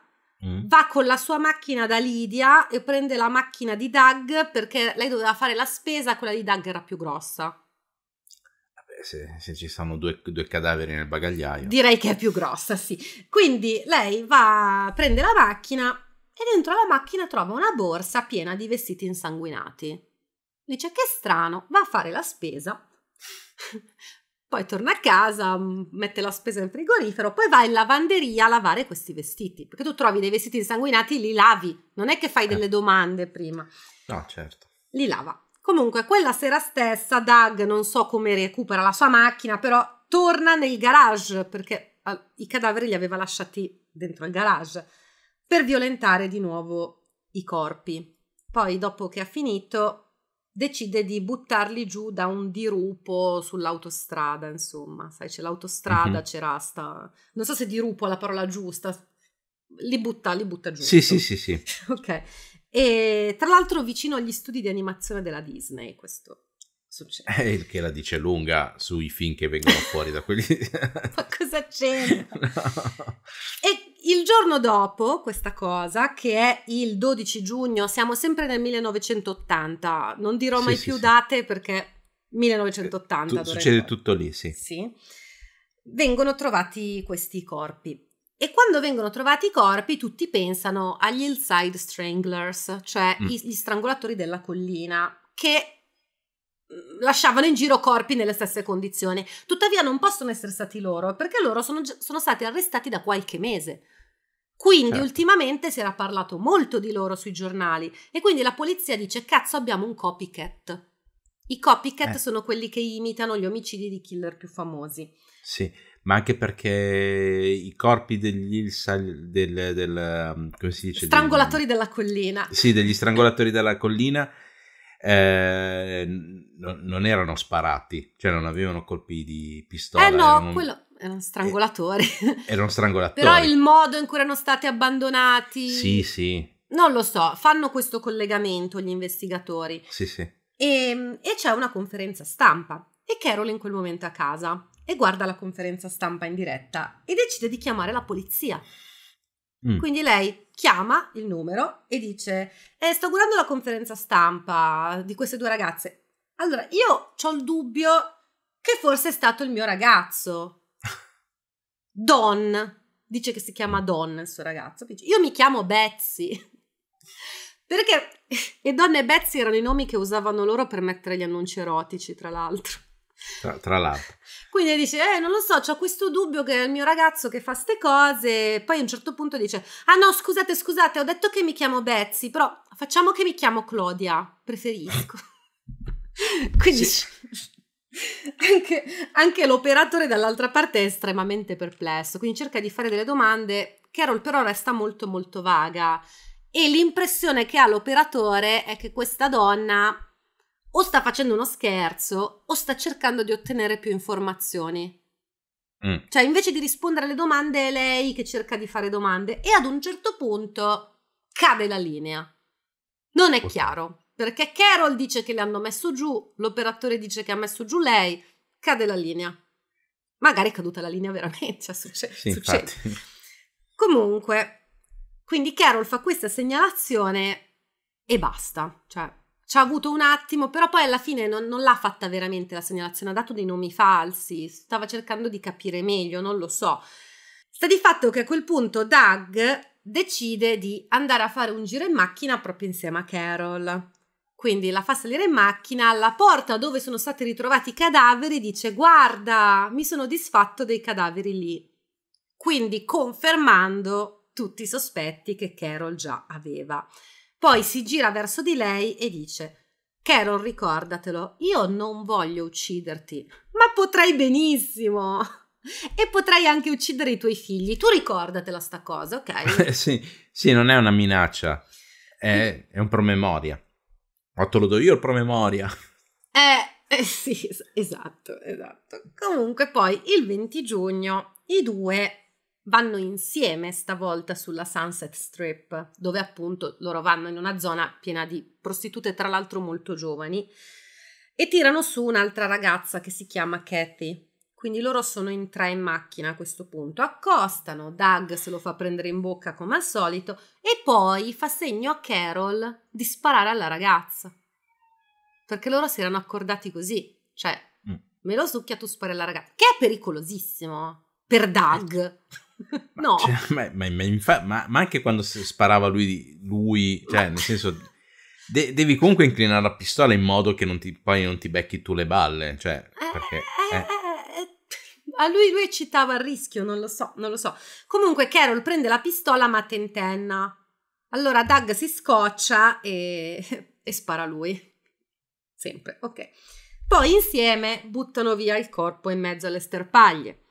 Mm. Va con la sua macchina da Lidia e prende la macchina di Doug perché lei doveva fare la spesa, quella di Doug era più grossa. Se, se, ci sono due, due, cadaveri nel bagagliaio. Direi che è più grossa, sì. Quindi lei va, prende la macchina e dentro la macchina trova una borsa piena di vestiti insanguinati. Dice che strano, va a fare la spesa poi torna a casa, mm, mette la spesa nel frigorifero, poi va in lavanderia a lavare questi vestiti, perché tu trovi dei vestiti insanguinati, li lavi, non è che fai eh. delle domande prima. No, certo. Li lava. Comunque, quella sera stessa Doug non so come recupera la sua macchina, però torna nel garage perché uh, i cadaveri li aveva lasciati dentro il garage per violentare di nuovo i corpi. Poi, dopo che ha finito, decide di buttarli giù da un dirupo sull'autostrada, insomma, sai, c'è l'autostrada, mm-hmm. c'era sta... Non so se dirupo è la parola giusta, li butta, li butta giù. Sì, sì, sì, sì. ok. E tra l'altro vicino agli studi di animazione della Disney, questo succede. È eh, il che la dice lunga sui film che vengono fuori da quelli... Ma cosa c'entra? No. E il giorno dopo questa cosa, che è il 12 giugno, siamo sempre nel 1980, non dirò mai sì, più sì, date perché 1980. Tu, succede tutto lì, sì. Sì. Vengono trovati questi corpi. E quando vengono trovati i corpi, tutti pensano agli Hillside Stranglers, cioè mm. gli strangolatori della collina, che Mm, lasciavano in giro corpi nelle stesse condizioni. Tuttavia non possono essere stati loro, perché loro sono, sono stati arrestati da qualche mese. Quindi eh. ultimamente si era parlato molto di loro sui giornali e quindi la polizia dice cazzo abbiamo un copycat. I copycat eh. sono quelli che imitano gli omicidi di killer più famosi. Sì, ma anche perché i corpi degli del, del, um, come si dice, strangolatori degli, della collina. Sì, degli strangolatori della collina eh, no, non erano sparati, cioè non avevano colpi di pistola. Eh no, erano... quello erano strangolatori. Eh, erano strangolatori. Però il modo in cui erano stati abbandonati... Sì, sì. Non lo so, fanno questo collegamento gli investigatori. Sì, sì. E, ehm, e c'è una conferenza stampa e Carol in quel momento a casa e guarda la conferenza stampa in diretta e decide di chiamare la polizia. Mm. Quindi lei chiama il numero e dice eh, sto curando la conferenza stampa di queste due ragazze. Allora, io ho il dubbio che forse è stato il mio ragazzo. Don. Dice che si chiama Don il suo ragazzo. Dice, io mi chiamo Betsy. Perché e Don e Betsy erano i nomi che usavano loro per mettere gli annunci erotici, tra l'altro. Tra, tra l'altro. Quindi dice, eh, non lo so, ho questo dubbio che è il mio ragazzo che fa ste cose. Poi a un certo punto dice, ah no, scusate, scusate, ho detto che mi chiamo Betsy, però facciamo che mi chiamo Claudia, preferisco. Quindi sì. anche, anche l'operatore dall'altra parte è estremamente perplesso, quindi cerca di fare delle domande. Carol però resta molto molto vaga e l'impressione che ha l'operatore è che questa donna o sta facendo uno scherzo o sta cercando di ottenere più informazioni. Mm. Cioè, invece di rispondere alle domande, è lei che cerca di fare domande e ad un certo punto cade la linea. Non è chiaro, perché Carol dice che le hanno messo giù, l'operatore dice che ha messo giù lei, cade la linea. Magari è caduta la linea veramente, cioè, succe- sì, succede. Infatti. Comunque, quindi Carol fa questa segnalazione e basta. Cioè, ci ha avuto un attimo, però poi alla fine non, non l'ha fatta veramente la segnalazione, ha dato dei nomi falsi, stava cercando di capire meglio, non lo so. Sta di fatto che a quel punto Doug decide di andare a fare un giro in macchina proprio insieme a Carol. Quindi la fa salire in macchina, alla porta dove sono stati ritrovati i cadaveri dice guarda, mi sono disfatto dei cadaveri lì. Quindi confermando tutti i sospetti che Carol già aveva. Poi si gira verso di lei e dice: Carol, ricordatelo, io non voglio ucciderti, ma potrei benissimo. E potrei anche uccidere i tuoi figli. Tu ricordatela sta cosa, ok? sì, sì, non è una minaccia, è, mm. è un promemoria. Ma te lo do io il promemoria. Eh, eh sì, esatto, esatto. Comunque poi il 20 giugno i due vanno insieme stavolta sulla Sunset Strip, dove appunto loro vanno in una zona piena di prostitute, tra l'altro molto giovani, e tirano su un'altra ragazza che si chiama Kathy. Quindi loro sono in tre in macchina a questo punto, accostano, Doug se lo fa prendere in bocca come al solito e poi fa segno a Carol di sparare alla ragazza. Perché loro si erano accordati così, cioè mm. me lo succhia tu spari alla ragazza, che è pericolosissimo per Doug. Ma, no. Cioè, ma, ma, infa- ma, anche quando sparava lui, lui cioè nel senso, de- devi comunque inclinare la pistola in modo che non ti, poi non ti becchi tu le balle. Cioè, eh, eh, perché, eh, eh. A lui, lui citava il rischio, non lo so, non lo so. Comunque Carol prende la pistola ma tentenna. Allora Doug si scoccia e, e spara lui. Sempre, ok. Poi insieme buttano via il corpo in mezzo alle sterpaglie.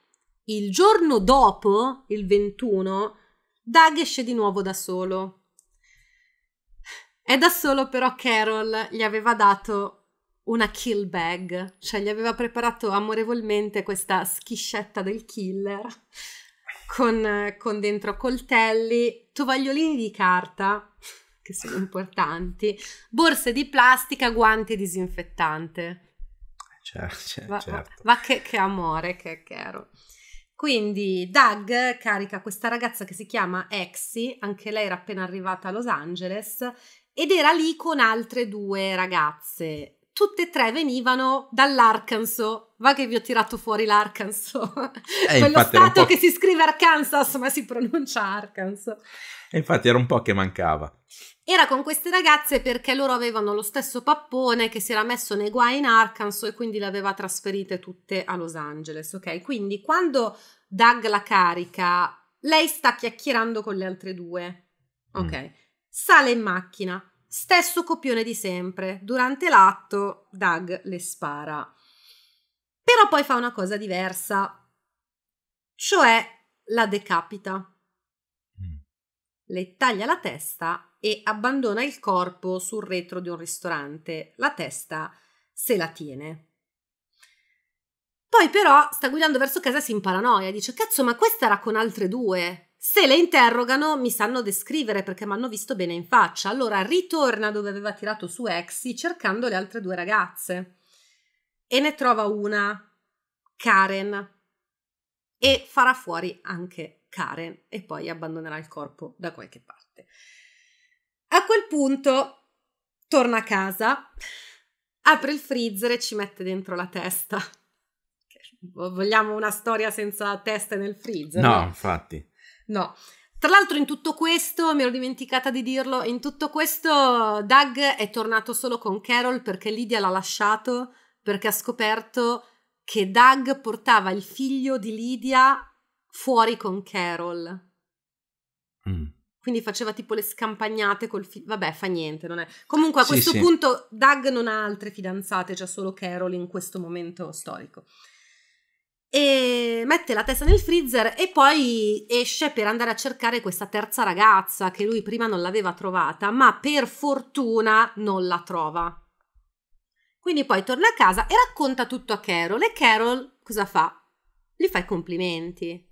Il giorno dopo, il 21, Doug esce di nuovo da solo. È da solo però Carol gli aveva dato una kill bag, cioè gli aveva preparato amorevolmente questa schiscetta del killer con, con dentro coltelli, tovagliolini di carta, che sono importanti, borse di plastica, guanti e disinfettante. Certo, certo. Va, va, va che, che amore che è Carol. Quindi Doug carica questa ragazza che si chiama Exy, anche lei era appena arrivata a Los Angeles, ed era lì con altre due ragazze. Tutte e tre venivano dall'Arkansas. Va che vi ho tirato fuori l'Arkansas. Eh, Quello stato che si scrive Arkansas, ma si pronuncia Arkansas. E infatti era un po' che mancava. Era con queste ragazze perché loro avevano lo stesso pappone che si era messo nei guai in Arkansas e quindi le aveva trasferite tutte a Los Angeles, ok? Quindi quando Doug la carica, lei sta chiacchierando con le altre due, ok? Mm. Sale in macchina, stesso copione di sempre. Durante l'atto Doug le spara. Però poi fa una cosa diversa, cioè la decapita le taglia la testa e abbandona il corpo sul retro di un ristorante. La testa se la tiene. Poi però sta guidando verso casa e si imparanoia, dice cazzo ma questa era con altre due. Se le interrogano mi sanno descrivere perché mi hanno visto bene in faccia. Allora ritorna dove aveva tirato su Exy cercando le altre due ragazze e ne trova una, Karen, e farà fuori anche leccare e poi abbandonerà il corpo da qualche parte. A quel punto torna a casa, apre il freezer e ci mette dentro la testa. Vogliamo una storia senza testa nel freezer? No, no? infatti. No. Tra l'altro in tutto questo, mi ero dimenticata di dirlo, in tutto questo Doug è tornato solo con Carol perché Lydia l'ha lasciato perché ha scoperto che Doug portava il figlio di Lydia fuori con Carol. Mm. Quindi faceva tipo le scampagnate col figlio. Vabbè, fa niente, non è. Comunque a sì, questo sì. punto Doug non ha altre fidanzate, già solo Carol in questo momento storico. E mette la testa nel freezer e poi esce per andare a cercare questa terza ragazza che lui prima non l'aveva trovata, ma per fortuna non la trova. Quindi poi torna a casa e racconta tutto a Carol e Carol cosa fa? gli fai complimenti.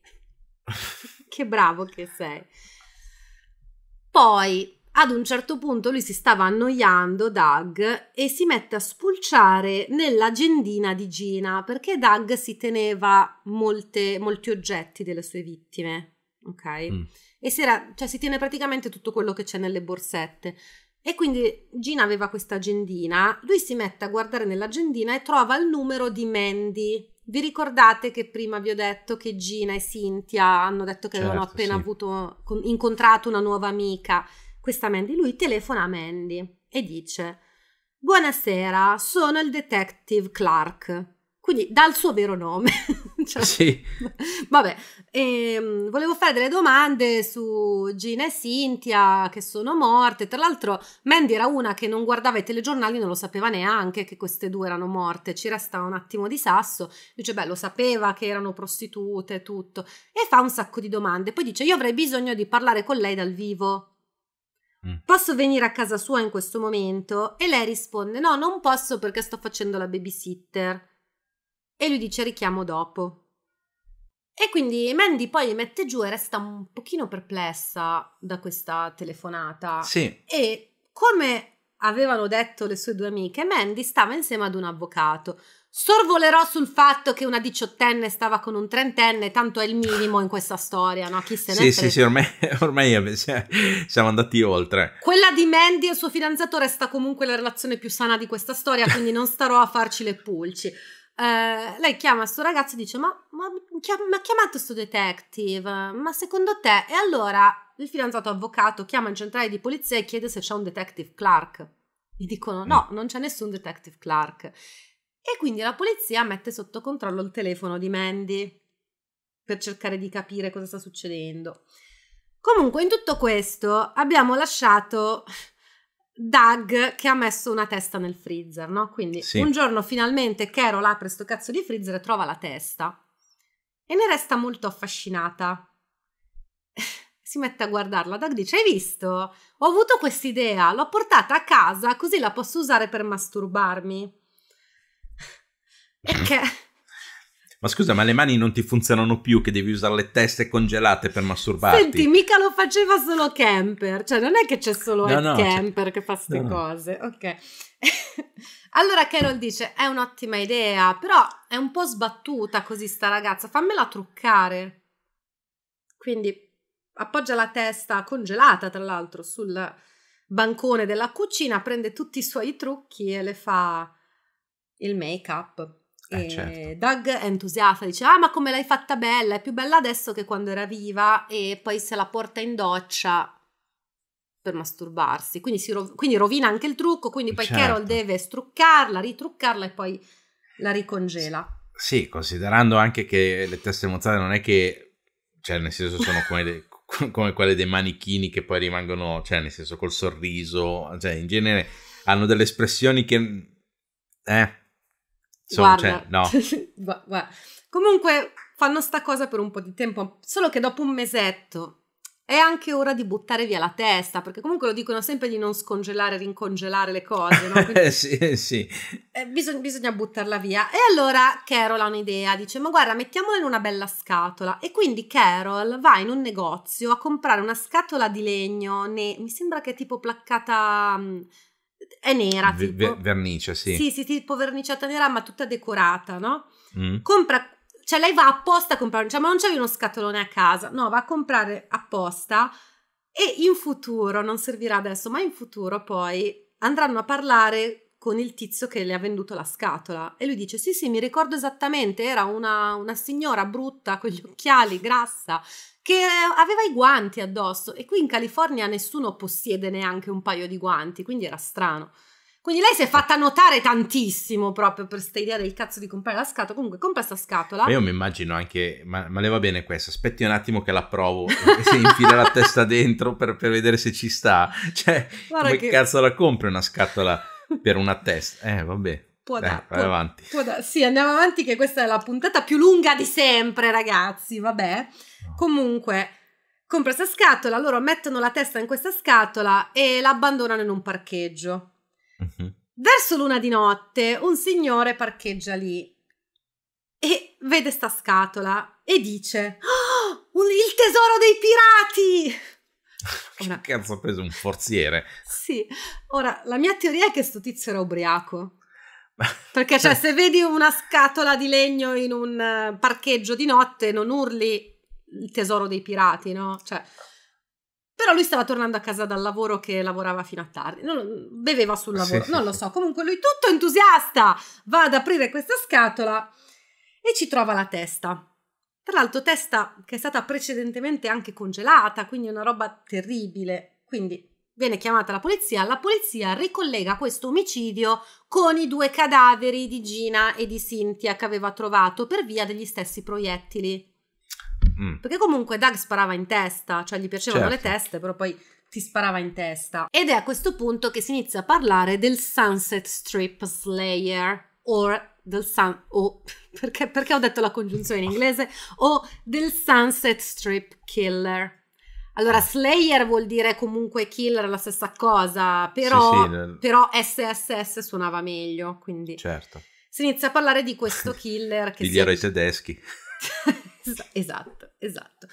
che bravo che sei. Poi, ad un certo punto, lui si stava annoiando, Doug, e si mette a spulciare nell'agendina di Gina, perché Doug si teneva molte, molti oggetti delle sue vittime, ok? Mm. E si, era, cioè, si tiene praticamente tutto quello che c'è nelle borsette. E quindi Gina aveva questa agendina, lui si mette a guardare nell'agendina e trova il numero di Mandy, vi ricordate che prima vi ho detto che Gina e Cynthia hanno detto che certo, avevano appena sì. avuto, incontrato una nuova amica? Questa Mandy, lui telefona a Mandy e dice: Buonasera, sono il detective Clark. Quindi dal suo vero nome. cioè, sì. Vabbè, ehm, volevo fare delle domande su Gina e Cintia che sono morte. Tra l'altro Mandy era una che non guardava i telegiornali, non lo sapeva neanche che queste due erano morte. Ci resta un attimo di sasso. Dice, beh, lo sapeva che erano prostitute e tutto. E fa un sacco di domande. Poi dice, io avrei bisogno di parlare con lei dal vivo. Mm. Posso venire a casa sua in questo momento? E lei risponde: No, non posso perché sto facendo la babysitter e lui dice richiamo dopo. E quindi Mandy poi li mette giù e resta un pochino perplessa da questa telefonata. Sì. E come avevano detto le sue due amiche, Mandy stava insieme ad un avvocato. Sorvolerò sul fatto che una diciottenne stava con un trentenne, tanto è il minimo in questa storia, no? Chi se ne Sì, sì, sì, ormai, ormai, siamo andati oltre. Quella di Mandy e il suo fidanzato resta comunque la relazione più sana di questa storia, quindi non starò a farci le pulci. Eh, lei chiama sto ragazzo e dice: Ma, mi ha chiamato sto detective? Ma secondo te? E allora il fidanzato avvocato chiama in centrale di polizia e chiede se c'è un detective Clark. Gli dicono: No, mm. non c'è nessun detective Clark. E quindi la polizia mette sotto controllo il telefono di Mandy per cercare di capire cosa sta succedendo. Comunque, in tutto questo abbiamo lasciato Doug che ha messo una testa nel freezer, no? Quindi sì. un giorno finalmente Carol apre sto cazzo di freezer e trova la testa e ne resta molto affascinata. si mette a guardarla. Doug dice: Hai visto? Ho avuto quest'idea, l'ho portata a casa così la posso usare per masturbarmi. E che ma scusa, ma le mani non ti funzionano più che devi usare le teste congelate per masturbarti? Senti, mica lo faceva solo Camper, cioè non è che c'è solo no, Ed no, Camper cioè... che fa queste no, cose, ok. allora Carol dice, è un'ottima idea, però è un po' sbattuta così sta ragazza, fammela truccare. Quindi appoggia la testa congelata, tra l'altro, sul bancone della cucina, prende tutti i suoi trucchi e le fa il make-up. Eh, eh certo. certo. Doug è entusiasta, dice: Ah, ma come l'hai fatta bella! È più bella adesso che quando era viva, e poi se la porta in doccia per masturbarsi. Quindi, rov- quindi rovina anche il trucco. Quindi poi certo. Carol deve struccarla, ritruccarla e poi la ricongela. Sì, considerando anche che le teste mozzate non è che, cioè, nel senso, sono come, de- come quelle dei manichini che poi rimangono, cioè, nel senso, col sorriso, cioè, in genere hanno delle espressioni che. Eh, Insomma, guarda, cioè, no. guarda. Comunque fanno sta cosa per un po' di tempo, solo che dopo un mesetto è anche ora di buttare via la testa, perché comunque lo dicono sempre di non scongelare, rincongelare le cose, no? sì, sì. Eh, bisogna, bisogna buttarla via. E allora Carol ha un'idea, dice, ma guarda, mettiamola in una bella scatola. E quindi Carol va in un negozio a comprare una scatola di legno, ne- mi sembra che è tipo placcata... Mh, è nera. Tipo. Ver- vernice, sì. Sì, sì, tipo verniciata nera, ma tutta decorata, no? Mm. Compra, cioè lei va apposta a comprare, cioè ma non c'è uno scatolone a casa, no, va a comprare apposta e in futuro, non servirà adesso, ma in futuro poi andranno a parlare con il tizio che le ha venduto la scatola e lui dice sì sì mi ricordo esattamente era una, una signora brutta con gli occhiali grassa che aveva i guanti addosso e qui in California nessuno possiede neanche un paio di guanti, quindi era strano. Quindi lei si è fatta notare tantissimo proprio per questa idea del cazzo di comprare la scatola. Comunque, compra questa scatola. Ma io mi immagino anche, ma, ma, le va bene questo? Aspetti un attimo che la provo e se infila la testa dentro per, per, vedere se ci sta. Cioè, Guarda come che... cazzo la compri una scatola per una testa? Eh, vabbè. Può avanti. Eh, da, sì, andiamo avanti che questa è la puntata più lunga di sempre, ragazzi, vabbè. Comunque, compra questa scatola, loro mettono la testa in questa scatola e l'abbandonano in un parcheggio. Uh-huh. Verso l'una di notte, un signore parcheggia lì e vede sta scatola e dice: oh, un, Il tesoro dei pirati! Che cazzo ha preso un forziere? Sì, ora la mia teoria è che sto tizio era ubriaco. Perché, cioè, se vedi una scatola di legno in un eh, parcheggio di notte, non urli il tesoro dei pirati, no? Cioè, però lui stava tornando a casa dal lavoro che lavorava fino a tardi, non, beveva sul lavoro, sì, non lo so. Sì. Comunque lui tutto entusiasta va ad aprire questa scatola e ci trova la testa. Tra l'altro testa che è stata precedentemente anche congelata, quindi una roba terribile. Quindi viene chiamata la polizia, la polizia ricollega questo omicidio con i due cadaveri di Gina e di Cynthia che aveva trovato per via degli stessi proiettili. Mm. Perché comunque Doug sparava in testa, cioè gli piacevano certo. le teste, però poi ti sparava in testa. Ed è a questo punto che si inizia a parlare del Sunset Strip Slayer o del Sun o perché, perché ho detto la congiunzione in inglese o del Sunset Strip Killer. Allora, Slayer vuol dire comunque killer, la stessa cosa, però, sì, sì, nel... però SSS suonava meglio, quindi... Certo. Si inizia a parlare di questo killer che... Degli si... eroi tedeschi. esatto, esatto.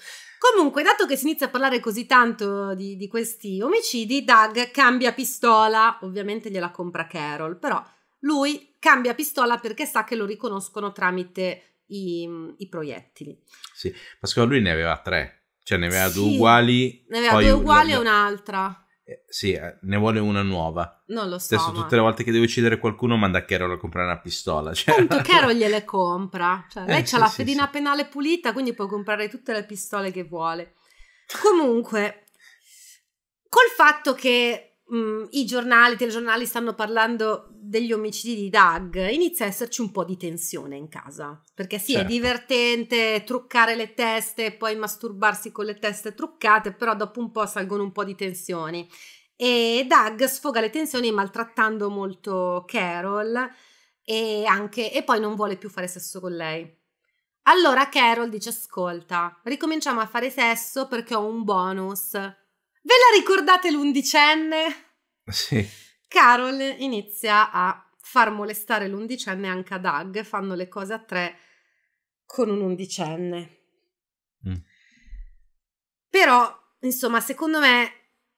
Comunque, dato che si inizia a parlare così tanto di, di, questi omicidi, Doug cambia pistola, ovviamente gliela compra Carol, però lui cambia pistola perché sa che lo riconoscono tramite i, i proiettili. Sì, ma secondo lui ne aveva tre, cioè ne aveva sì, due uguali. Ne aveva due uguali e un'altra. Eh, sì, eh, ne vuole una nuova. Non lo so. Adesso tutte le volte che deve uccidere qualcuno manda Carol a comprare una pistola. Cioè... Tanto Carol gliele compra. Cioè, lei eh, ha sì, la fedina sì, penale pulita, quindi può comprare tutte le pistole che vuole. Comunque, col fatto che mh, mm, i giornali, i telegiornali stanno parlando degli omicidi di Doug, inizia a esserci un po' di tensione in casa. Perché sì, certo. è divertente truccare le teste e poi masturbarsi con le teste truccate, però dopo un po' salgono un po' di tensioni. E Doug sfoga le tensioni maltrattando molto Carol e, anche, e poi non vuole più fare sesso con lei. Allora Carol dice ascolta, ricominciamo a fare sesso perché ho un bonus. Ve la ricordate l'undicenne? Sì. Carol inizia a far molestare l'undicenne anche a Doug, fanno le cose a tre con un undicenne. Mm. Però, insomma, secondo me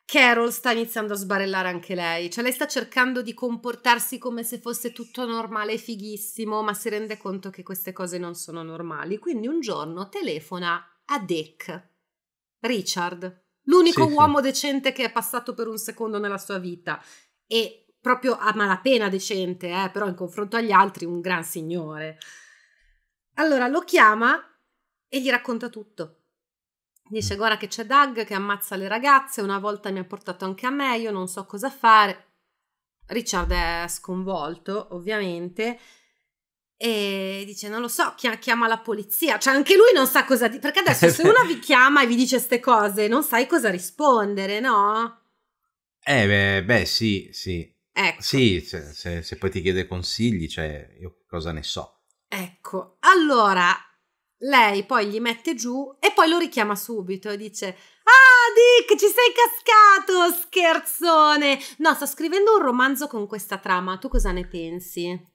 Carol sta iniziando a sbarellare anche lei, cioè lei sta cercando di comportarsi come se fosse tutto normale e fighissimo, ma si rende conto che queste cose non sono normali. Quindi un giorno telefona a Dick, Richard, l'unico sì, uomo sì. decente che è passato per un secondo nella sua vita e proprio a malapena decente, eh, però in confronto agli altri un gran signore. Allora lo chiama e gli racconta tutto. Dice mm. guarda che c'è Doug che ammazza le ragazze, una volta mi ha portato anche a me, io non so cosa fare. Richard è sconvolto ovviamente e dice non lo so, chiama la polizia, cioè anche lui non sa cosa dire, perché adesso se uno vi chiama e vi dice queste cose non sai cosa rispondere, no? Eh beh, beh sì, sì. Ecco. Sì, se, se, se, poi ti chiede consigli, cioè io cosa ne so. Ecco, allora lei poi gli mette giù e poi lo richiama subito e dice ah Dick ci sei cascato scherzone no sto scrivendo un romanzo con questa trama tu cosa ne pensi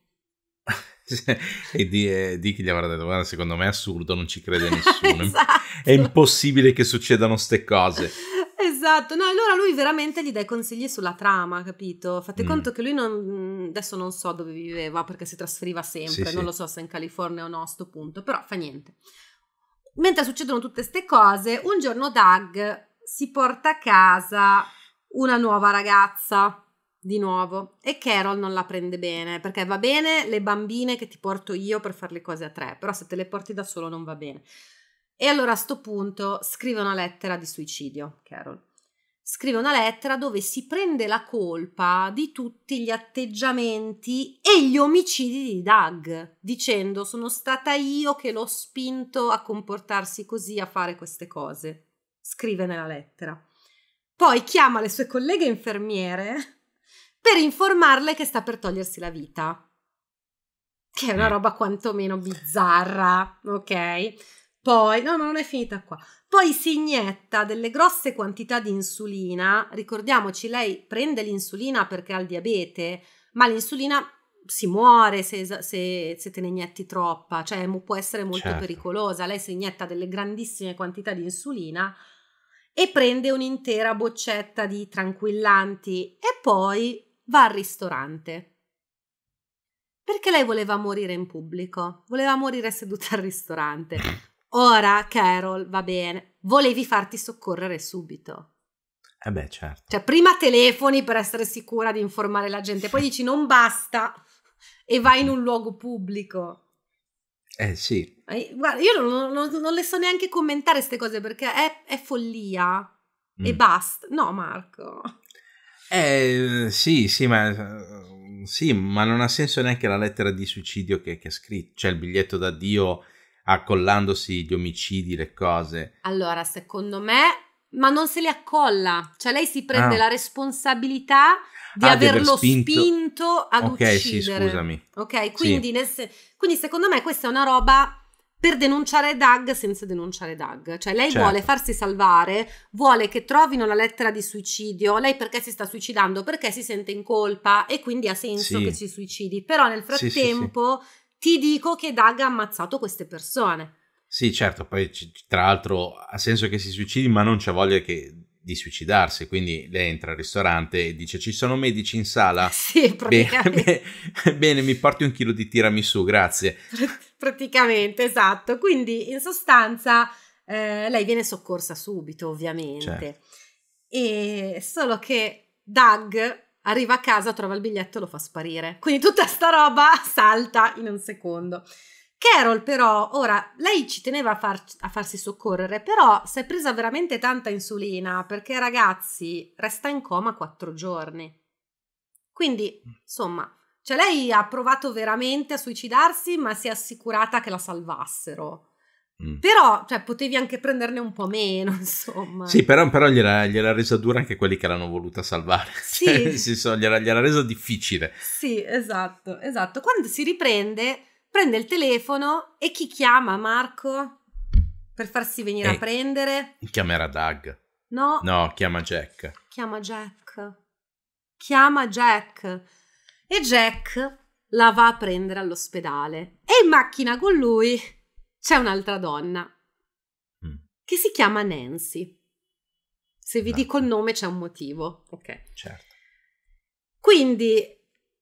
e di, eh, di, chi gli avrà detto guarda secondo me è assurdo non ci crede nessuno esatto. è impossibile che succedano ste cose esatto no allora lui veramente gli dà i consigli sulla trama capito fate mm. conto che lui non, mm, adesso non so dove viveva perché si trasferiva sempre sì, non sì. lo so se in California o no a sto punto però fa niente mentre succedono tutte queste cose un giorno Doug si porta a casa una nuova ragazza di nuovo e Carol non la prende bene perché va bene le bambine che ti porto io per fare le cose a tre, però se te le porti da solo non va bene. E allora a sto punto scrive una lettera di suicidio, Carol. Scrive una lettera dove si prende la colpa di tutti gli atteggiamenti e gli omicidi di Doug, dicendo sono stata io che l'ho spinto a comportarsi così, a fare queste cose. Scrive nella lettera. Poi chiama le sue colleghe infermiere per informarle che sta per togliersi la vita. Che è una mm. roba quantomeno bizzarra, ok? Poi, no, ma non è finita qua. Poi si inietta delle grosse quantità di insulina. Ricordiamoci, lei prende l'insulina perché ha il diabete, ma l'insulina si muore se, se, se te ne inietti troppa, cioè può essere molto certo. pericolosa. Lei si inietta delle grandissime quantità di insulina e prende un'intera boccetta di tranquillanti e poi va al ristorante. Perché lei voleva morire in pubblico, voleva morire seduta al ristorante. Ora, Carol, va bene, volevi farti soccorrere subito. Eh beh, certo. Cioè, prima telefoni per essere sicura di informare la gente, poi dici non basta e vai in un luogo pubblico. Eh sì. Guarda, io non, non, non le so neanche commentare queste cose perché è, è follia mm. e basta. No, Marco. Eh sì, sì ma, sì, ma non ha senso neanche la lettera di suicidio che, che ha scritto, cioè il biglietto d'addio accollandosi gli omicidi, le cose. Allora, secondo me, ma non se li accolla, cioè lei si prende ah. la responsabilità di ah, averlo di aver spinto... spinto... ad okay, uccidere. Ok, sì, scusami. Ok, quindi, sì. Nel, quindi secondo me questa è una roba per denunciare Doug senza denunciare Doug. Cioè lei certo. vuole farsi salvare, vuole che trovino la lettera di suicidio, lei perché si sta suicidando? Perché si sente in colpa e quindi ha senso sì. che si suicidi. Però nel frattempo sì, sì, ti dico che Doug ha ammazzato queste persone. Sì, certo, poi tra l'altro ha senso che si suicidi, ma non c'è voglia che di suicidarsi. Quindi lei entra al ristorante e dice: Ci sono medici in sala? Sì, praticamente. Bene, bene mi porti un chilo di tiramisù, grazie. Praticamente, esatto. Quindi in sostanza eh, lei viene soccorsa subito, ovviamente. Certo. E solo che Doug arriva a casa, trova il biglietto e lo fa sparire. Quindi tutta sta roba salta in un secondo. Carol però, ora, lei ci teneva a, far, a, farsi soccorrere, però si è presa veramente tanta insulina perché ragazzi resta in coma quattro giorni. Quindi, mm. insomma, cioè lei ha provato veramente a suicidarsi, ma si è assicurata che la salvassero. Mm. Però, cioè, potevi anche prenderne un po' meno, insomma. Sì, però, però gliela, gliela resa dura anche quelli che l'hanno voluta salvare. Sì. Cioè, senso, gliela, gliela resa difficile. Sì, esatto, esatto. Quando si riprende prende il telefono e chi chiama Marco per farsi venire e a eh, prendere? Chiamerà Doug. No. No, chiama Jack. Chiama Jack. Chiama Jack. E Jack la va a prendere all'ospedale. E in macchina con lui c'è un'altra donna mm. che si chiama Nancy. Se vi no. dico il nome c'è un motivo. Ok. Certo. Quindi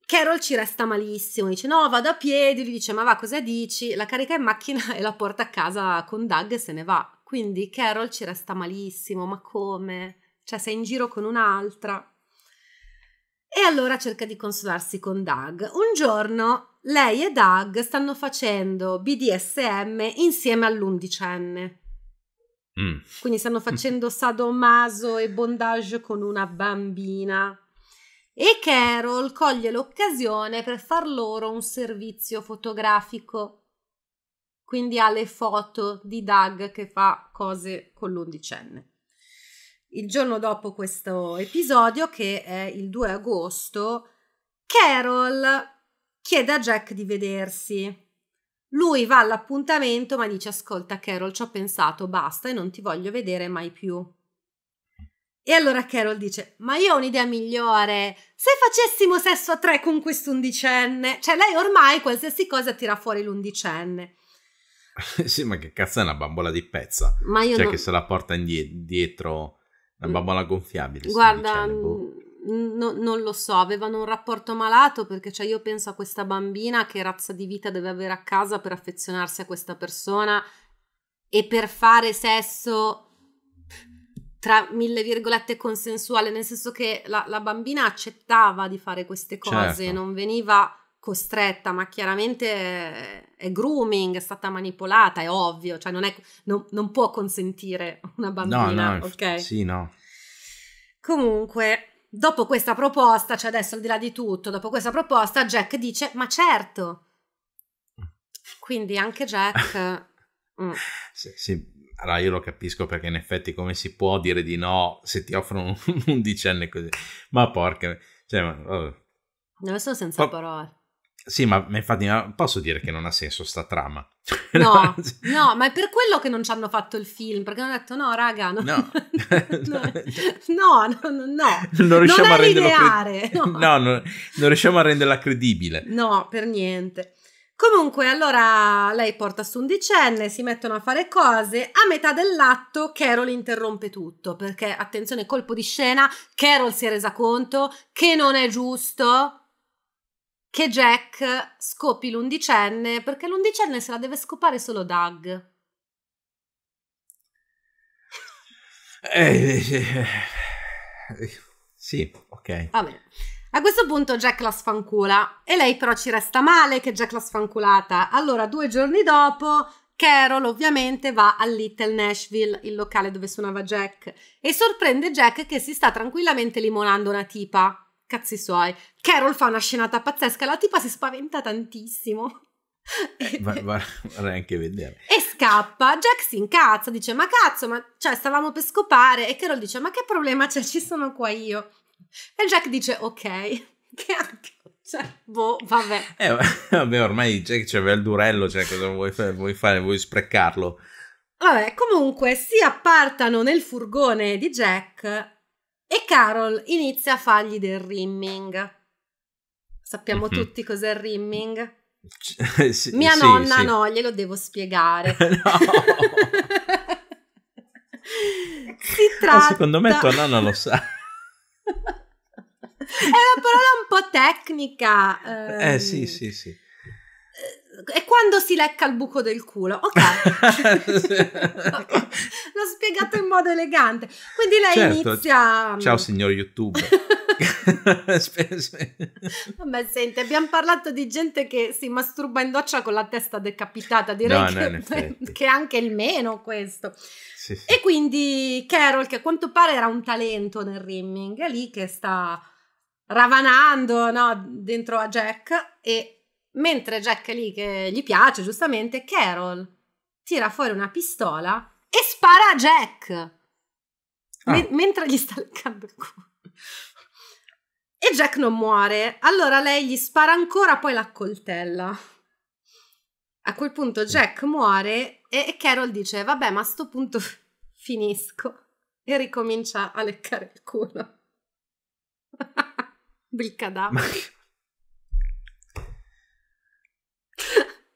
Carol ci resta malissimo, dice no, vado a piedi, lui dice ma va, cosa dici? La carica in macchina e la porta a casa con Doug e se ne va. Quindi Carol ci resta malissimo, ma come? Cioè sei in giro con un'altra. E allora cerca di consolarsi con Doug. Un giorno lei e Doug stanno facendo BDSM insieme all'undicenne. Mm. Quindi stanno facendo sadomaso e bondage con una bambina e Carol coglie l'occasione per far loro un servizio fotografico. Quindi ha le foto di Doug che fa cose con l'undicenne. Il giorno dopo questo episodio, che è il 2 agosto, Carol chiede a Jack di vedersi. Lui va all'appuntamento ma dice ascolta Carol ci ho pensato, basta e non ti voglio vedere mai più. E allora Carol dice: Ma io ho un'idea migliore. Se facessimo sesso a tre con quest'undicenne, cioè lei ormai qualsiasi cosa tira fuori l'undicenne. sì, ma che cazzo è una bambola di pezza? Ma io cioè, non... che se la porta indietro una mm. bambola gonfiabile. Guarda, boh. no, non lo so. Avevano un rapporto malato perché, cioè, io penso a questa bambina che razza di vita deve avere a casa per affezionarsi a questa persona e per fare sesso tra mille virgolette consensuale, nel senso che la, la bambina accettava di fare queste cose, certo. non veniva costretta, ma chiaramente è, è grooming, è stata manipolata, è ovvio, cioè non, è, non, non può consentire una bambina, no, no, ok? Sì, no. Comunque, dopo questa proposta, cioè adesso al di là di tutto, dopo questa proposta Jack dice "Ma certo". Mm. Quindi anche Jack mm. sì, sì allora io lo capisco perché in effetti come si può dire di no se ti offrono un undicenne così? Ma porca... Cioè, ma, oh. No, sono senza po- parole. Sì, ma infatti posso dire che non ha senso sta trama. No, no, ma è per quello che non ci hanno fatto il film, perché hanno detto no, raga, no, no, no, no, no, no. non riusciamo non a renderla cred- no. no, non, non riusciamo a renderla credibile. No, per niente. Comunque, allora lei porta su undicenne, si mettono a fare cose. A metà dell'atto, Carol interrompe tutto perché, attenzione, colpo di scena: Carol si è resa conto che non è giusto che Jack scopi l'undicenne perché l'undicenne se la deve scopare solo Doug. Eh, eh, eh, eh sì, ok. Va bene. A questo punto Jack la sfancula e lei però ci resta male che Jack la sfanculata. Allora, due giorni dopo, Carol ovviamente va a Little Nashville, il locale dove suonava Jack, e sorprende Jack che si sta tranquillamente limonando una tipa. Cazzi suoi. Carol fa una scenata pazzesca, la tipa si spaventa tantissimo. Eh, vorrei anche vedere. E scappa. Jack si incazza, dice: Ma cazzo, ma cioè, stavamo per scopare. E Carol dice: Ma che problema c'è? Ci sono qua io. E Jack dice ok, che anche... Cioè, boh, vabbè. Eh, vabbè, ormai Jack c'aveva il durello, cioè cosa vuoi, fa- vuoi fare? Vuoi sprecarlo? Vabbè, comunque si appartano nel furgone di Jack e Carol inizia a fargli del rimming. Sappiamo mm-hmm. tutti cos'è il rimming? C- sì, Mia sì, nonna sì. no, glielo devo spiegare. no. si tratta... Eh, ma secondo me tua nonna lo sa. È una parola un po' tecnica. Ehm, eh sì, ehm, sì, sì. E quando si lecca il buco del culo, ok. L'ho spiegato in modo elegante. Quindi lei certo. inizia. Mm, Ciao, signor YouTube. Vabbè, senti, abbiamo parlato di gente che si masturba in doccia con la testa decapitata. Direi no, che, è anche il meno questo. Sì, sì. E quindi Carol, che a quanto pare era un talento nel rimming, è lì che sta ravanando no, dentro a Jack e Mentre Jack è lì che gli piace, giustamente, Carol tira fuori una pistola e spara a Jack. Ah. Me- mentre gli sta leccando il culo. E Jack non muore. Allora lei gli spara ancora, poi la coltella. A quel punto Jack muore e Carol dice: Vabbè, ma a sto punto finisco. E ricomincia a leccare il culo del cadavere.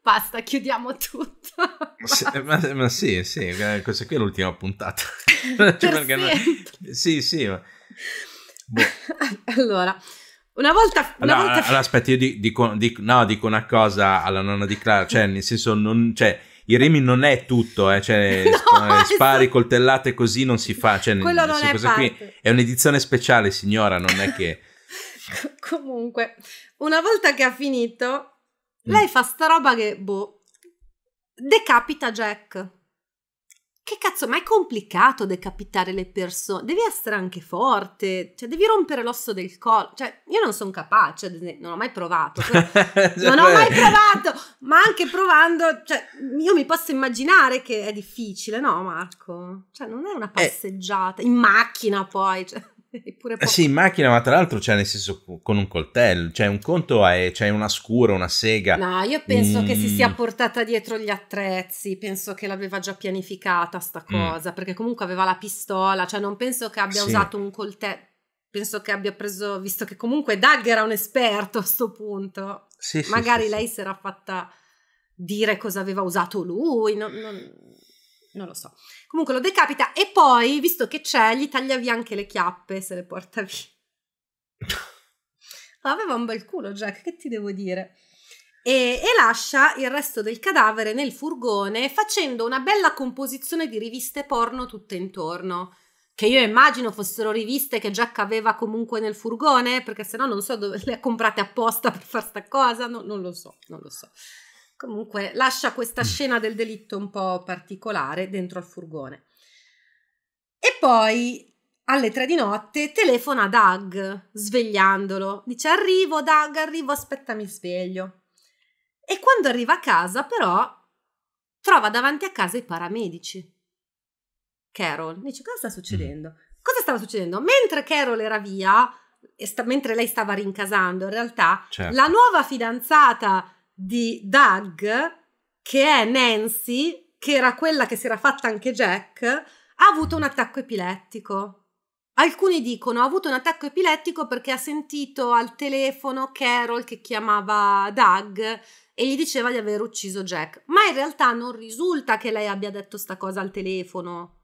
Basta, chiudiamo tutto. sì, eh, ma, ma, sì, sì, eh, questa qui è l'ultima puntata. cioè, non... Sì, sì. Ma... Boh. Allora, una volta... Una allora, volta... allora aspetta, io dico, dico, no, dico una cosa alla nonna di Clara, cioè nel senso non... Cioè, il Remy non è tutto, eh, cioè, no, eh, esatto. spari, esatto. coltellate così non si fa. Cioè, Quello non è parte. Qui è un'edizione speciale, signora, non è che... Comunque, una volta che ha finito, Mm. Lei fa sta roba che, boh, decapita Jack. Che cazzo, ma è complicato decapitare le persone, devi essere anche forte, cioè devi rompere l'osso del collo, cioè io non sono capace, non ho mai provato, cioè, non ho mai provato, ma anche provando, cioè io mi posso immaginare che è difficile, no Marco? Cioè non è una eh. passeggiata, in macchina poi, cioè. Eppure eh poco. Sì, in macchina, ma tra l'altro, cioè, nel senso, con un coltello, cioè, un conto è, cioè, una scura, una sega. No, io penso mm. che si mm. sia portata dietro gli attrezzi, penso che l'aveva già pianificata sta mm. cosa, mm. perché comunque aveva la pistola, cioè, non penso che abbia sì. usato un coltello, penso che abbia preso, visto che comunque Dag era un esperto a sto punto, sì, magari sì, lei si era fatta dire cosa aveva usato lui, non, non non lo so. Comunque lo decapita e poi, visto che c'è, gli taglia via anche le chiappe se le porta via. Oh, aveva un bel culo Jack, che ti devo dire? E, e, lascia il resto del cadavere nel furgone facendo una bella composizione di riviste porno tutte intorno. Che io immagino fossero riviste che Jack aveva comunque nel furgone, perché sennò non so dove le ha comprate apposta per fare sta cosa, no, non lo so, non lo so. Comunque lascia questa mm. scena del delitto un po' particolare dentro al furgone. E poi alle tre di notte telefona a Doug, svegliandolo. Dice arrivo Doug, arrivo, aspettami sveglio. E quando arriva a casa però trova davanti a casa i paramedici. Carol dice cosa sta mm. succedendo? Cosa stava succedendo? Mentre Carol era via, sta, mentre lei stava rincasando, in realtà certo. la nuova fidanzata di Doug, che è Nancy, che era quella che si era fatta anche Jack, ha avuto un attacco epilettico. Alcuni dicono ha avuto un attacco epilettico perché ha sentito al telefono Carol che chiamava Doug e gli diceva di aver ucciso Jack, ma in realtà non risulta che lei abbia detto sta cosa al telefono.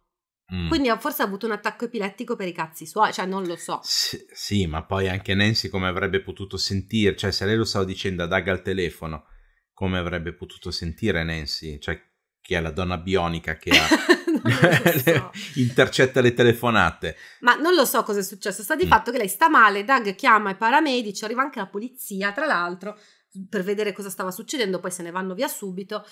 Mm. Quindi ha avuto un attacco epilettico per i cazzi suoi, cioè non lo so. S- sì, ma poi anche Nancy come avrebbe potuto sentire, cioè se lei lo stava dicendo a Doug al telefono, come avrebbe potuto sentire Nancy, cioè che è la donna bionica che ha... so. intercetta le telefonate. Ma non lo so cosa è successo, sta di mm. fatto che lei sta male, Doug chiama i paramedici, arriva anche la polizia, tra l'altro, per vedere cosa stava succedendo, poi se ne vanno via subito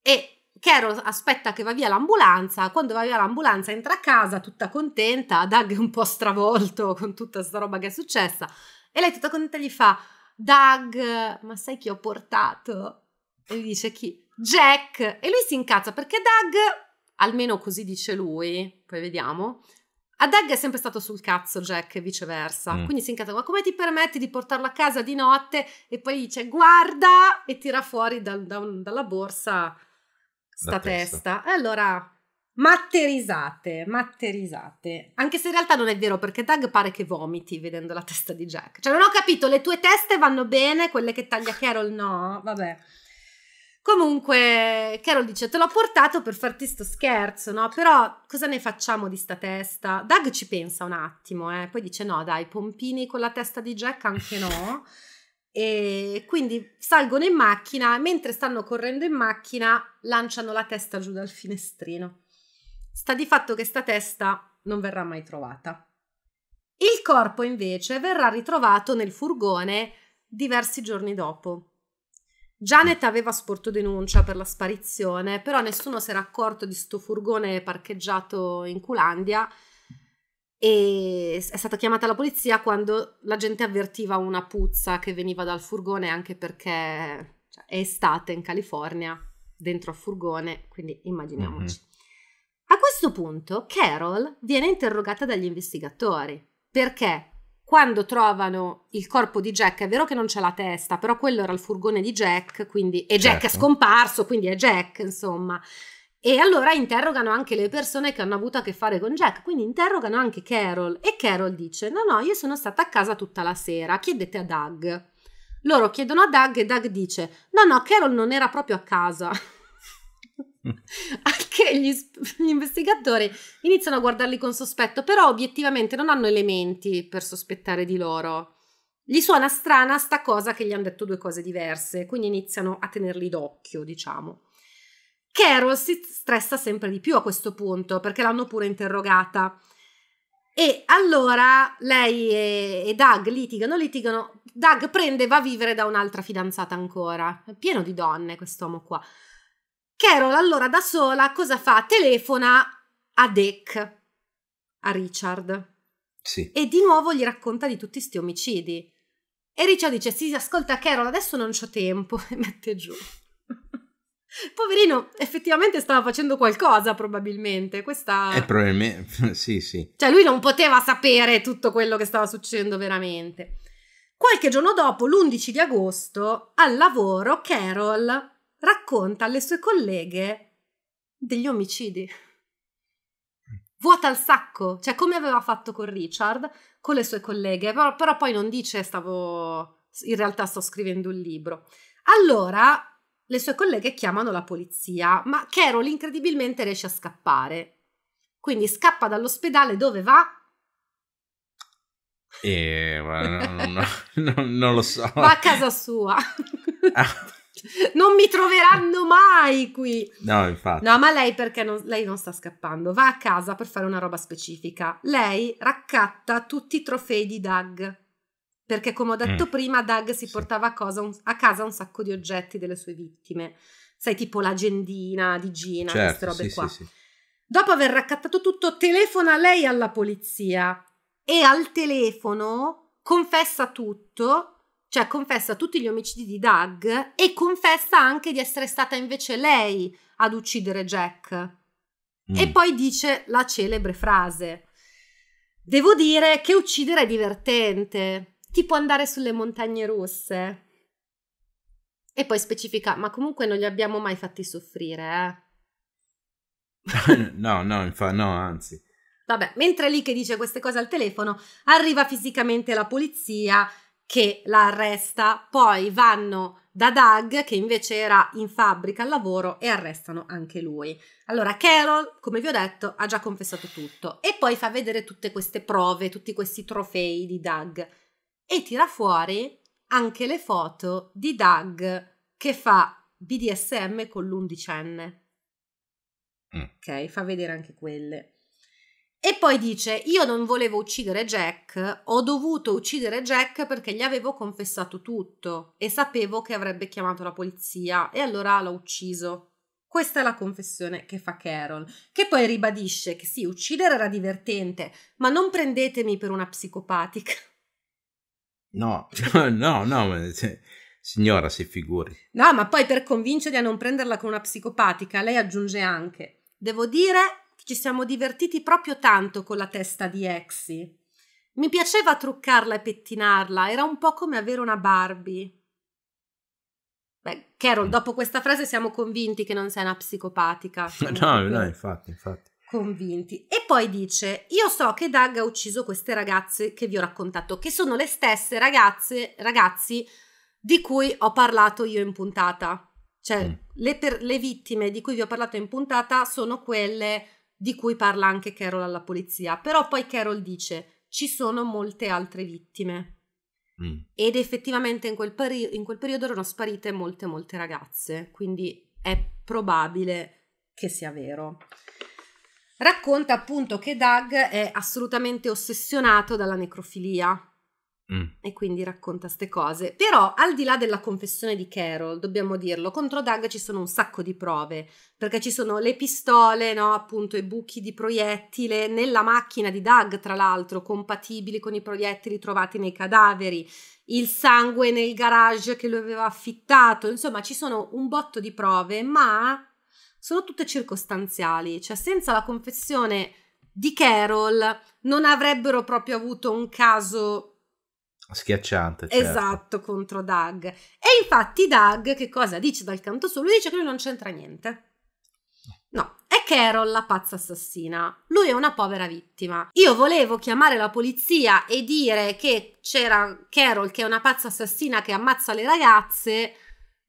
e Carol aspetta che va via l'ambulanza, quando va via l'ambulanza entra a casa tutta contenta, Doug è un po' stravolto con tutta questa roba che è successa e lei tutta contenta gli fa Doug, ma sai chi ho portato? E gli dice chi? Jack! E lui si incazza perché Doug, almeno così dice lui, poi vediamo, a Doug è sempre stato sul cazzo Jack e viceversa, mm. quindi si incazza, ma come ti permetti di portarlo a casa di notte e poi dice guarda e tira fuori da, da, dalla borsa sta testa. testa. Allora, matterisate, matterisate. Anche se in realtà non è vero, perché Doug pare che vomiti vedendo la testa di Jack. Cioè, non ho capito, le tue teste vanno bene, quelle che taglia Carol no? Vabbè. Comunque, Carol dice: Te l'ho portato per farti sto scherzo, no? Però cosa ne facciamo di sta testa? Doug ci pensa un attimo, eh? Poi dice: No, dai, pompini con la testa di Jack anche no. E quindi salgono in macchina, mentre stanno correndo in macchina lanciano la testa giù dal finestrino. Sta di fatto che sta testa non verrà mai trovata. Il corpo invece verrà ritrovato nel furgone diversi giorni dopo. Janet mm. aveva sporto denuncia per la sparizione, però nessuno si era accorto di sto furgone parcheggiato in Culandia e è stata chiamata la polizia quando la gente avvertiva una puzza che veniva dal furgone anche perché cioè, è estate in California dentro a furgone, quindi immaginiamoci. Mm-hmm. A questo punto Carol viene interrogata dagli investigatori perché quando trovano il corpo di Jack, è vero che non c'è la testa, però quello era il furgone di Jack, quindi, e Jack certo. è scomparso, quindi è Jack, insomma. E allora interrogano anche le persone che hanno avuto a che fare con Jack, quindi interrogano anche Carol e Carol dice no no io sono stata a casa tutta la sera, chiedete a Doug. Loro chiedono a Doug e Doug dice no no Carol non era proprio a casa. Anche gli, gli, investigatori iniziano a guardarli con sospetto, però obiettivamente non hanno elementi per sospettare di loro. Gli suona strana sta cosa che gli hanno detto due cose diverse, quindi iniziano a tenerli d'occhio, diciamo. Carol si stressa sempre di più a questo punto perché l'hanno pure interrogata. E allora lei e, e Doug litigano, litigano. Doug prende e va a vivere da un'altra fidanzata ancora. È pieno di donne quest'uomo qua. Carol allora da sola cosa fa? Telefona a Dick, a Richard. Sì. E di nuovo gli racconta di tutti questi omicidi. E Richard dice, sì, ascolta Carol, adesso non c'ho tempo, e mette giù. Poverino, effettivamente stava facendo qualcosa probabilmente. Questa... Eh, probabilmente, sì, sì. Cioè lui non poteva sapere tutto quello che stava succedendo veramente. Qualche giorno dopo, l'11 di agosto, al lavoro, Carol racconta alle sue colleghe degli omicidi. Vuota il sacco, cioè come aveva fatto con Richard, con le sue colleghe, però, però poi non dice stavo, in realtà sto scrivendo un libro. Allora, le sue colleghe chiamano la polizia, ma Carol incredibilmente riesce a scappare. Quindi scappa dall'ospedale dove va? Eh, no, no, no, non lo so. Va a casa sua. Ah. Non mi troveranno mai qui. No, infatti. No, ma lei perché non, lei non sta scappando. Va a casa per fare una roba specifica. Lei raccatta tutti i trofei di Doug perché come ho detto mm. prima Doug si sì. portava a, cosa, un, a, casa un sacco di oggetti delle sue vittime, sai tipo l'agendina di Gina, certo, queste robe sì, qua. Sì, Dopo aver raccattato tutto, telefona lei alla polizia e al telefono confessa tutto, cioè confessa tutti gli omicidi di Doug e confessa anche di essere stata invece lei ad uccidere Jack. Mm. E poi dice la celebre frase. Devo dire che uccidere è divertente tipo andare sulle montagne russe. E poi specifica, ma comunque non li abbiamo mai fatti soffrire, eh? no, no, infatti, no, anzi. Vabbè, mentre lì che dice queste cose al telefono, arriva fisicamente la polizia che la arresta, poi vanno da Doug che invece era in fabbrica al lavoro e arrestano anche lui. Allora Carol, come vi ho detto, ha già confessato tutto e poi fa vedere tutte queste prove, tutti questi trofei di Doug e tira fuori anche le foto di Doug che fa BDSM con l'undicenne. Mm. Ok, fa vedere anche quelle. E poi dice: Io non volevo uccidere Jack, ho dovuto uccidere Jack perché gli avevo confessato tutto e sapevo che avrebbe chiamato la polizia e allora l'ho ucciso. Questa è la confessione che fa Carol, che poi ribadisce che sì, uccidere era divertente, ma non prendetemi per una psicopatica. No, no, no, ma, cioè, signora, si figuri. No, ma poi per convincerli a non prenderla con una psicopatica, lei aggiunge anche: Devo dire che ci siamo divertiti proprio tanto con la testa di Exy. Mi piaceva truccarla e pettinarla, era un po' come avere una Barbie. Beh, Carol, mm. dopo questa frase siamo convinti che non sei una psicopatica. no, no, infatti, infatti convinti. E poi dice: Io so che Doug ha ucciso queste ragazze che vi ho raccontato, che sono le stesse ragazze, ragazzi di cui ho parlato io in puntata. Cioè, mm. le, per, le vittime di cui vi ho parlato in puntata sono quelle di cui parla anche Carol alla polizia. Però poi Carol dice: Ci sono molte altre vittime. Mm. Ed effettivamente in quel, peri- in quel periodo erano sparite molte, molte ragazze. Quindi è probabile che sia vero racconta appunto che Doug è assolutamente ossessionato dalla necrofilia. Mm. E quindi racconta queste cose. Però, al di là della confessione di Carol, dobbiamo dirlo, contro Doug ci sono un sacco di prove, perché ci sono le pistole, no, appunto, i buchi di proiettile nella macchina di Doug, tra l'altro, compatibili con i proiettili trovati nei cadaveri, il sangue nel garage che lui aveva affittato, insomma, ci sono un botto di prove, ma sono tutte circostanziali, cioè senza la confessione di Carol non avrebbero proprio avuto un caso schiacciante. Certo. Esatto, contro Doug. E infatti Doug che cosa dice dal canto suo? Lui dice che lui non c'entra niente. No, è Carol la pazza assassina. Lui è una povera vittima. Io volevo chiamare la polizia e dire che c'era Carol che è una pazza assassina che ammazza le ragazze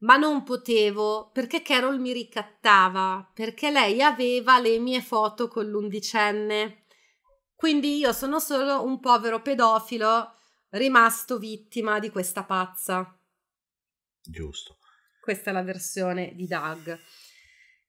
ma non potevo perché Carol mi ricattava, perché lei aveva le mie foto con l'undicenne. Quindi io sono solo un povero pedofilo rimasto vittima di questa pazza. Giusto. Questa è la versione di Doug.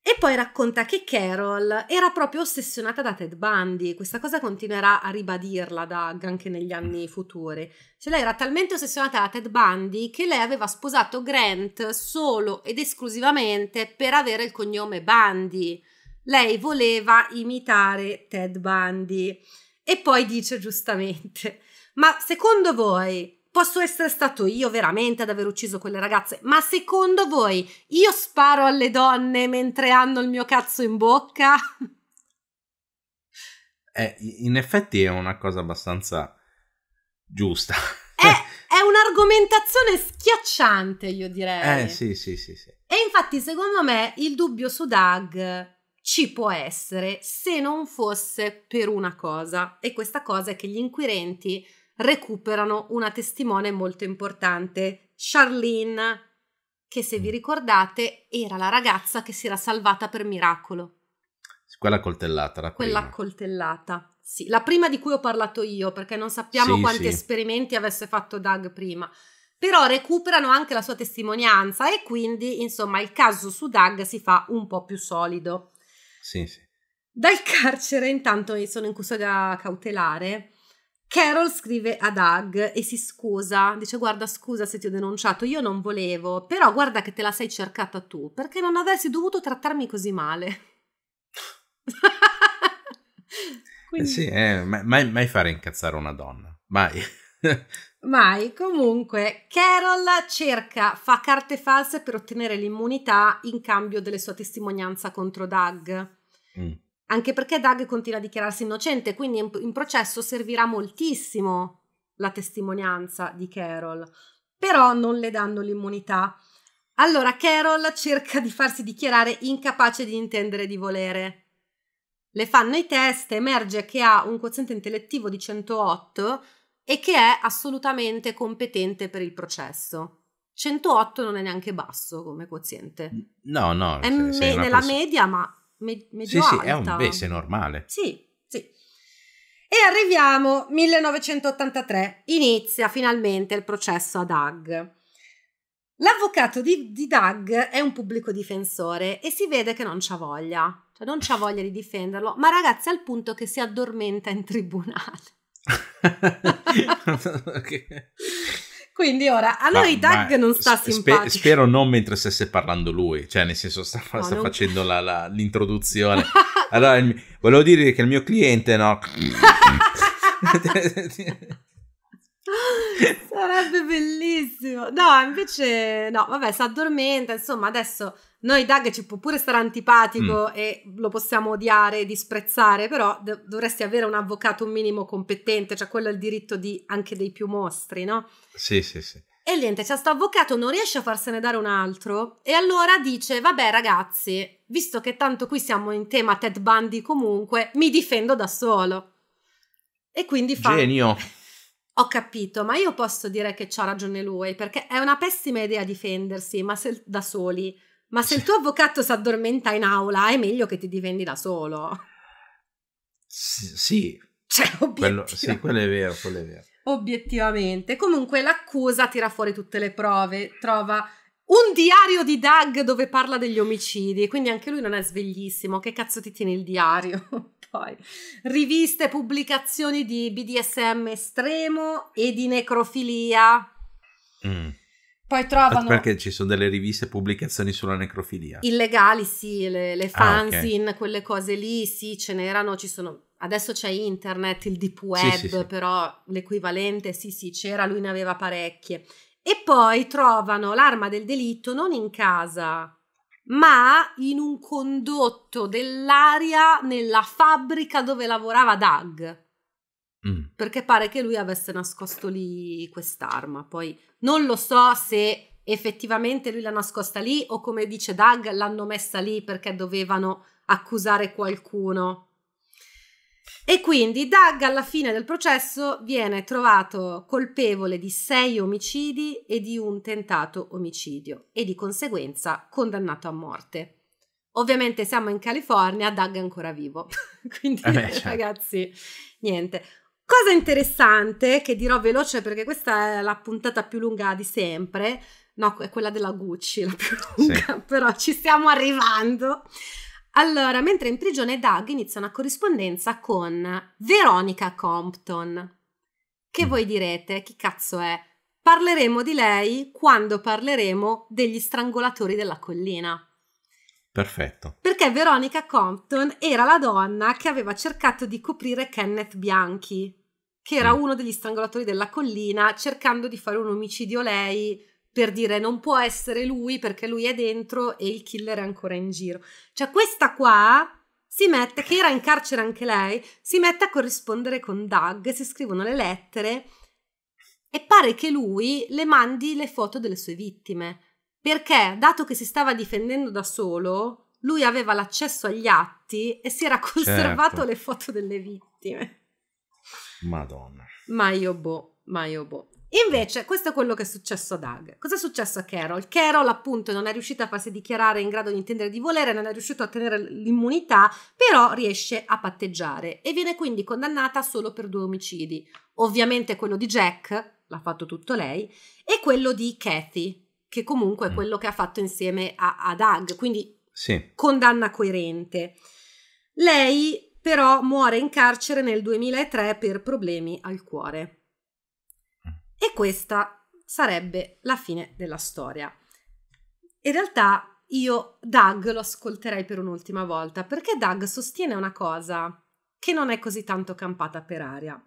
E poi racconta che Carol era proprio ossessionata da Ted Bundy, questa cosa continuerà a ribadirla Doug anche negli anni futuri. Cioè lei era talmente ossessionata da Ted Bundy che lei aveva sposato Grant solo ed esclusivamente per avere il cognome Bundy. Lei voleva imitare Ted Bundy. E poi dice giustamente, ma secondo voi Posso essere stato io veramente ad aver ucciso quelle ragazze, ma secondo voi io sparo alle donne mentre hanno il mio cazzo in bocca? Eh, in effetti è una cosa abbastanza giusta. È, è un'argomentazione schiacciante, io direi. Eh, sì, sì, sì, sì. E infatti, secondo me, il dubbio su Doug ci può essere se non fosse per una cosa, e questa cosa è che gli inquirenti recuperano una testimone molto importante, Charlene, che se vi ricordate era la ragazza che si era salvata per miracolo. Quella coltellata, la Quella prima. coltellata, sì. La prima di cui ho parlato io, perché non sappiamo sì, quanti sì. esperimenti avesse fatto Doug prima. Però recuperano anche la sua testimonianza e quindi, insomma, il caso su Doug si fa un po' più solido. Sì, sì. Dal carcere intanto sono in custodia cautelare Carol scrive a Doug e si scusa, dice guarda scusa se ti ho denunciato, io non volevo, però guarda che te la sei cercata tu, perché non avresti dovuto trattarmi così male. Eh Quindi... eh sì, eh, mai, mai fare incazzare una donna, mai. Mai, comunque, Carol cerca, fa carte false per ottenere l'immunità in cambio delle sua testimonianza contro Doug. Mm. Anche perché Doug continua a dichiararsi innocente, quindi in, in processo servirà moltissimo la testimonianza di Carol, però non le danno l'immunità. Allora Carol cerca di farsi dichiarare incapace di intendere di volere. Le fanno i test, emerge che ha un quoziente intellettivo di 108 e che è assolutamente competente per il processo. 108 non è neanche basso come quoziente. No, no. È me- nella pers- media, ma me- medio sì, alta. Sì, è un vese normale. Sì, sì. E arriviamo 1983, inizia finalmente il processo a Doug. L'avvocato di, di Doug è un pubblico difensore e si vede che non c'ha voglia, cioè non c'ha voglia di difenderlo, ma ragazzi al punto che si addormenta in tribunale. okay. Quindi ora, a noi Tag non sta spe- simpatico. spero non mentre stesse parlando lui, cioè nel senso sta, no, sta non... facendo la, la, l'introduzione. allora, il, volevo dire che il mio cliente, no... Sarebbe bellissimo. No, invece no, vabbè, si addormenta, insomma, adesso noi Doug ci può pure stare antipatico mm. e lo possiamo odiare, e disprezzare, però dov- dovresti avere un avvocato un minimo competente, cioè quello è il diritto di, anche dei più mostri, no? Sì, sì, sì. E niente, c'è cioè sto avvocato non riesce a farsene dare un altro e allora dice, vabbè ragazzi, visto che tanto qui siamo in tema Ted Bundy comunque, mi difendo da solo. E quindi fa... Genio! Ho capito, ma io posso dire che c'ha ragione lui, perché è una pessima idea difendersi, ma se da soli ma se il tuo avvocato si addormenta in aula, è meglio che ti difendi da solo. sì. Cioè, quello, sì, quello è vero, quello è vero. Obiettivamente. Comunque l'accusa tira fuori tutte le prove, trova un diario di Doug dove parla degli omicidi, quindi anche lui non è sveglissimo. Che cazzo ti tiene il diario? Poi riviste, pubblicazioni di BDSM estremo e di necrofilia. Mm. Poi trovano... Perché ci sono delle riviste e pubblicazioni sulla necrofilia. Illegali, sì, le, le fanzine, ah, okay. quelle cose lì, sì, ce n'erano, ci sono... Adesso c'è internet, il deep web, sì, sì, però l'equivalente, sì, sì, c'era, lui ne aveva parecchie. E poi trovano l'arma del delitto non in casa, ma in un condotto dell'aria nella fabbrica dove lavorava Doug. Mm. Perché pare che lui avesse nascosto lì quest'arma. Poi non lo so se effettivamente lui l'ha nascosta lì o come dice Doug l'hanno messa lì perché dovevano accusare qualcuno. E quindi Doug alla fine del processo viene trovato colpevole di sei omicidi e di un tentato omicidio e di conseguenza condannato a morte. Ovviamente siamo in California, Doug è ancora vivo, quindi eh beh, cioè. ragazzi, niente. Cosa interessante, che dirò veloce perché questa è la puntata più lunga di sempre, no, è quella della Gucci, la più lunga, sì. però ci stiamo arrivando. Allora, mentre in prigione Doug inizia una corrispondenza con Veronica Compton. Che mm. voi direte, chi cazzo è? Parleremo di lei quando parleremo degli strangolatori della collina. Perfetto. Perché Veronica Compton era la donna che aveva cercato di coprire Kenneth Bianchi, che era mm. uno degli strangolatori della collina, cercando di fare un omicidio lei per dire non può essere lui perché lui è dentro e il killer è ancora in giro. Cioè questa qua si mette, che era in carcere anche lei, si mette a corrispondere con Doug, si scrivono le lettere e pare che lui le mandi le foto delle sue vittime perché dato che si stava difendendo da solo, lui aveva l'accesso agli atti e si era conservato certo. le foto delle vittime. Madonna. Ma io boh, ma io boh. Invece, questo è quello che è successo a Doug. Cosa è successo a Carol? Carol, appunto, non è riuscita a farsi dichiarare in grado di intendere di volere, non è riuscito a ottenere l'immunità, però riesce a patteggiare e viene quindi condannata solo per due omicidi. Ovviamente quello di Jack, l'ha fatto tutto lei, e quello di Kathy, che comunque è mm. quello che ha fatto insieme a, ad Hag, quindi sì. condanna coerente. Lei però muore in carcere nel 2003 per problemi al cuore. E questa sarebbe la fine della storia. In realtà io Doug lo ascolterei per un'ultima volta perché Doug sostiene una cosa che non è così tanto campata per aria.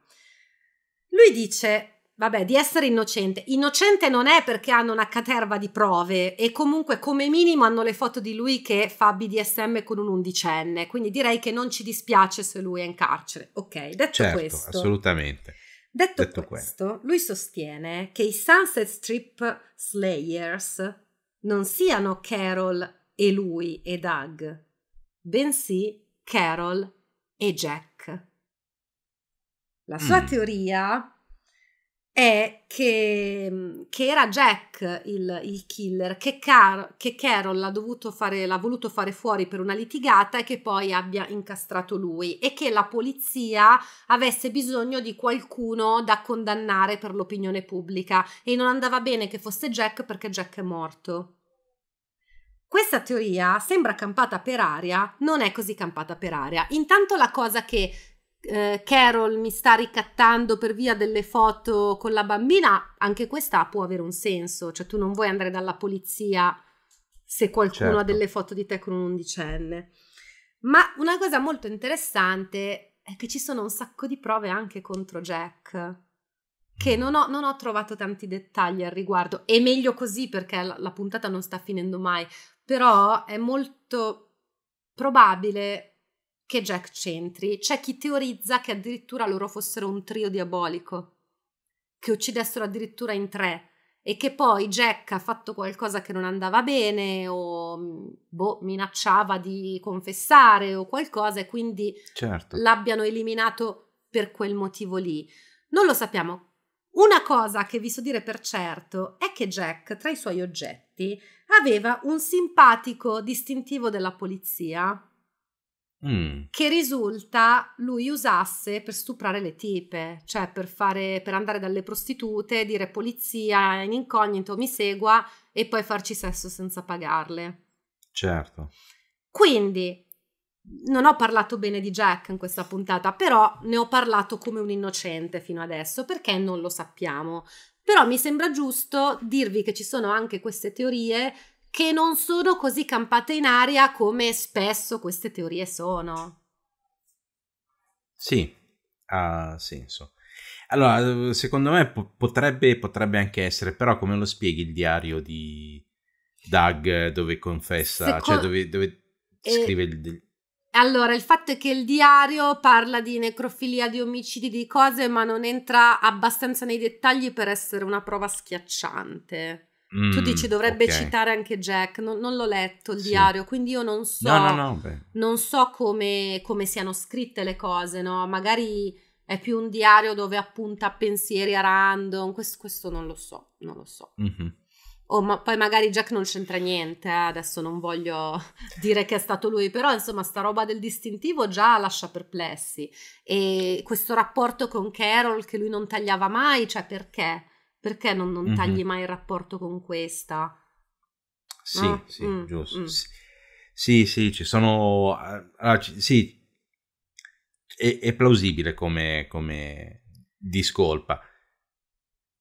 Lui dice vabbè, di essere innocente. Innocente non è perché hanno una caterva di prove e comunque come minimo hanno le foto di lui che fa BDSM con un undicenne, quindi direi che non ci dispiace se lui è in carcere. Ok, detto certo, questo. Assolutamente. Detto, detto questo, quello. lui sostiene che i Sunset Strip Slayers non siano Carol e lui e Doug, bensì Carol e Jack. La sua mm. teoria è che, mm, che era Jack il, il killer, che, Car- che Carol l'ha, dovuto fare, l'ha voluto fare fuori per una litigata e che poi abbia incastrato lui e che la polizia avesse bisogno di qualcuno da condannare per l'opinione pubblica e non andava bene che fosse Jack perché Jack è morto. Questa teoria sembra campata per aria, non è così campata per aria. Intanto la cosa che eh, Carol mi sta ricattando per via delle foto con la bambina, anche questa può avere un senso, cioè tu non vuoi andare dalla polizia se qualcuno certo. ha delle foto di te con un undicenne. Ma una cosa molto interessante è che ci sono un sacco di prove anche contro Jack, che mm. non ho, non ho trovato tanti dettagli al riguardo, è meglio così perché la, la puntata non sta finendo mai, però è molto probabile che Jack c'entri. C'è chi teorizza che addirittura loro fossero un trio diabolico, che uccidessero addirittura in tre e che poi Jack ha fatto qualcosa che non andava bene o mm, boh, minacciava di confessare o qualcosa e quindi certo. l'abbiano eliminato per quel motivo lì. Non lo sappiamo. Una cosa che vi so dire per certo è che Jack, tra i suoi oggetti, aveva un simpatico distintivo della polizia Mm. che risulta lui usasse per stuprare le tipe, cioè per, fare, per andare dalle prostitute, dire polizia in incognito mi segua e poi farci sesso senza pagarle. Certo. Quindi non ho parlato bene di Jack in questa puntata, però ne ho parlato come un innocente fino adesso perché non lo sappiamo. Però mi sembra giusto dirvi che ci sono anche queste teorie che non sono così campate in aria come spesso queste teorie sono. Sì, ha senso. Allora, secondo me potrebbe, potrebbe anche essere, però come lo spieghi il diario di Doug dove confessa, Seco- cioè dove, dove eh, scrive il... Allora, il fatto è che il diario parla di necrofilia, di omicidi, di cose, ma non entra abbastanza nei dettagli per essere una prova schiacciante. Mm, tu dici dovrebbe okay. citare anche Jack, non, non l'ho letto il sì. diario, quindi io non so, no, no, no, non so come, come, siano scritte le cose, no? Magari è più un diario dove appunta pensieri a random, questo, questo non lo so, non lo so. Mm-hmm. Oh, ma poi magari Jack non c'entra niente, eh? adesso non voglio dire che è stato lui, però insomma sta roba del distintivo già lascia perplessi e questo rapporto con Carol che lui non tagliava mai, cioè perché? perché non, non tagli mm-hmm. mai il rapporto con questa? Sì, no? sì, mm, giusto. Mm. Sì, sì, ci sono... Ah, allora, ci, sì, è, è, plausibile come, come discolpa.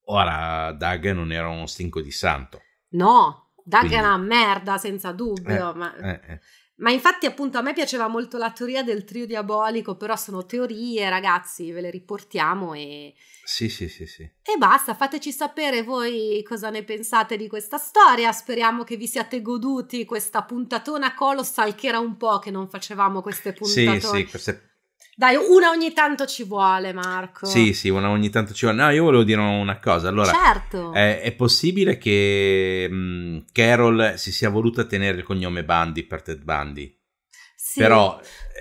Ora, Doug non era uno stinco di santo. No, Doug Quindi... era una merda, senza dubbio, eh, ma... Eh, eh. Ma infatti appunto a me piaceva molto la teoria del trio diabolico, però sono teorie ragazzi, ve le riportiamo e... Sì, sì, sì, sì. E basta, fateci sapere voi cosa ne pensate di questa storia, speriamo che vi siate goduti questa puntatona colossal che era un po' che non facevamo queste puntatone. Sì, sì, queste dai, una ogni tanto ci vuole, Marco. Sì, sì, una ogni tanto ci vuole. No, io volevo dire una cosa. Allora, certo. È, è possibile che mh, mm, Carol si sia voluta tenere il cognome Bundy per Ted Bundy. Sì. Però,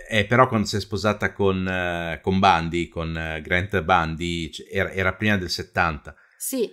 eh, però quando si è sposata con, eh, con Bundy, con eh, Grant Bundy, era, era prima del 70. Sì.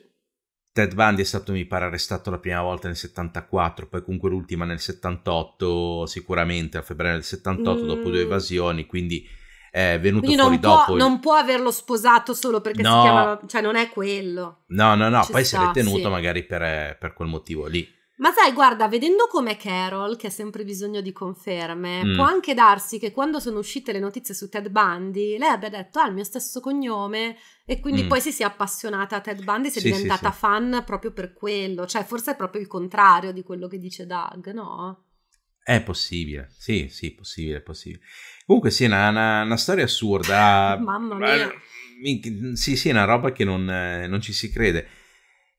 Ted Bundy è stato, mi pare, arrestato la prima volta nel 74, poi comunque l'ultima nel 78, sicuramente a febbraio del 78, mm. dopo due mm. evasioni, quindi è venuto Quindi fuori può, dopo. Non può averlo sposato solo perché no. si chiama. cioè non è quello. No, no, no, Ci poi sta, si è ritenuto sì. magari per, eh, per, quel motivo lì. Ma sai, guarda, vedendo come Carol, che ha sempre bisogno di conferme, mm. può anche darsi che quando sono uscite le notizie su Ted Bundy, lei abbia detto, ah, il mio stesso cognome, e quindi mm. poi si sia appassionata a Ted Bundy, si è sì, diventata sì, fan proprio per quello. Cioè, forse è proprio il contrario di quello che dice Doug, no? È possibile, sì, sì, possibile, possibile. Comunque sì, è una, una, una, storia assurda. Mamma mia. Sì, sì, è una roba che non, eh, non ci si crede.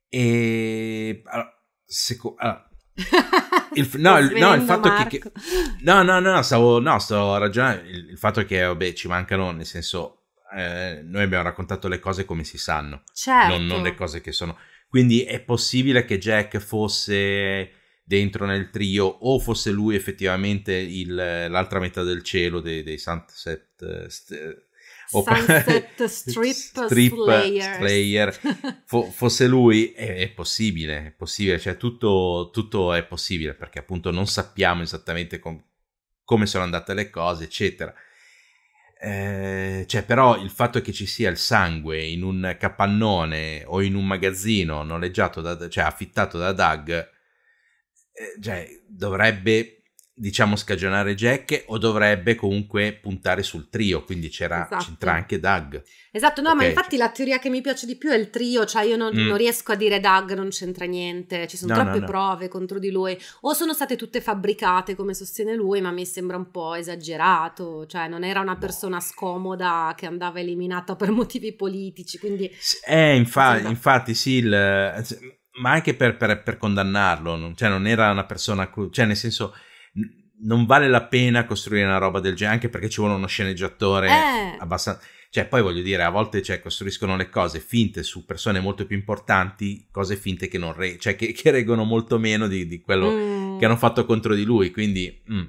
E... Allora, seco... allora, il, no, il, no, il fatto Marco. che, No, no, no, stavo, no, sto ragionando. Il, il fatto che, vabbè, ci mancano, nel senso, eh, noi abbiamo raccontato le cose come si sanno. Certo. Non, non le certo. cose che sono. Quindi è possibile che Jack fosse dentro nel trio o fosse lui effettivamente il, l'altra metà del cielo dei, dei Sunset, eh, st- eh, Sunset Strip, Strip Slayer, F- fosse lui è, è, possibile, è possibile, cioè tutto, tutto, è possibile perché appunto non sappiamo esattamente com- come sono andate le cose eccetera. Eh, cioè, però il fatto che ci sia il sangue in un capannone o in un magazzino noleggiato da, cioè affittato da Doug eh, cioè, dovrebbe diciamo scagionare Jack o dovrebbe comunque puntare sul trio quindi c'era, esatto. c'entra anche Doug esatto no okay. ma infatti la teoria che mi piace di più è il trio cioè io non, mm. non riesco a dire Doug non c'entra niente ci sono no, troppe no, no. prove contro di lui o sono state tutte fabbricate come sostiene lui ma mi sembra un po' esagerato cioè non era una boh. persona scomoda che andava eliminata per motivi politici quindi eh infa- infatti sì il ma anche per, per, per condannarlo, non, cioè non era una persona, cioè nel senso non vale la pena costruire una roba del genere, anche perché ci vuole uno sceneggiatore eh. abbastanza... Cioè, poi voglio dire, a volte cioè, costruiscono le cose finte su persone molto più importanti, cose finte che non re- cioè, che, che reggono molto meno di, di quello mm. che hanno fatto contro di lui, quindi... Mm.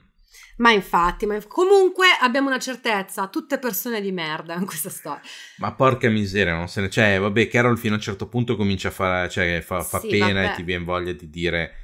Ma infatti, ma comunque abbiamo una certezza, tutte persone di merda in questa storia. Ma porca miseria, non se ne... Cioè, vabbè, Carol fino a un certo punto comincia a fare... Cioè, fa, fa sì, pena vabbè. e ti viene voglia di dire...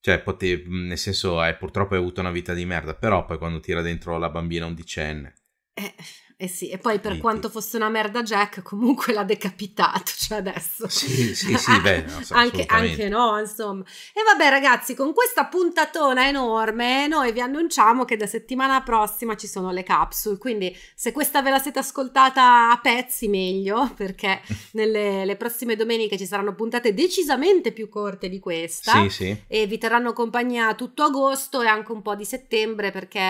Cioè, pote- nel senso, eh, purtroppo hai avuto una vita di merda, però poi quando tira dentro la bambina undicenne... Eh eh sì, e poi per Liti. quanto fosse una merda Jack, comunque l'ha decapitato, cioè adesso. Sì, sì, sì, beh, so, anche, anche, no, insomma. E vabbè ragazzi, con questa puntatona enorme noi vi annunciamo che da settimana prossima ci sono le capsule, quindi se questa ve la siete ascoltata a pezzi meglio, perché nelle prossime domeniche ci saranno puntate decisamente più corte di questa. Sì, sì. E vi terranno compagnia tutto agosto e anche un po' di settembre, perché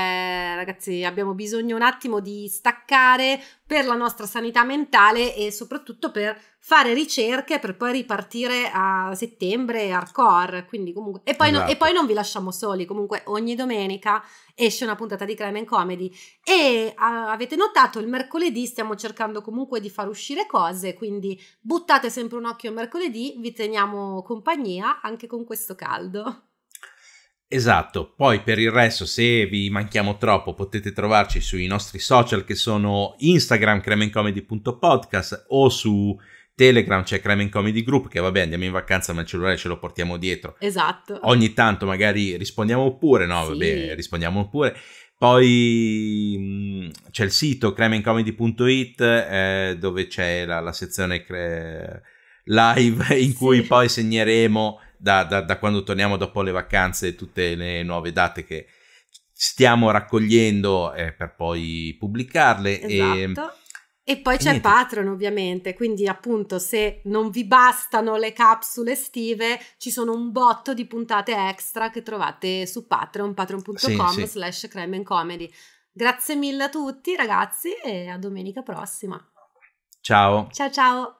ragazzi abbiamo bisogno un attimo di staccare applicare per la nostra sanità mentale e soprattutto per fare ricerche per poi ripartire a settembre hardcore. Quindi comunque, e, poi esatto. no, e esatto. poi non vi lasciamo soli, comunque ogni domenica esce una puntata di Crime and Comedy e a, avete notato il mercoledì stiamo cercando comunque di far uscire cose, quindi buttate sempre un occhio il mercoledì, vi teniamo compagnia anche con questo caldo. Esatto, poi per il resto se vi manchiamo troppo potete trovarci sui nostri social che sono Instagram cremencomedy.podcast o su Telegram c'è Cremen Comedy Group che vabbè andiamo in vacanza ma il cellulare ce lo portiamo dietro. Esatto. Ogni tanto magari rispondiamo pure, no sì. vabbè rispondiamo pure. Poi c'è il sito cremencomedy.it eh, dove c'è la, la sezione cre- live in cui sì. poi segneremo da, da, da quando torniamo dopo le vacanze e tutte le nuove date che stiamo raccogliendo eh, per poi pubblicarle. Esatto. E, e poi c'è niente. Patreon ovviamente, quindi appunto se non vi bastano le capsule estive ci sono un botto di puntate extra che trovate su Patreon, patreon.com sì, slash crime comedy. Grazie mille a tutti ragazzi e a domenica prossima. Ciao. Ciao ciao.